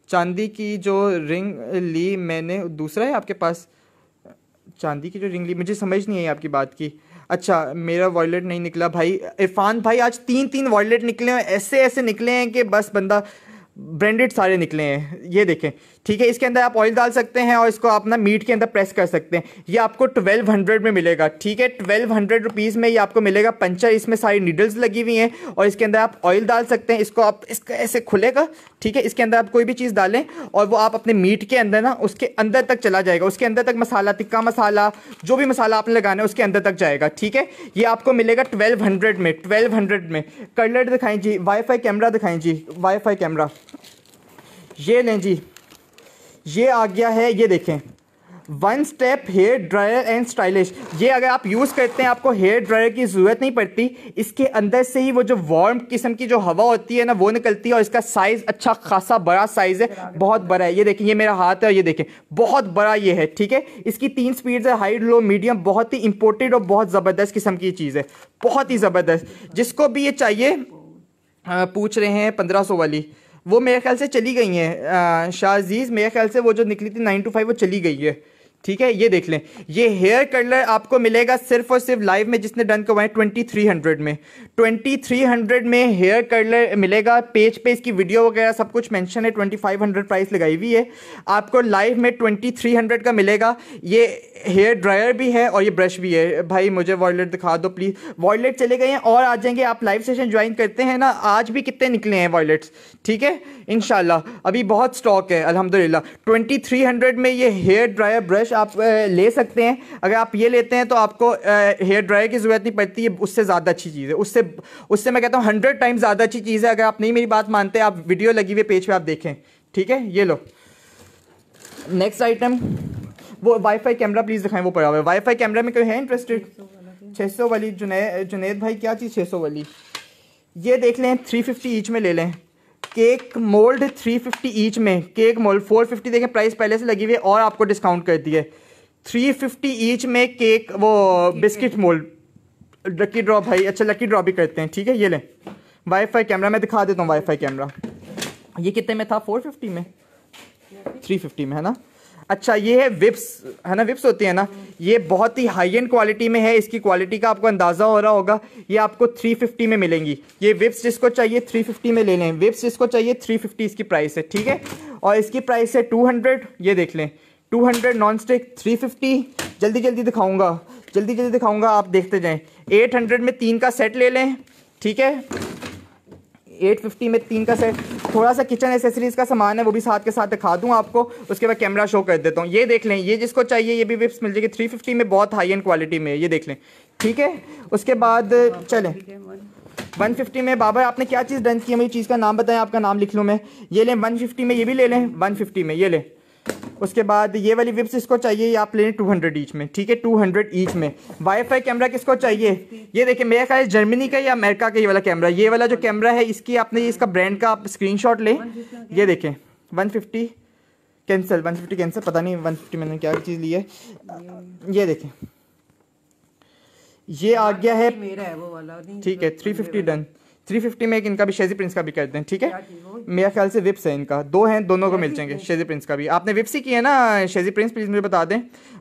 चांदी की जो रिंग ली मैंने दूसरा है आपके पास चांदी की जो रिंग ली मुझे समझ नहीं आई आपकी बात की अच्छा मेरा वॉलेट नहीं निकला भाई इरफान भाई आज तीन तीन वॉलेट निकले हैं ऐसे ऐसे निकले हैं कि बस बंदा ब्रांडेड सारे निकले हैं ये देखें ठीक है इसके अंदर आप ऑयल डाल सकते हैं और इसको आप ना मीट के अंदर प्रेस कर सकते हैं ये आपको ट्वेल्व हंड्रेड में मिलेगा ठीक है ट्वेल्व हंड्रेड रुपीज़ में ये आपको मिलेगा पंचर इसमें सारी नीडल्स लगी हुई हैं और इसके अंदर आप ऑयल डाल सकते हैं इसको आप इसको ऐसे खुलेगा ठीक है इसके अंदर आप कोई भी चीज़ डालें और वो आप अपने मीट के अंदर ना उसके अंदर तक चला जाएगा उसके अंदर तक मसाला तिक्का मसाला जो भी मसाला आपने लगाना है उसके अंदर तक जाएगा ठीक है ये आपको मिलेगा ट्वेल्व हंड्रेड में ट्वेल्व हंड्रेड में कलर दिखाएं जी वाई कैमरा दिखाएं जी वाई कैमरा ये लें जी ये आ गया है ये देखें one step hair dryer and stylish ये अगर आप यूज़ करते हैं आपको हेयर ड्रायर की ज़रूरत नहीं पड़ती इसके अंदर से ही वो जो वार्म किस्म की जो हवा होती है ना वो निकलती है और इसका साइज़ अच्छा खासा बड़ा साइज़ है बहुत बड़ा है ये देखें ये मेरा हाथ है और ये देखें बहुत बड़ा ये है ठीक है इसकी तीन स्पीड्स है हाई लो मीडियम बहुत ही इंपॉर्टेंट और बहुत ज़बरदस्त किस्म की चीज़ है बहुत ही ज़बरदस्त जिसको भी ये चाहिए पूछ रहे हैं पंद्रह वाली वो मेरे ख्याल से चली गई हैं शाह अजीज़ मेरे ख्याल से वो जो निकली थी नाइन टू फाइव वो चली गई है ठीक है ये देख लें ये हेयर कलर आपको मिलेगा सिर्फ और सिर्फ लाइव में जिसने डन करवाए ट्वेंटी थ्री हंड्रेड में ट्वेंटी थ्री हंड्रेड में हेयर कलर मिलेगा पेज पे इसकी वीडियो वगैरह सब कुछ मेंशन है ट्वेंटी फाइव हंड्रेड प्राइस लगाई हुई है आपको लाइव में ट्वेंटी थ्री हंड्रेड का मिलेगा ये हेयर ड्रायर भी है और ये ब्रश भी है भाई मुझे वॉयलेट दिखा दो प्लीज़ वॉयलेट चले गए हैं और आ जाएंगे आप लाइव सेशन ज्वाइन करते हैं ना आज भी कितने निकले हैं वॉयलेट्स ठीक है इनशाला अभी बहुत स्टॉक है अलहमदिल्ला ट्वेंटी थ्री हंड्रेड में ये हेयर ड्रायर ब्रश आप ले सकते हैं अगर आप ये लेते हैं तो आपको हेयर ड्रायर की ज़रूरत नहीं पड़ती है उससे ज़्यादा अच्छी चीज़ है उससे उससे मैं कहता हूँ हंड्रेड टाइम्स ज़्यादा अच्छी चीज़ है अगर आप नहीं मेरी बात मानते आप वीडियो लगी हुई पेज पर आप देखें ठीक है ये लो नेक्स्ट आइटम वो वाईफाई कैमरा प्लीज़ दिखाएं वो पड़ा हुआ है वाईफाई कैमरा में कोई है इंटरेस्टेड छः सौ वाली जुनेद जुनेद भाई क्या चीज़ छः सौ वाली ये देख लें थ्री फिफ्टी ईच में ले लें केक मोल्ड 350 ईच में केक मोल्ड 450 देखें प्राइस पहले से लगी हुई है और आपको डिस्काउंट कर दिए थ्री फिफ्टी ईच में केक वो बिस्किट मोल्ड लकी ड्रॉ भाई अच्छा लकी ड्रॉ भी करते हैं ठीक है ये लें वाईफाई कैमरा मैं दिखा देता हूँ वाईफाई कैमरा ये कितने में था 450 में 350 में है ना अच्छा ये है विप्स है ना विप्स होती है ना ये बहुत ही हाई एंड क्वालिटी में है इसकी क्वालिटी का आपको अंदाज़ा हो रहा होगा ये आपको 350 में मिलेंगी ये विप्स जिसको चाहिए 350 में ले लें विप्स जिसको चाहिए 350 इसकी प्राइस है ठीक है और इसकी प्राइस है 200 ये देख लें 200 नॉन स्टिक 350 जल्दी जल्दी दिखाऊँगा जल्दी जल्दी दिखाऊँगा आप देखते जाएँ एट में तीन का सेट ले लें ठीक है एट में तीन का सेट थोड़ा सा किचन एसेसरीज का सामान है वो भी साथ के साथ दिखा दूँ आपको उसके बाद कैमरा शो कर देता हूँ ये देख लें ये जिसको चाहिए ये भी विप्स मिल जाएगी थ्री फिफ्टी में बहुत हाई एंड क्वालिटी में ये देख लें ठीक है उसके बाद चलें वन फिफ्टी में बाबा आपने क्या चीज़ डन की है मुझे चीज़ का नाम बताएं आपका नाम लिख लूँ मैं ये लें वन फिफ्टी में ये भी ले लें वन फिफ्टी में ये लें उसके बाद ये वाली विप्स इसको चाहिए या आप लेने टू हंड्रेड ईच में ठीक है टू हंड्रेड ईच में वाईफाई कैमरा किसको चाहिए ये देखिए मेरा ख्याल जर्मनी का या अमेरिका का ये वाला कैमरा ये वाला जो कैमरा है इसकी आपने इसका ब्रांड का आप स्क्रीन शॉट लें ये देखें one fifty cancel one fifty cancel पता नहीं वन फिफ्टी मैंने क्या चीज़ ली है ये देखें ये आ गया है ठीक है three fifty done three fifty में एक इनका भी शेजी प्रिंस का भी कर दें ठीक है मेरा ख्याल से विप्स है इनका दो हैं दोनों को मिल जाएंगे शेजी प्रिंस का भी आपने विप्स ही किया है ना शेजी प्रिंस प्लीज़ मुझे बता दें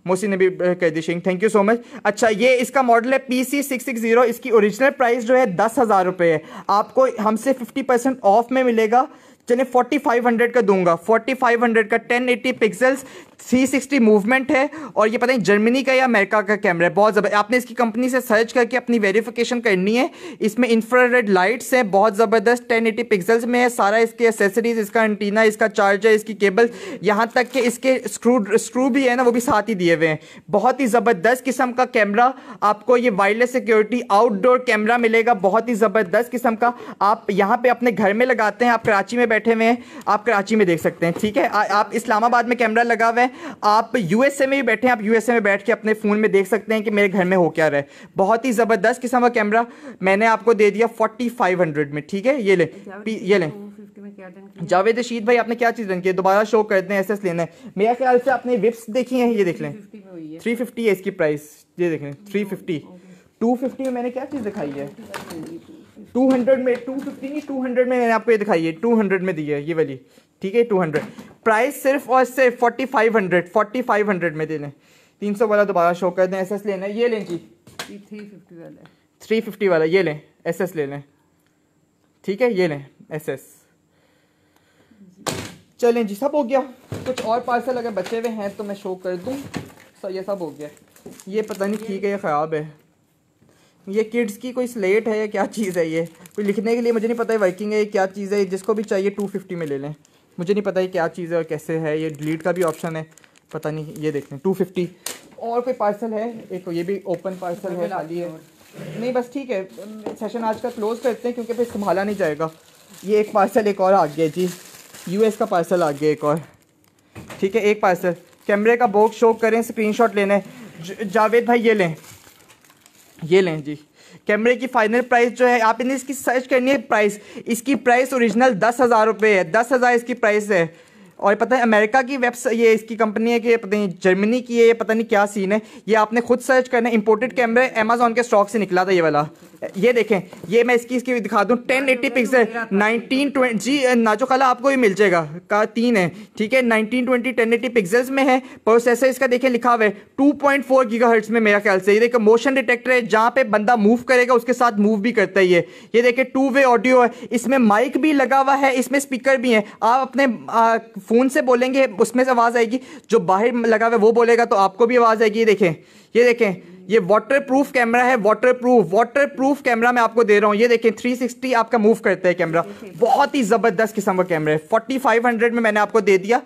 मोसी ने भी कह दी शिंग थैंक यू सो मच अच्छा ये इसका मॉडल है P C six six zero इसकी ओरिजिनल प्राइस जो है दस हज़ार रुपये है आपको हमसे फिफ्टी परसेंट ऑफ में मिलेगा चलिए फोर्टी फाइव हंड्रेड का दूंगा फोर्टी फाइव हंड्रेड का ten eighty pixels three sixty movement है और ये पता नहीं जर्मनी का या अमेरिका का कैमरा है बहुत ज़बरदस्त आपने इसकी कंपनी से सर्च करके अपनी वेरिफिकेशन करनी है इसमें इंफ्रारेड लाइट्स हैं बहुत ज़बरदस्त टेन एटी पिक्सल्स में है सारा इसके एसेसरीज इसका एंटीना इसका चार्जर इसकी केबल यहाँ तक कि इसके स्क्रू स्क्रू भी है ना वो भी साथ ही दिए हुए हैं बहुत ही ज़बरदस्त किस्म का कैमरा आपको ये वायरलेस सिक्योरिटी आउटडोर कैमरा मिलेगा बहुत ही ज़बरदस्त किस्म का आप यहाँ पर अपने घर में लगाते हैं आप कराची में बैठे हुए हैं आप कराची में देख सकते हैं ठीक है आप इस्लामाबाद में कैमरा लगा हुआ है है आप यूएसए में भी बैठे हैं आप यूएसए में बैठ के अपने फ़ोन में देख सकते हैं कि मेरे घर में हो क्या रहा है बहुत ही ज़बरदस्त किस्म का कैमरा मैंने आपको दे दिया फोर्टी फाइव हंड्रेड में ठीक है ये लें तो ये लें जावेद रशीद भाई आपने क्या चीज़ रन की दोबारा शो कर दें एस लेना है मेरे ख्याल से आपने विप्स देखी हैं ये देख लें थ्री फिफ्टी है इसकी प्राइस ये देख लें थ्री फिफ्टी टू फिफ्टी में मैंने क्या चीज़ दिखाई है टू हंड्रेड में टू फिफ्टी नहीं टू हंड्रेड में मैंने आपको ये दिखाई है टू हंड्रेड में दी है ये वाली ठीक है टू हंड्रेड प्राइस सिर्फ और सिर्फ forty five hundred forty five hundred में देने तीन सौ वाला दोबारा शो कर दें एस एस लेना ये लें जी थ्री फिफ्टी वाला थ्री फिफ्टी वाला ये लें एस एस ले लें ठीक है ये लें एस एस चलें जी सब हो गया कुछ और पार्सल अगर बचे हुए हैं तो मैं शो कर दूँ सर ये सब हो गया ये पता नहीं ठीक है या ख़राब है ये किड्स की कोई स्लेट है या क्या चीज़ है ये कोई लिखने के लिए मुझे नहीं पता है वर्किंग है ये क्या चीज़ है जिसको भी चाहिए टू फिफ्टी में ले लें मुझे नहीं पता है क्या चीज़ है और कैसे है ये डिलीट का भी ऑप्शन है पता नहीं ये देखते हैं टू फिफ्टी और कोई पार्सल है एक ये भी ओपन पार्सल है खाली है नहीं बस ठीक है सेशन आज का क्लोज़ करते हैं क्योंकि फिर संभाला नहीं जाएगा ये एक पार्सल एक और आ गया जी यू का पार्सल आ गया एक और ठीक है एक पार्सल कैमरे का बॉक्स शो करें स्क्रीन लेना है जावेद भाई ये लें ये लें जी कैमरे की फाइनल प्राइस जो है आपने इसकी सर्च करनी है प्राइस इसकी प्राइस ओरिजिनल दस हज़ार रुपये है दस हज़ार इसकी प्राइस है और पता है अमेरिका की वेब्स ये इसकी कंपनी है कि पता नहीं जर्मनी की है ये पता नहीं क्या सीन है ये आपने खुद सर्च करना है इम्पोर्टेड कैमरे अमेजोन के स्टॉक से निकला था ये वाला ये देखें ये मैं इसकी इसकी दिखा दूँ ten eighty pixel nineteen twenty जी नाचो खाला आपको भी मिल जाएगा का तीन है ठीक है nineteen twenty ten eighty pixels में है प्रोसेसर इसका देखें लिखा हुआ है two point four gigahertz में मेरा ख्याल से ये देखो मोशन डिटेक्टर है जहाँ पे बंदा मूव करेगा उसके साथ मूव भी करता है है ये देखें टू वे ऑडियो है इसमें माइक भी लगा हुआ है इसमें स्पीकर भी है आप अपने फ़ोन से बोलेंगे उसमें से आवाज़ आएगी जो बाहर लगा हुआ है वो बोलेगा तो आपको भी आवाज़ आएगी ये देखें ये देखें ये वाटर प्रूफ कैमरा है waterproof waterproof camera मैं आपको दे रहा हूँ ये देखें 360 आपका मूव करता है कैमरा बहुत ही ज़बरदस्त किस्म का कैमरा है 4500 में मैंने आपको दे दिया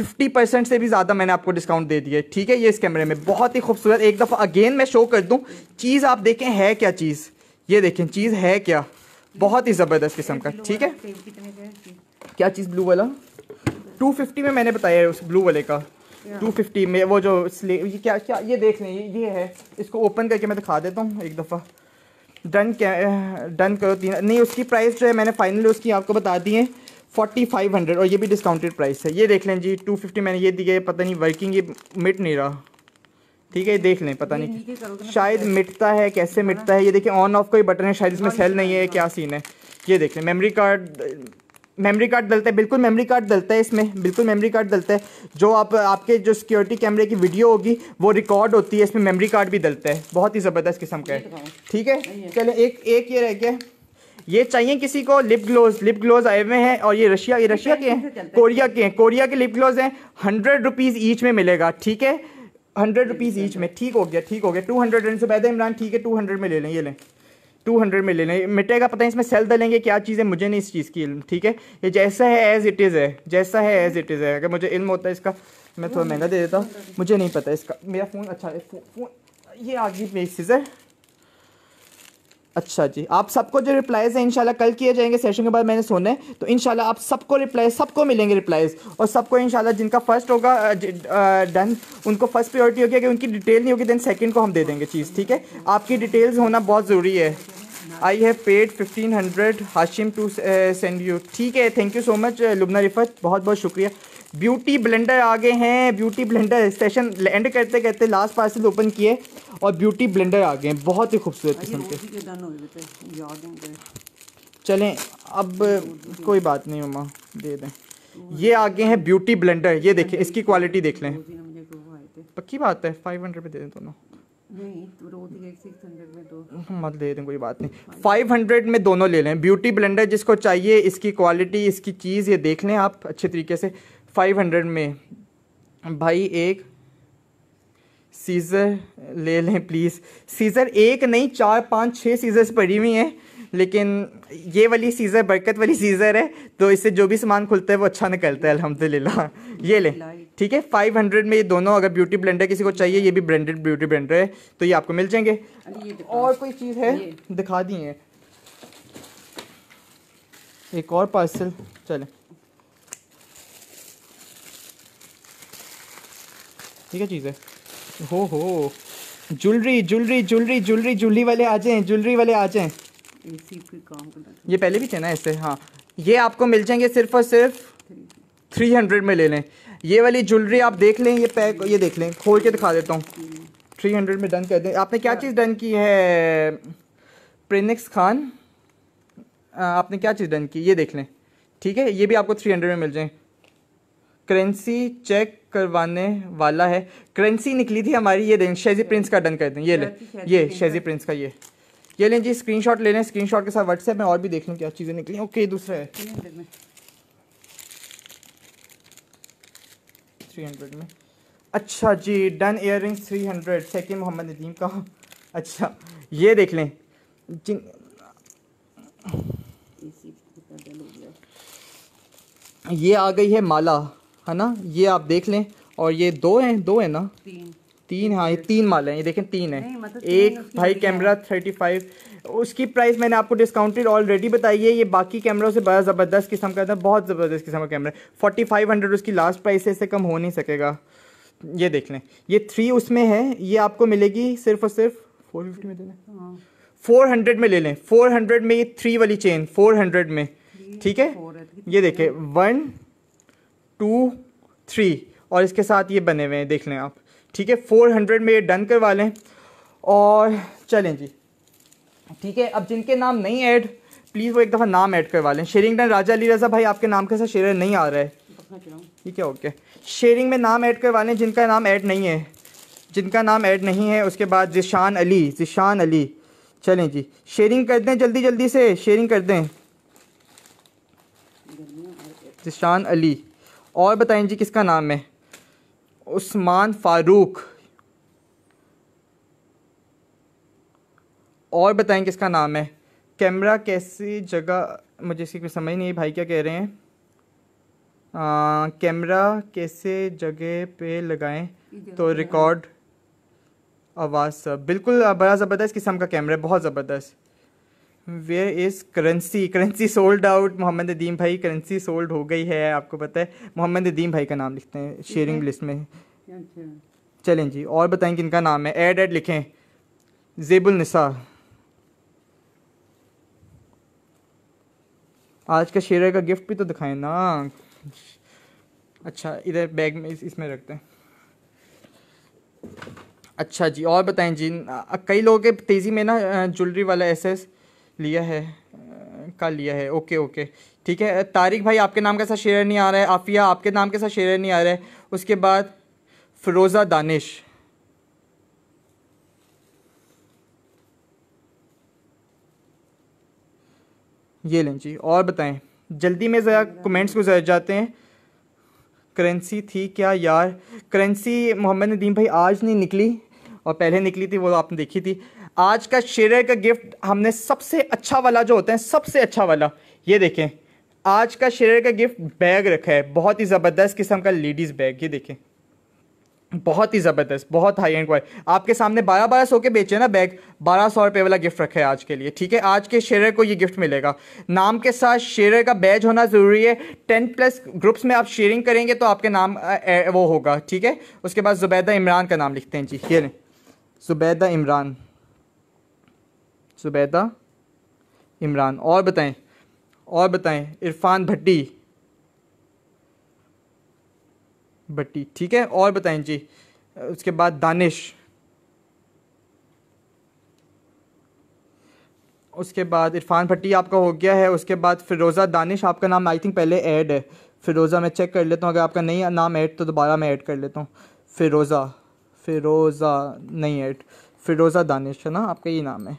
50 परसेंट से भी ज़्यादा मैंने आपको डिस्काउंट दे दिया है ठीक है ये इस कैमरे में बहुत ही खूबसूरत एक दफ़ा अगेन मैं शो कर दूँ चीज़ आप देखें है क्या चीज़ ये देखें चीज़ है क्या बहुत ही ज़बरदस्त किस्म का ठीक है क्या चीज़ ब्लू वाला टू फिफ्टी में मैंने बताया उस ब्लू वाले का टू फिफ्टी में वो जो स्ले ये क्या क्या ये देख लें ये है इसको ओपन करके मैं दिखा देता हूँ एक दफ़ा डन क्या डन करो तीन नहीं उसकी प्राइस जो है मैंने फाइनली उसकी आपको बता दी है फोर्टी फाइव हंड्रेड और ये भी डिस्काउंटेड प्राइस है ये देख लें जी टू फिफ्टी मैंने ये दी है पता नहीं वर्किंग ये मिट नहीं रहा ठीक है ये देख लें पता नहीं शायद मिटता है कैसे हाँ। मिटता है ये देखिए ऑन ऑफ का ही बटन है शायद इसमें सेल नहीं है क्या सीन है ये देख लें मेमरी कार्ड मेमोरी कार्ड डलता है बिल्कुल मेमोरी कार्ड डलता है इसमें बिल्कुल मेमोरी कार्ड डलता है जो आप आपके जो सिक्योरिटी कैमरे की वीडियो होगी वो रिकॉर्ड होती है इसमें मेमोरी कार्ड भी डलता है बहुत ही ज़बरदस्त किस्म का है ठीक है चलो एक एक ये रह गया ये चाहिए किसी को लिप ग्लोज लिप ग्लोज आए हुए हैं और ये रशिया ये रशिया के हैं कोरिया के हैं कोरिया के लिप ग्लोज हैं हंड्रेड रुपीज़ ईच में मिलेगा ठीक है हंड्रेड रुपीज़ ईच में ठीक हो गया ठीक हो गया टू हंड्रेड से पैदा इमरान ठीक है टू हंड्रेड में ले लें ये लें टू हंड्रेड में ले मिटे मिटेगा पता है इसमें सेल डलेंगे क्या चीज़ है मुझे नहीं इस चीज़ की इल्म ठीक है ये जैसा है एज़ इट इज़ है जैसा है एज़ इट इज़ है अगर मुझे इल्म होता है इसका मैं थोड़ा महंगा दे देता हूँ मुझे नहीं पता इसका मेरा फ़ोन अच्छा है फो, फोन ये आगे पेसिस है अच्छा जी आप सबको जो रिप्लाइज़ हैं इंशाल्लाह कल किए जाएंगे सेशन के बाद मैंने सोना है तो इंशाल्लाह आप सबको रिप्लाई सबको मिलेंगे रिप्लाइज़ और सबको इंशाल्लाह जिनका फर्स्ट होगा डन उनको फर्स्ट प्रियोरिटी होगी अगर उनकी डिटेल नहीं होगी देन सेकंड को हम दे देंगे चीज़ ठीक है आपकी डिटेल्स होना बहुत ज़रूरी है I have paid fifteen hundred Hashim to send you ठीक है thank you so much Lubna Rifat बहुत बहुत शुक्रिया ब्यूटी ब्लेंडर आगे हैं ब्यूटी ब्लेंडर सेशन एंड करते करते लास्ट पार्सल ओपन किए और ब्यूटी ब्लेंडर आ गए हैं बहुत ही खूबसूरत किस्म के चलें अब कोई बात नहीं मम्मा दे दें ये आगे हैं ब्यूटी ब्लेंडर ये देखें इसकी क्वालिटी देख लें पक्की बात है फाइव हंड्रेड में दे दें दोनों तो मत दे दें कोई बात नहीं फाइव हंड्रेड में दोनों ले लें ब्यूटी ब्लेंडर जिसको चाहिए इसकी क्वालिटी इसकी चीज़ ये देख लें आप अच्छे तरीके से फाइव हंड्रेड में भाई एक सीज़र ले लें प्लीज़ सीज़र एक नहीं चार पाँच छः सीज़र्स पड़ी हुई हैं लेकिन ये वाली सीज़र बरकत वाली सीज़र है तो इससे जो भी सामान खुलता है वो अच्छा निकलता है अल्हम्दुलिल्लाह ये लें ठीक है फाइव हंड्रेड में ये दोनों अगर ब्यूटी ब्लेंडर किसी को चाहिए ये भी ब्रांडेड ब्यूटी ब्लेंडर है तो ये आपको मिल जाएंगे और कोई चीज़ है दिखा दी है एक और पार्सल चलें ये क्या चीज़ है हो हो jewellery jewellery jewellery jewellery jewellery वाले आ जाएँ ज्वेलरी वाले आ जाएँ ये पहले भी थे ना ऐसे हाँ ये आपको मिल जाएंगे सिर्फ और सिर्फ थ्री हंड्रेड में ले लें ये वाली ज्वेलरी आप देख लें ये पैक ये देख लें खोल के दिखा देता हूँ थ्री हंड्रेड में डन कर दें आपने क्या चीज़ डन की है प्रिनिक्स खान आपने क्या चीज़ डन की ये देख लें ठीक है ये भी आपको थ्री हंड्रेड में मिल जाए करेंसी चेक करवाने वाला है करेंसी निकली थी हमारी ये शेजी प्रिंस का डन कर दें ये ले ये शेजी प्रिंस का ये ये लें जी शॉट ले लें शॉट के साथ व्हाट्सएप में और भी देख लूँ क्या चीज़ें निकली ओके दूसरा है थ्री हंड्रेड में अच्छा जी done earrings three hundred second Mohammad Nadeem का अच्छा ये देख लें जिन ये आ गई है माला है ना ये आप देख लें और ये दो हैं दो है ना तीन हाँ ये तीन माल है ये देखें तीन मतलब है मतलब एक भाई कैमरा थर्टी फाइव उसकी प्राइस मैंने आपको डिस्काउंटेड ऑलरेडी बताई है ये बाकी कैमरों से बड़ा ज़बरदस्त किस्म का था बहुत ज़बरदस्त किस्म का कैमरा फोर्टी फाइव हंड्रेड उसकी लास्ट प्राइस है इससे कम हो नहीं सकेगा ये देख लें ये थ्री उसमें है ये आपको मिलेगी सिर्फ और सिर्फ फोर फिफ्टी में देना फोर हंड्रेड में ले लें फोर हंड्रेड में ये थ्री वाली चेन फोर हंड्रेड में ठीक है ये देखें वन टू थ्री और इसके साथ ये बने हुए हैं देख लें आप ठीक है फोर हंड्रेड में ये डन करवा लें और चलें जी ठीक है अब जिनके नाम नहीं ऐड प्लीज़ वो एक दफ़ा नाम ऐड करवा लें शेयरिंग डन राजा अली रजा भाई आपके नाम के साथ शेयर नहीं आ रहा है ठीक है ओके शेयरिंग में नाम ऐड करवा लें जिनका नाम ऐड नहीं है जिनका नाम ऐड नहीं है उसके बाद जिशान अली जिशान अली चलें जी शेयरिंग कर दें जल्दी जल्दी से शेयरिंग कर दें जिशान अली और बताएं जी किसका नाम है उस्मान फ़ारूक और बताएं किसका नाम है कैमरा कैसी जगह मुझे इसकी कोई समझ नहीं भाई क्या कह रहे हैं कैमरा कैसे जगह पे लगाएं तो रिकॉर्ड आवाज़ सब बिल्कुल बड़ा ज़बरदस्त किस्म का कैमरा है बहुत ज़बरदस्त where is currency currency sold out Mohammad Nadeem भाई करेंसी सोल्ड हो गई है आपको पता है मोहम्मद नदीम भाई का नाम लिखते हैं शेयरिंग लिस्ट में अच्छा चलें जी और बताएं किनका नाम है एड एड लिखें जेबुल निसा आज का शेयर का गिफ्ट भी तो दिखाएं ना अच्छा इधर बैग में इस, इसमें रखते हैं अच्छा जी और बताएं जी कई लोगों के तेज़ी में ना ज्वेलरी वाला एसेस लिया है का लिया है ओके ओके ठीक है तारिक भाई आपके नाम के साथ शेयर नहीं आ रहा है आफिया आपके नाम के साथ शेयर नहीं आ रहा है उसके बाद फिरोज़ा दानिश ये लें जी और बताएं जल्दी में ज़रा कमेंट्स को जाते हैं करेंसी थी क्या यार करेंसी मोहम्मद नदीम भाई आज नहीं निकली और पहले निकली थी वो आपने देखी थी आज का शेयर का गिफ्ट हमने सबसे अच्छा वाला जो होता है सबसे अच्छा वाला ये देखें आज का शेयर का गिफ्ट बैग रखा है बहुत ही ज़बरदस्त किस्म का लेडीज़ बैग ये देखें बहुत ही ज़बरदस्त बहुत हाई एंड क्वालिटी आपके सामने बारह बारह सौ के बेचे ना बैग बारह सौ रुपये वाला गिफ्ट रखा है आज के लिए ठीक है आज के शेयर को ये गिफ्ट मिलेगा नाम के साथ शेयर का बैज होना ज़रूरी है टेन प्लस ग्रुप्स में आप शेयरिंग करेंगे तो आपके नाम वो होगा ठीक है उसके बाद ज़ुबैदा इमरान का नाम लिखते हैं जी ये ज़ुबैदा इमरान ज़ुबैदा इमरान और बताएं और बताएं इरफान भट्टी भट्टी ठीक है और बताएं जी उसके बाद दानिश उसके बाद इरफान भट्टी आपका हो गया है उसके बाद फिरोज़ा दानिश आपका नाम आई थिंक पहले ऐड है फिरोज़ा मैं चेक कर लेता हूँ अगर आपका नहीं नाम ऐड तो दोबारा मैं ऐड कर लेता हूँ फिरोज़ा फिरोज़ा नहीं ऐड फिरोज़ा दानिश है ना आपका ये नाम है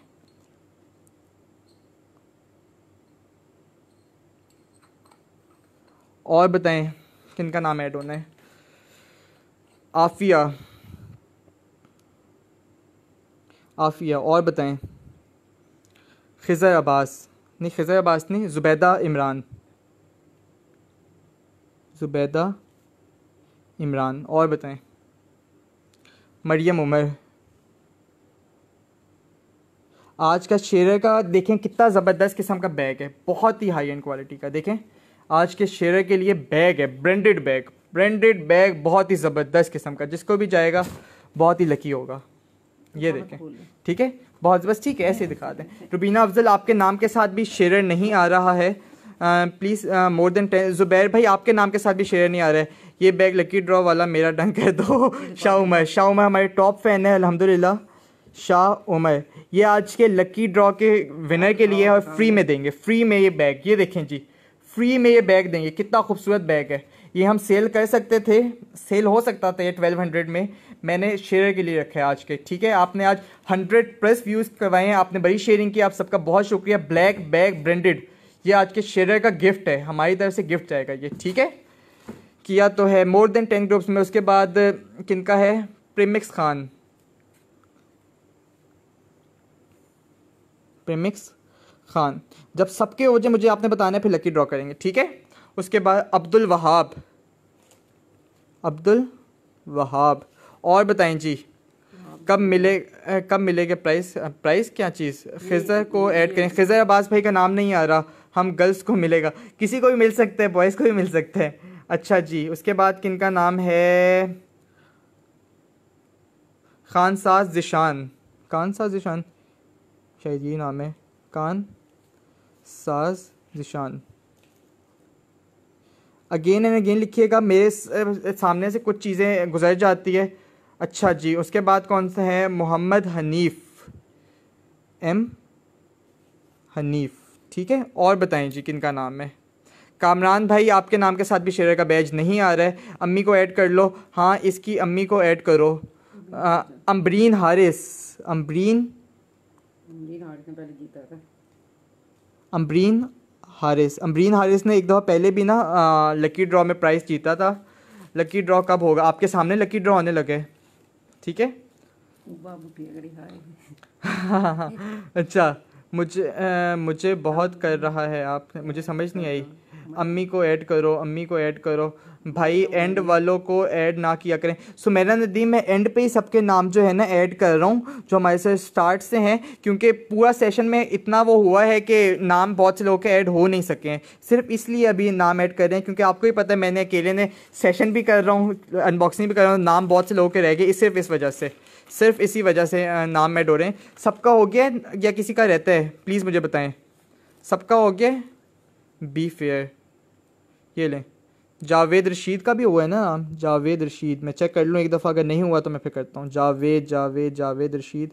और बताएं किनका नाम ऐड होना है आफिया आफिया और बताएं खज़र अब्बास नहीं खज़र अब्बास नहीं ज़ुबैदा इमरान ज़ुबैदा इमरान और बताएं मरियम उमर आज का शेर का देखें कितना ज़बरदस्त किस्म का बैग है बहुत ही हाई एंड क्वालिटी का देखें आज के शेयर के लिए बैग है ब्रांडेड बैग ब्रांडेड बैग बहुत ही ज़बरदस्त किस्म का जिसको भी जाएगा बहुत ही लकी होगा ये देखें ठीक है बहुत बस ठीक है ऐसे दिखा दें रुबीना अफजल आपके नाम के साथ भी शेयर नहीं आ रहा है please more than ten Zubair भाई आपके नाम के साथ भी शेयर नहीं आ रहा है ये बैग लकी ड्रॉ वाला मेरा डंक है दो तो। [LAUGHS] शाह उमर शाह उमर हमारे टॉप फैन है अलहमदिल्ला शाह उमर ये आज के लकी ड्रॉ के विनर के लिए हाँ, और फ्री हाँ, हाँ। में देंगे फ्री में ये बैग ये देखें जी फ्री में ये बैग देंगे कितना खूबसूरत बैग है ये हम सेल कर सकते थे सेल हो सकता था ये ट्वेल्व हंड्रेड में मैंने शेयर के लिए रखा है आज के ठीक है आपने आज हंड्रेड प्लस व्यूज़ करवाए हैं आपने बड़ी शेयरिंग की आप सबका बहुत शुक्रिया ब्लैक बैग ब्रांडेड ये आज के शेयर का गिफ्ट है हमारी तरफ से गिफ्ट जाएगा ये ठीक है किया तो है मोर देन टेन ग्रुप्स में उसके बाद का है प्रेमिक्स खान प्रेमिक्स खान जब सबके हो जाए मुझे आपने बताना है फिर लकी ड्रॉ करेंगे ठीक है उसके बाद अब्दुल वहाब अब्दुल वहाब और बताएं जी कब मिले कब मिलेगा प्राइस प्राइस क्या चीज़ खिजर को ऐड करें खिजर अब्बास भाई का नाम नहीं आ रहा हम गर्ल्स को मिलेगा किसी को भी मिल सकते हैं बॉयज़ को भी मिल सकते हैं अच्छा जी उसके बाद किन का नाम है खान साज जिशान कान साज जिशान शायद ये नाम है कान साज निशान अगेन एंड अगेन लिखिएगा मेरे सामने से कुछ चीज़ें गुजर जाती है अच्छा जी उसके बाद कौन सा है मोहम्मद हनीफ एम हनीफ ठीक है और बताएं जी किन का नाम है कामरान भाई आपके नाम के साथ भी शेर का बैज नहीं आ रहा है अम्मी को ऐड कर लो हाँ इसकी अम्मी को ऐड करो अम्बरीन हारिस अम्बरीन अम्बरीन हारिस ने पहले जीता था अम्बरीन हारिस अम्बरीन हारिस ने एक दफ़ा पहले भी ना लकी ड्रॉ में प्राइस जीता था लकी ड्रॉ कब होगा आपके सामने लकी ड्रॉ होने लगे ठीक है [LAUGHS] अच्छा मुझे आ, मुझे बहुत कर रहा है आप मुझे समझ नहीं आई अच्छा। अम्मी को ऐड करो अम्मी को ऐड करो भाई एंड वालों को ऐड ना किया करें सो मेरा नदीम मैं एंड पे ही सबके नाम जो है ना ऐड कर रहा हूँ जो हमारे से स्टार्ट से हैं क्योंकि पूरा सेशन में इतना वो हुआ है कि नाम बहुत से लोगों के ऐड हो नहीं सके हैं सिर्फ इसलिए अभी नाम ऐड कर रहे हैं क्योंकि आपको ही पता है मैंने अकेले ने सेशन भी कर रहा हूँ अनबॉक्सिंग भी कर रहा हूँ नाम बहुत से लोगों के रह गए सिर्फ इस वजह से सिर्फ इसी वजह से नाम ऐड हो रहे हैं सबका हो गया या किसी का रहता है प्लीज़ मुझे बताएं सबका हो गया बी फेयर ये लें जावेद रशीद का भी हुआ है ना जावेद रशीद मैं चेक कर लूँ एक दफ़ा अगर नहीं हुआ तो मैं फिर करता हूँ जावेद जावेद जावेद रशीद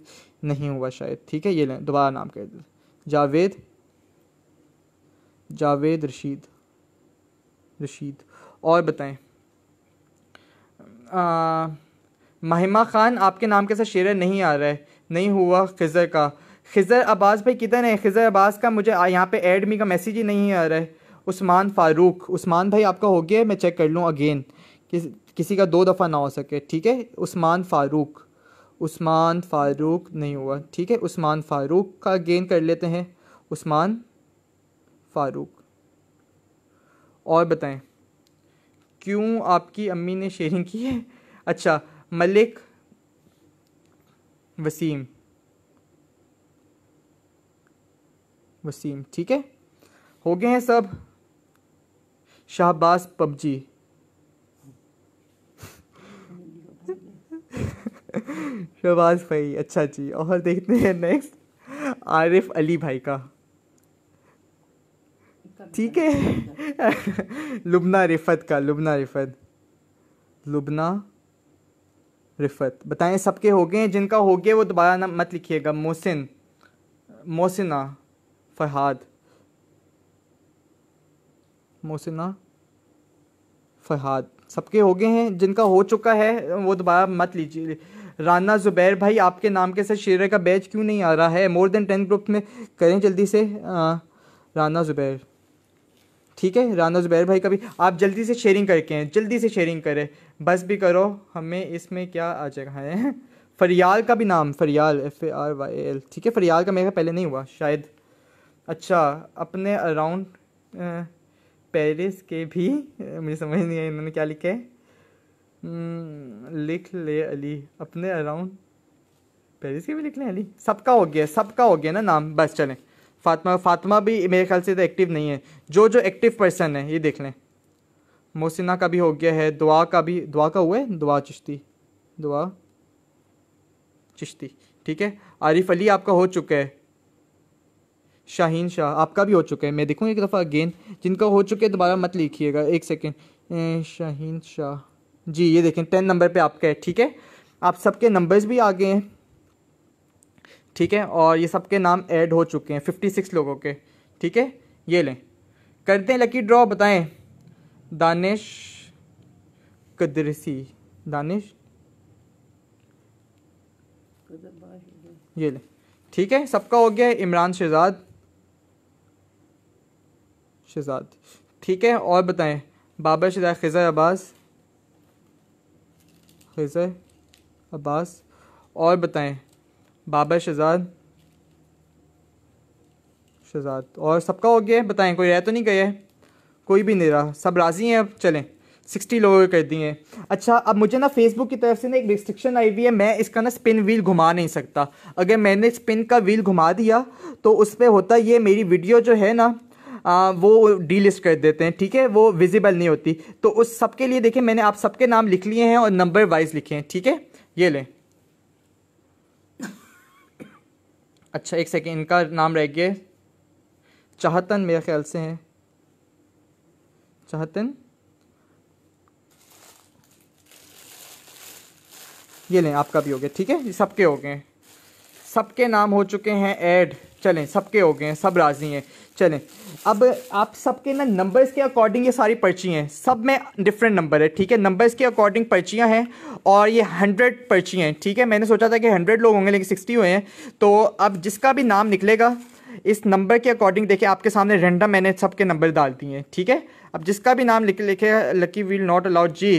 नहीं हुआ शायद ठीक है ये लें दोबारा नाम कर दें जावेद जावेद रशीद रशीद और बताएं आ, महिमा खान आपके नाम के साथ शेर नहीं आ रहा है नहीं हुआ खजर का खज़र अब्बास भाई किधर है खज़र अब्बास का मुझे यहाँ पे एडमी मी का मैसेज ही नहीं आ रहा है उस्मान फ़ारूक उस्मान भाई आपका हो गया मैं चेक कर लूँ अगेन किस, किसी का दो दफ़ा ना हो सके ठीक है उस्मान फ़ारूक उस्मान फ़ारूक नहीं हुआ ठीक है उस्मान फ़ारूक का अगेन कर लेते हैं उस्मान फ़ारूक और बताएं क्यों आपकी अम्मी ने शेयरिंग की है [LAUGHS] अच्छा मलिक वसीम वसीम ठीक है हो गए हैं सब शाहबाज पबजी शहबाज भाई अच्छा जी और देखते हैं नेक्स्ट आरिफ अली भाई का ठीक है लुबना रिफत का लुबना रिफत लुबना रिफत बताएं सबके हो गए हैं जिनका हो गया वो दोबारा ना मत लिखिएगा मोहसिन मोहसिना फरहाद मोसिना फरहाद सबके हो गए हैं जिनका हो चुका है वो दोबारा मत लीजिए राना जुबैर भाई आपके नाम के साथ शेर का बैच क्यों नहीं आ रहा है मोर देन टेन ग्रुप में करें जल्दी से आ, राना जुबैर ठीक है राना जुबैर भाई का भी आप जल्दी से शेयरिंग करके हैं जल्दी से शेयरिंग करें बस भी करो हमें इसमें क्या आ जाएगा है [LAUGHS] फरियाल का भी नाम Farial F A R Y L ठीक है फरियाल का मेरा पहले नहीं हुआ शायद अच्छा अपने अराउंड पेरिस के भी मुझे समझ नहीं आया इन्होंने क्या लिखा है हम्म, लिख ले अली अपने अराउंड पेरिस के भी लिख लें अली सबका हो गया सबका हो गया ना नाम बस चलें फातिमा फातिमा भी मेरे ख्याल से तो एक्टिव नहीं है जो जो एक्टिव पर्सन है ये देख लें मोसिना का भी हो गया है दुआ का भी दुआ का हुआ है दुआ चिश्ती दुआ चिश्ती ठीक है आरिफ अली आपका हो चुका है शाहीन शाह आपका भी हो चुका है मैं देखूँ एक दफ़ा अगेन जिनका हो चुके दोबारा मत लिखिएगा एक सेकेंड शाहीन शाह जी ये देखें टेन नंबर पे आपका है ठीक है आप सबके नंबर्स भी आ गए हैं ठीक है और ये सबके नाम ऐड हो चुके हैं फिफ्टी सिक्स लोगों के ठीक है ये लें करते हैं लकी ड्रॉ बताएं दानिश कदरसी दानिश ये लें ठीक है सबका हो गया इमरान शहजाद शहजाद ठीक है और बताएं बाबा शहजाद खज़र अब्बास खज़र अब्बास और बताएं बाबा शहजाद शहजाद और सबका हो गया है बताएं कोई रह तो नहीं गया कोई भी नहीं रहा सब राज़ी हैं अब चलें सिक्सटी लोगों कर दिए अच्छा अब मुझे ना फेसबुक की तरफ से ना एक रिस्ट्रिक्शन आई हुई है मैं इसका ना स्पिन व्हील घुमा नहीं सकता अगर मैंने स्पिन का व्हील घुमा दिया तो उस पर होता ये मेरी वीडियो जो है ना आ, वो डीलिस्ट कर देते हैं ठीक है वो विजिबल नहीं होती तो उस सबके लिए देखें मैंने आप सबके नाम लिख लिए हैं और नंबर वाइज लिखे हैं ठीक है ये लें अच्छा एक सेकेंड इनका नाम रह गया चाहतन मेरे ख्याल से हैं चाहतन ये लें आपका भी हो गया ठीक है सबके हो गए सबके नाम हो चुके हैं ऐड चलें सबके हो गए हैं सब राज़ी हैं चलें अब आप सबके ना नंबर्स के अकॉर्डिंग ये सारी पर्ची हैं सब में डिफरेंट नंबर है ठीक है नंबर्स के अकॉर्डिंग पर्चियाँ हैं और ये हंड्रेड पर्ची हैं ठीक है मैंने सोचा था कि हंड्रेड लोग होंगे लेकिन सिक्सटी हुए हैं तो अब जिसका भी नाम निकलेगा इस नंबर के अकॉर्डिंग देखिए आपके सामने रेंडम मैंने सबके नंबर डाल दिए हैं ठीक है अब जिसका भी नाम लिखे लिखे लकी विल नॉट अलाउड जी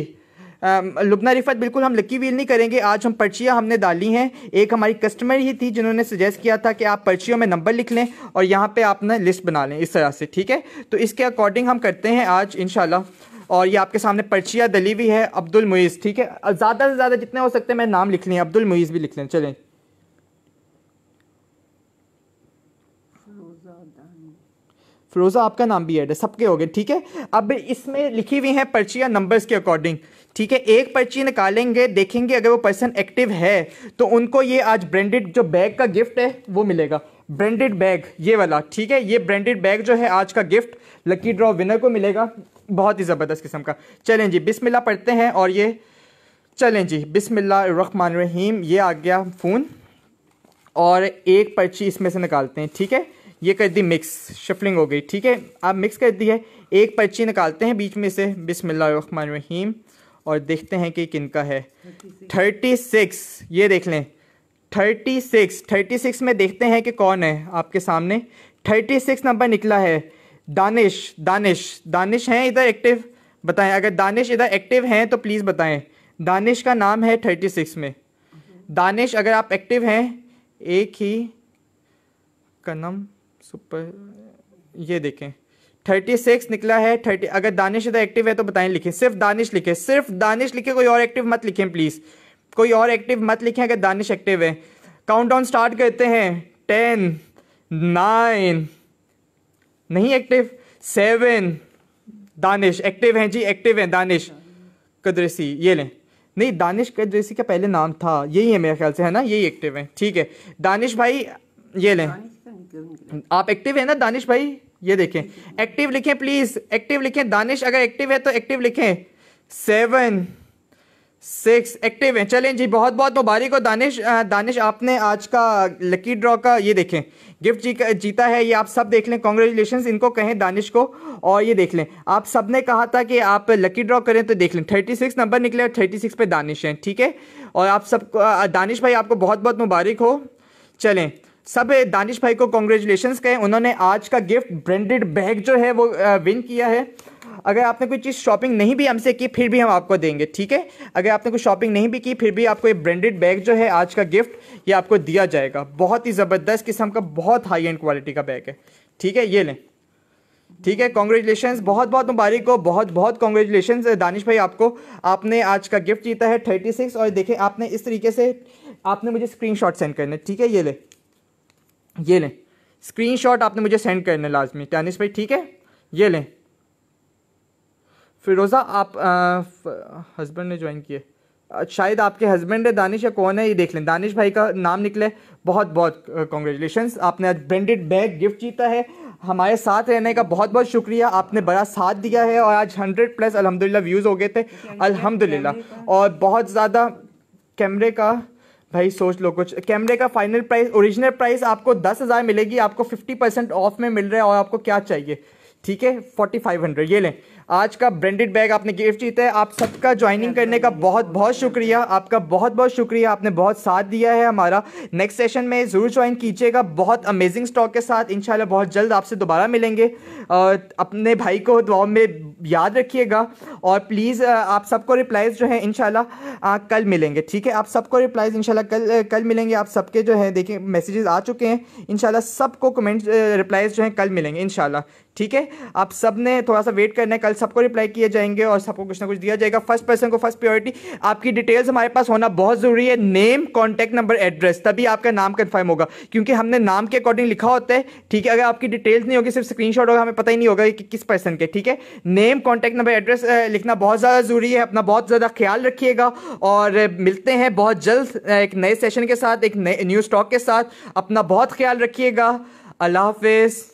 लुबना रिफत बिल्कुल हम लकी वील नहीं करेंगे आज हम पर्चियाँ हमने डाली हैं एक हमारी कस्टमर ही थी जिन्होंने सजेस्ट किया था कि आप पर्चियों में नंबर लिख लें और यहाँ पर आप ना लिस्ट बना लें इस तरह से ठीक है तो इसके अकॉर्डिंग हम करते हैं आज इन और ये आपके सामने पर्चिया दली हुई है अब्दुल मुईज़ ठीक है ज़्यादा से ज़्यादा जितने हो सकते हैं मैं नाम लिख लें अब्दुल मुईज़ भी लिख लें चलें फिरोज़ा आपका नाम भी ऐड है सबके हो गए ठीक है अब इसमें लिखी हुई हैं पर्चियाँ नंबर्स के अकॉर्डिंग ठीक है एक पर्ची निकालेंगे देखेंगे अगर वो पर्सन एक्टिव है तो उनको ये आज ब्रांडेड जो बैग का गिफ्ट है वो मिलेगा ब्रांडेड बैग ये वाला ठीक है ये ब्रांडेड बैग जो है आज का गिफ्ट लकी ड्रॉ विनर को मिलेगा बहुत ही ज़बरदस्त किस्म का चलें जी बिसमिल्ला पढ़ते हैं और ये चलें जी बिस्मिल्लाहमान रहीम ये आ गया फ़ोन और एक पर्ची इसमें से निकालते हैं ठीक है ये कर दी मिक्स शफलिंग हो गई ठीक है आप मिक्स कर दी है एक पर्ची निकालते हैं बीच में से बिसमिल्लाम और देखते हैं कि किन का है थर्टी सिक्स ये देख लें थर्टी सिक्स थर्टी सिक्स में देखते हैं कि कौन है आपके सामने थर्टी सिक्स नंबर निकला है दानिश दानिश दानिश हैं इधर एक्टिव बताएं अगर दानिश इधर एक्टिव हैं तो प्लीज़ बताएं दानिश का नाम है थर्टी सिक्स में दानिश अगर आप एक्टिव हैं एक ही कनम सुपर ये देखें थर्टी सिक्स निकला है थर्टी अगर इधर एक्टिव है तो बताएं लिखें सिर्फ दानिश लिखें सिर्फ दानिश लिखें कोई और एक्टिव मत लिखें प्लीज़ कोई और एक्टिव मत लिखें अगर दानिश एक्टिव है डाउन स्टार्ट करते हैं टेन नाइन नहीं एक्टिव सेवन दानिश एक्टिव हैं जी एक्टिव हैं दानिश कदरसी ये लें नहीं दानिश कदरसी का पहले नाम था यही है मेरे ख्याल से है ना यही एक्टिव है ठीक है दानिश भाई ये लें तो आप एक्टिव हैं ना दानिश भाई ये देखें एक्टिव लिखें प्लीज एक्टिव लिखें दानिश अगर एक्टिव है तो एक्टिव लिखें सेवन सिक्स एक्टिव है चलें जी बहुत बहुत मुबारक हो दानिश दानिश आपने आज का लकी ड्रॉ का ये देखें गिफ्ट जी जीता है ये आप सब देख लें कॉन्ग्रेचुलेशन इनको कहें दानिश को और ये देख लें आप सब ने कहा था कि आप लकी ड्रॉ करें तो देख लें थर्टी सिक्स नंबर निकले और थर्टी सिक्स पर दानिश हैं ठीक है और आप सब दानिश भाई आपको बहुत बहुत मुबारक हो चलें सब दानिश भाई को कॉन्ग्रेचुलेशन कहें उन्होंने आज का गिफ्ट ब्रांडेड बैग जो है वो विन किया है अगर आपने कोई चीज़ शॉपिंग नहीं भी हमसे की फिर भी हम आपको देंगे ठीक है अगर आपने कोई शॉपिंग नहीं भी की फिर भी आपको ये ब्रांडेड बैग जो है आज का गिफ्ट ये आपको दिया जाएगा बहुत ही ज़बरदस्त किस्म का बहुत हाई एंड क्वालिटी का बैग है ठीक है ये लें ठीक है कॉन्ग्रेचुलेशन बहुत बहुत मुबारक हो बहुत बहुत कॉन्ग्रेचुलेशन दानिश भाई आपको आपने आज का गिफ्ट जीता है थर्टी सिक्स और देखें आपने इस तरीके से आपने मुझे स्क्रीन सेंड करना ठीक है ये लें ये लें स्क्रीनशॉट आपने मुझे सेंड करना लाजमी टेनिस भाई ठीक है ये लें फिरोज़ा आप हस्बैंड ने ज्वाइन किए शायद आपके हस्बैंड है दानिश या कौन है ये देख लें दानिश भाई का नाम निकले बहुत बहुत कॉन्ग्रेचुलेशन आपने आज ब्रेंडेड बैग गिफ्ट जीता है हमारे साथ रहने का बहुत बहुत शुक्रिया आपने बड़ा साथ दिया है और आज हंड्रेड प्लस अलहमदिल्ला व्यूज़ हो गए थे अलहमदिल्ला और बहुत ज़्यादा कैमरे का भाई सोच लो कुछ कैमरे का फाइनल प्राइस ओरिजिनल प्राइस आपको दस हज़ार मिलेगी आपको फिफ्टी परसेंट ऑफ में मिल रहा है और आपको क्या चाहिए ठीक है फोर्टी फाइव हंड्रेड ये लें आज का ब्रांडेड बैग आपने गिफ्ट जीता है आप सबका ज्वाइनिंग करने का बहुत बहुत शुक्रिया आपका बहुत बहुत शुक्रिया आपने बहुत साथ दिया है हमारा नेक्स्ट सेशन में ज़रूर ज्वाइन कीजिएगा बहुत अमेजिंग स्टॉक के साथ इन बहुत जल्द आपसे दोबारा मिलेंगे अपने भाई को दुआओं में याद रखिएगा और प्लीज़ आप सबको रिप्लाइज जो है इनशाला कल मिलेंगे ठीक है आप सबको रिप्लाइज इनशाला कल कल मिलेंगे आप सबके जो है देखिए मैसेजेस आ चुके हैं इनशाला सबको कमेंट रिप्लाइज जो है कल मिलेंगे इनशाला ठीक है आप सब ने थोड़ा सा वेट करना है कल सबको रिप्लाई किए जाएंगे और सबको कुछ ना कुछ दिया जाएगा फर्स्ट पर्सन को फर्स्ट प्रायोरिटी आपकी डिटेल्स हमारे पास होना बहुत ज़रूरी है नेम कॉन्टैक्ट नंबर एड्रेस तभी आपका नाम कन्फर्म होगा क्योंकि हमने नाम के अकॉर्डिंग लिखा होता है ठीक है अगर आपकी डिटेल्स नहीं होगी सिर्फ स्क्रीन होगा हमें पता ही नहीं होगा कि किस पर्सन के ठीक है नेम कॉन्टैक्ट नंबर एड्रेस लिखना बहुत ज़्यादा ज़रूरी है अपना बहुत ज़्यादा ख्याल रखिएगा और मिलते हैं बहुत जल्द एक नए सेशन के साथ एक नए न्यू स्टॉक के साथ अपना बहुत ख्याल रखिएगा अल्लाह हाफिज़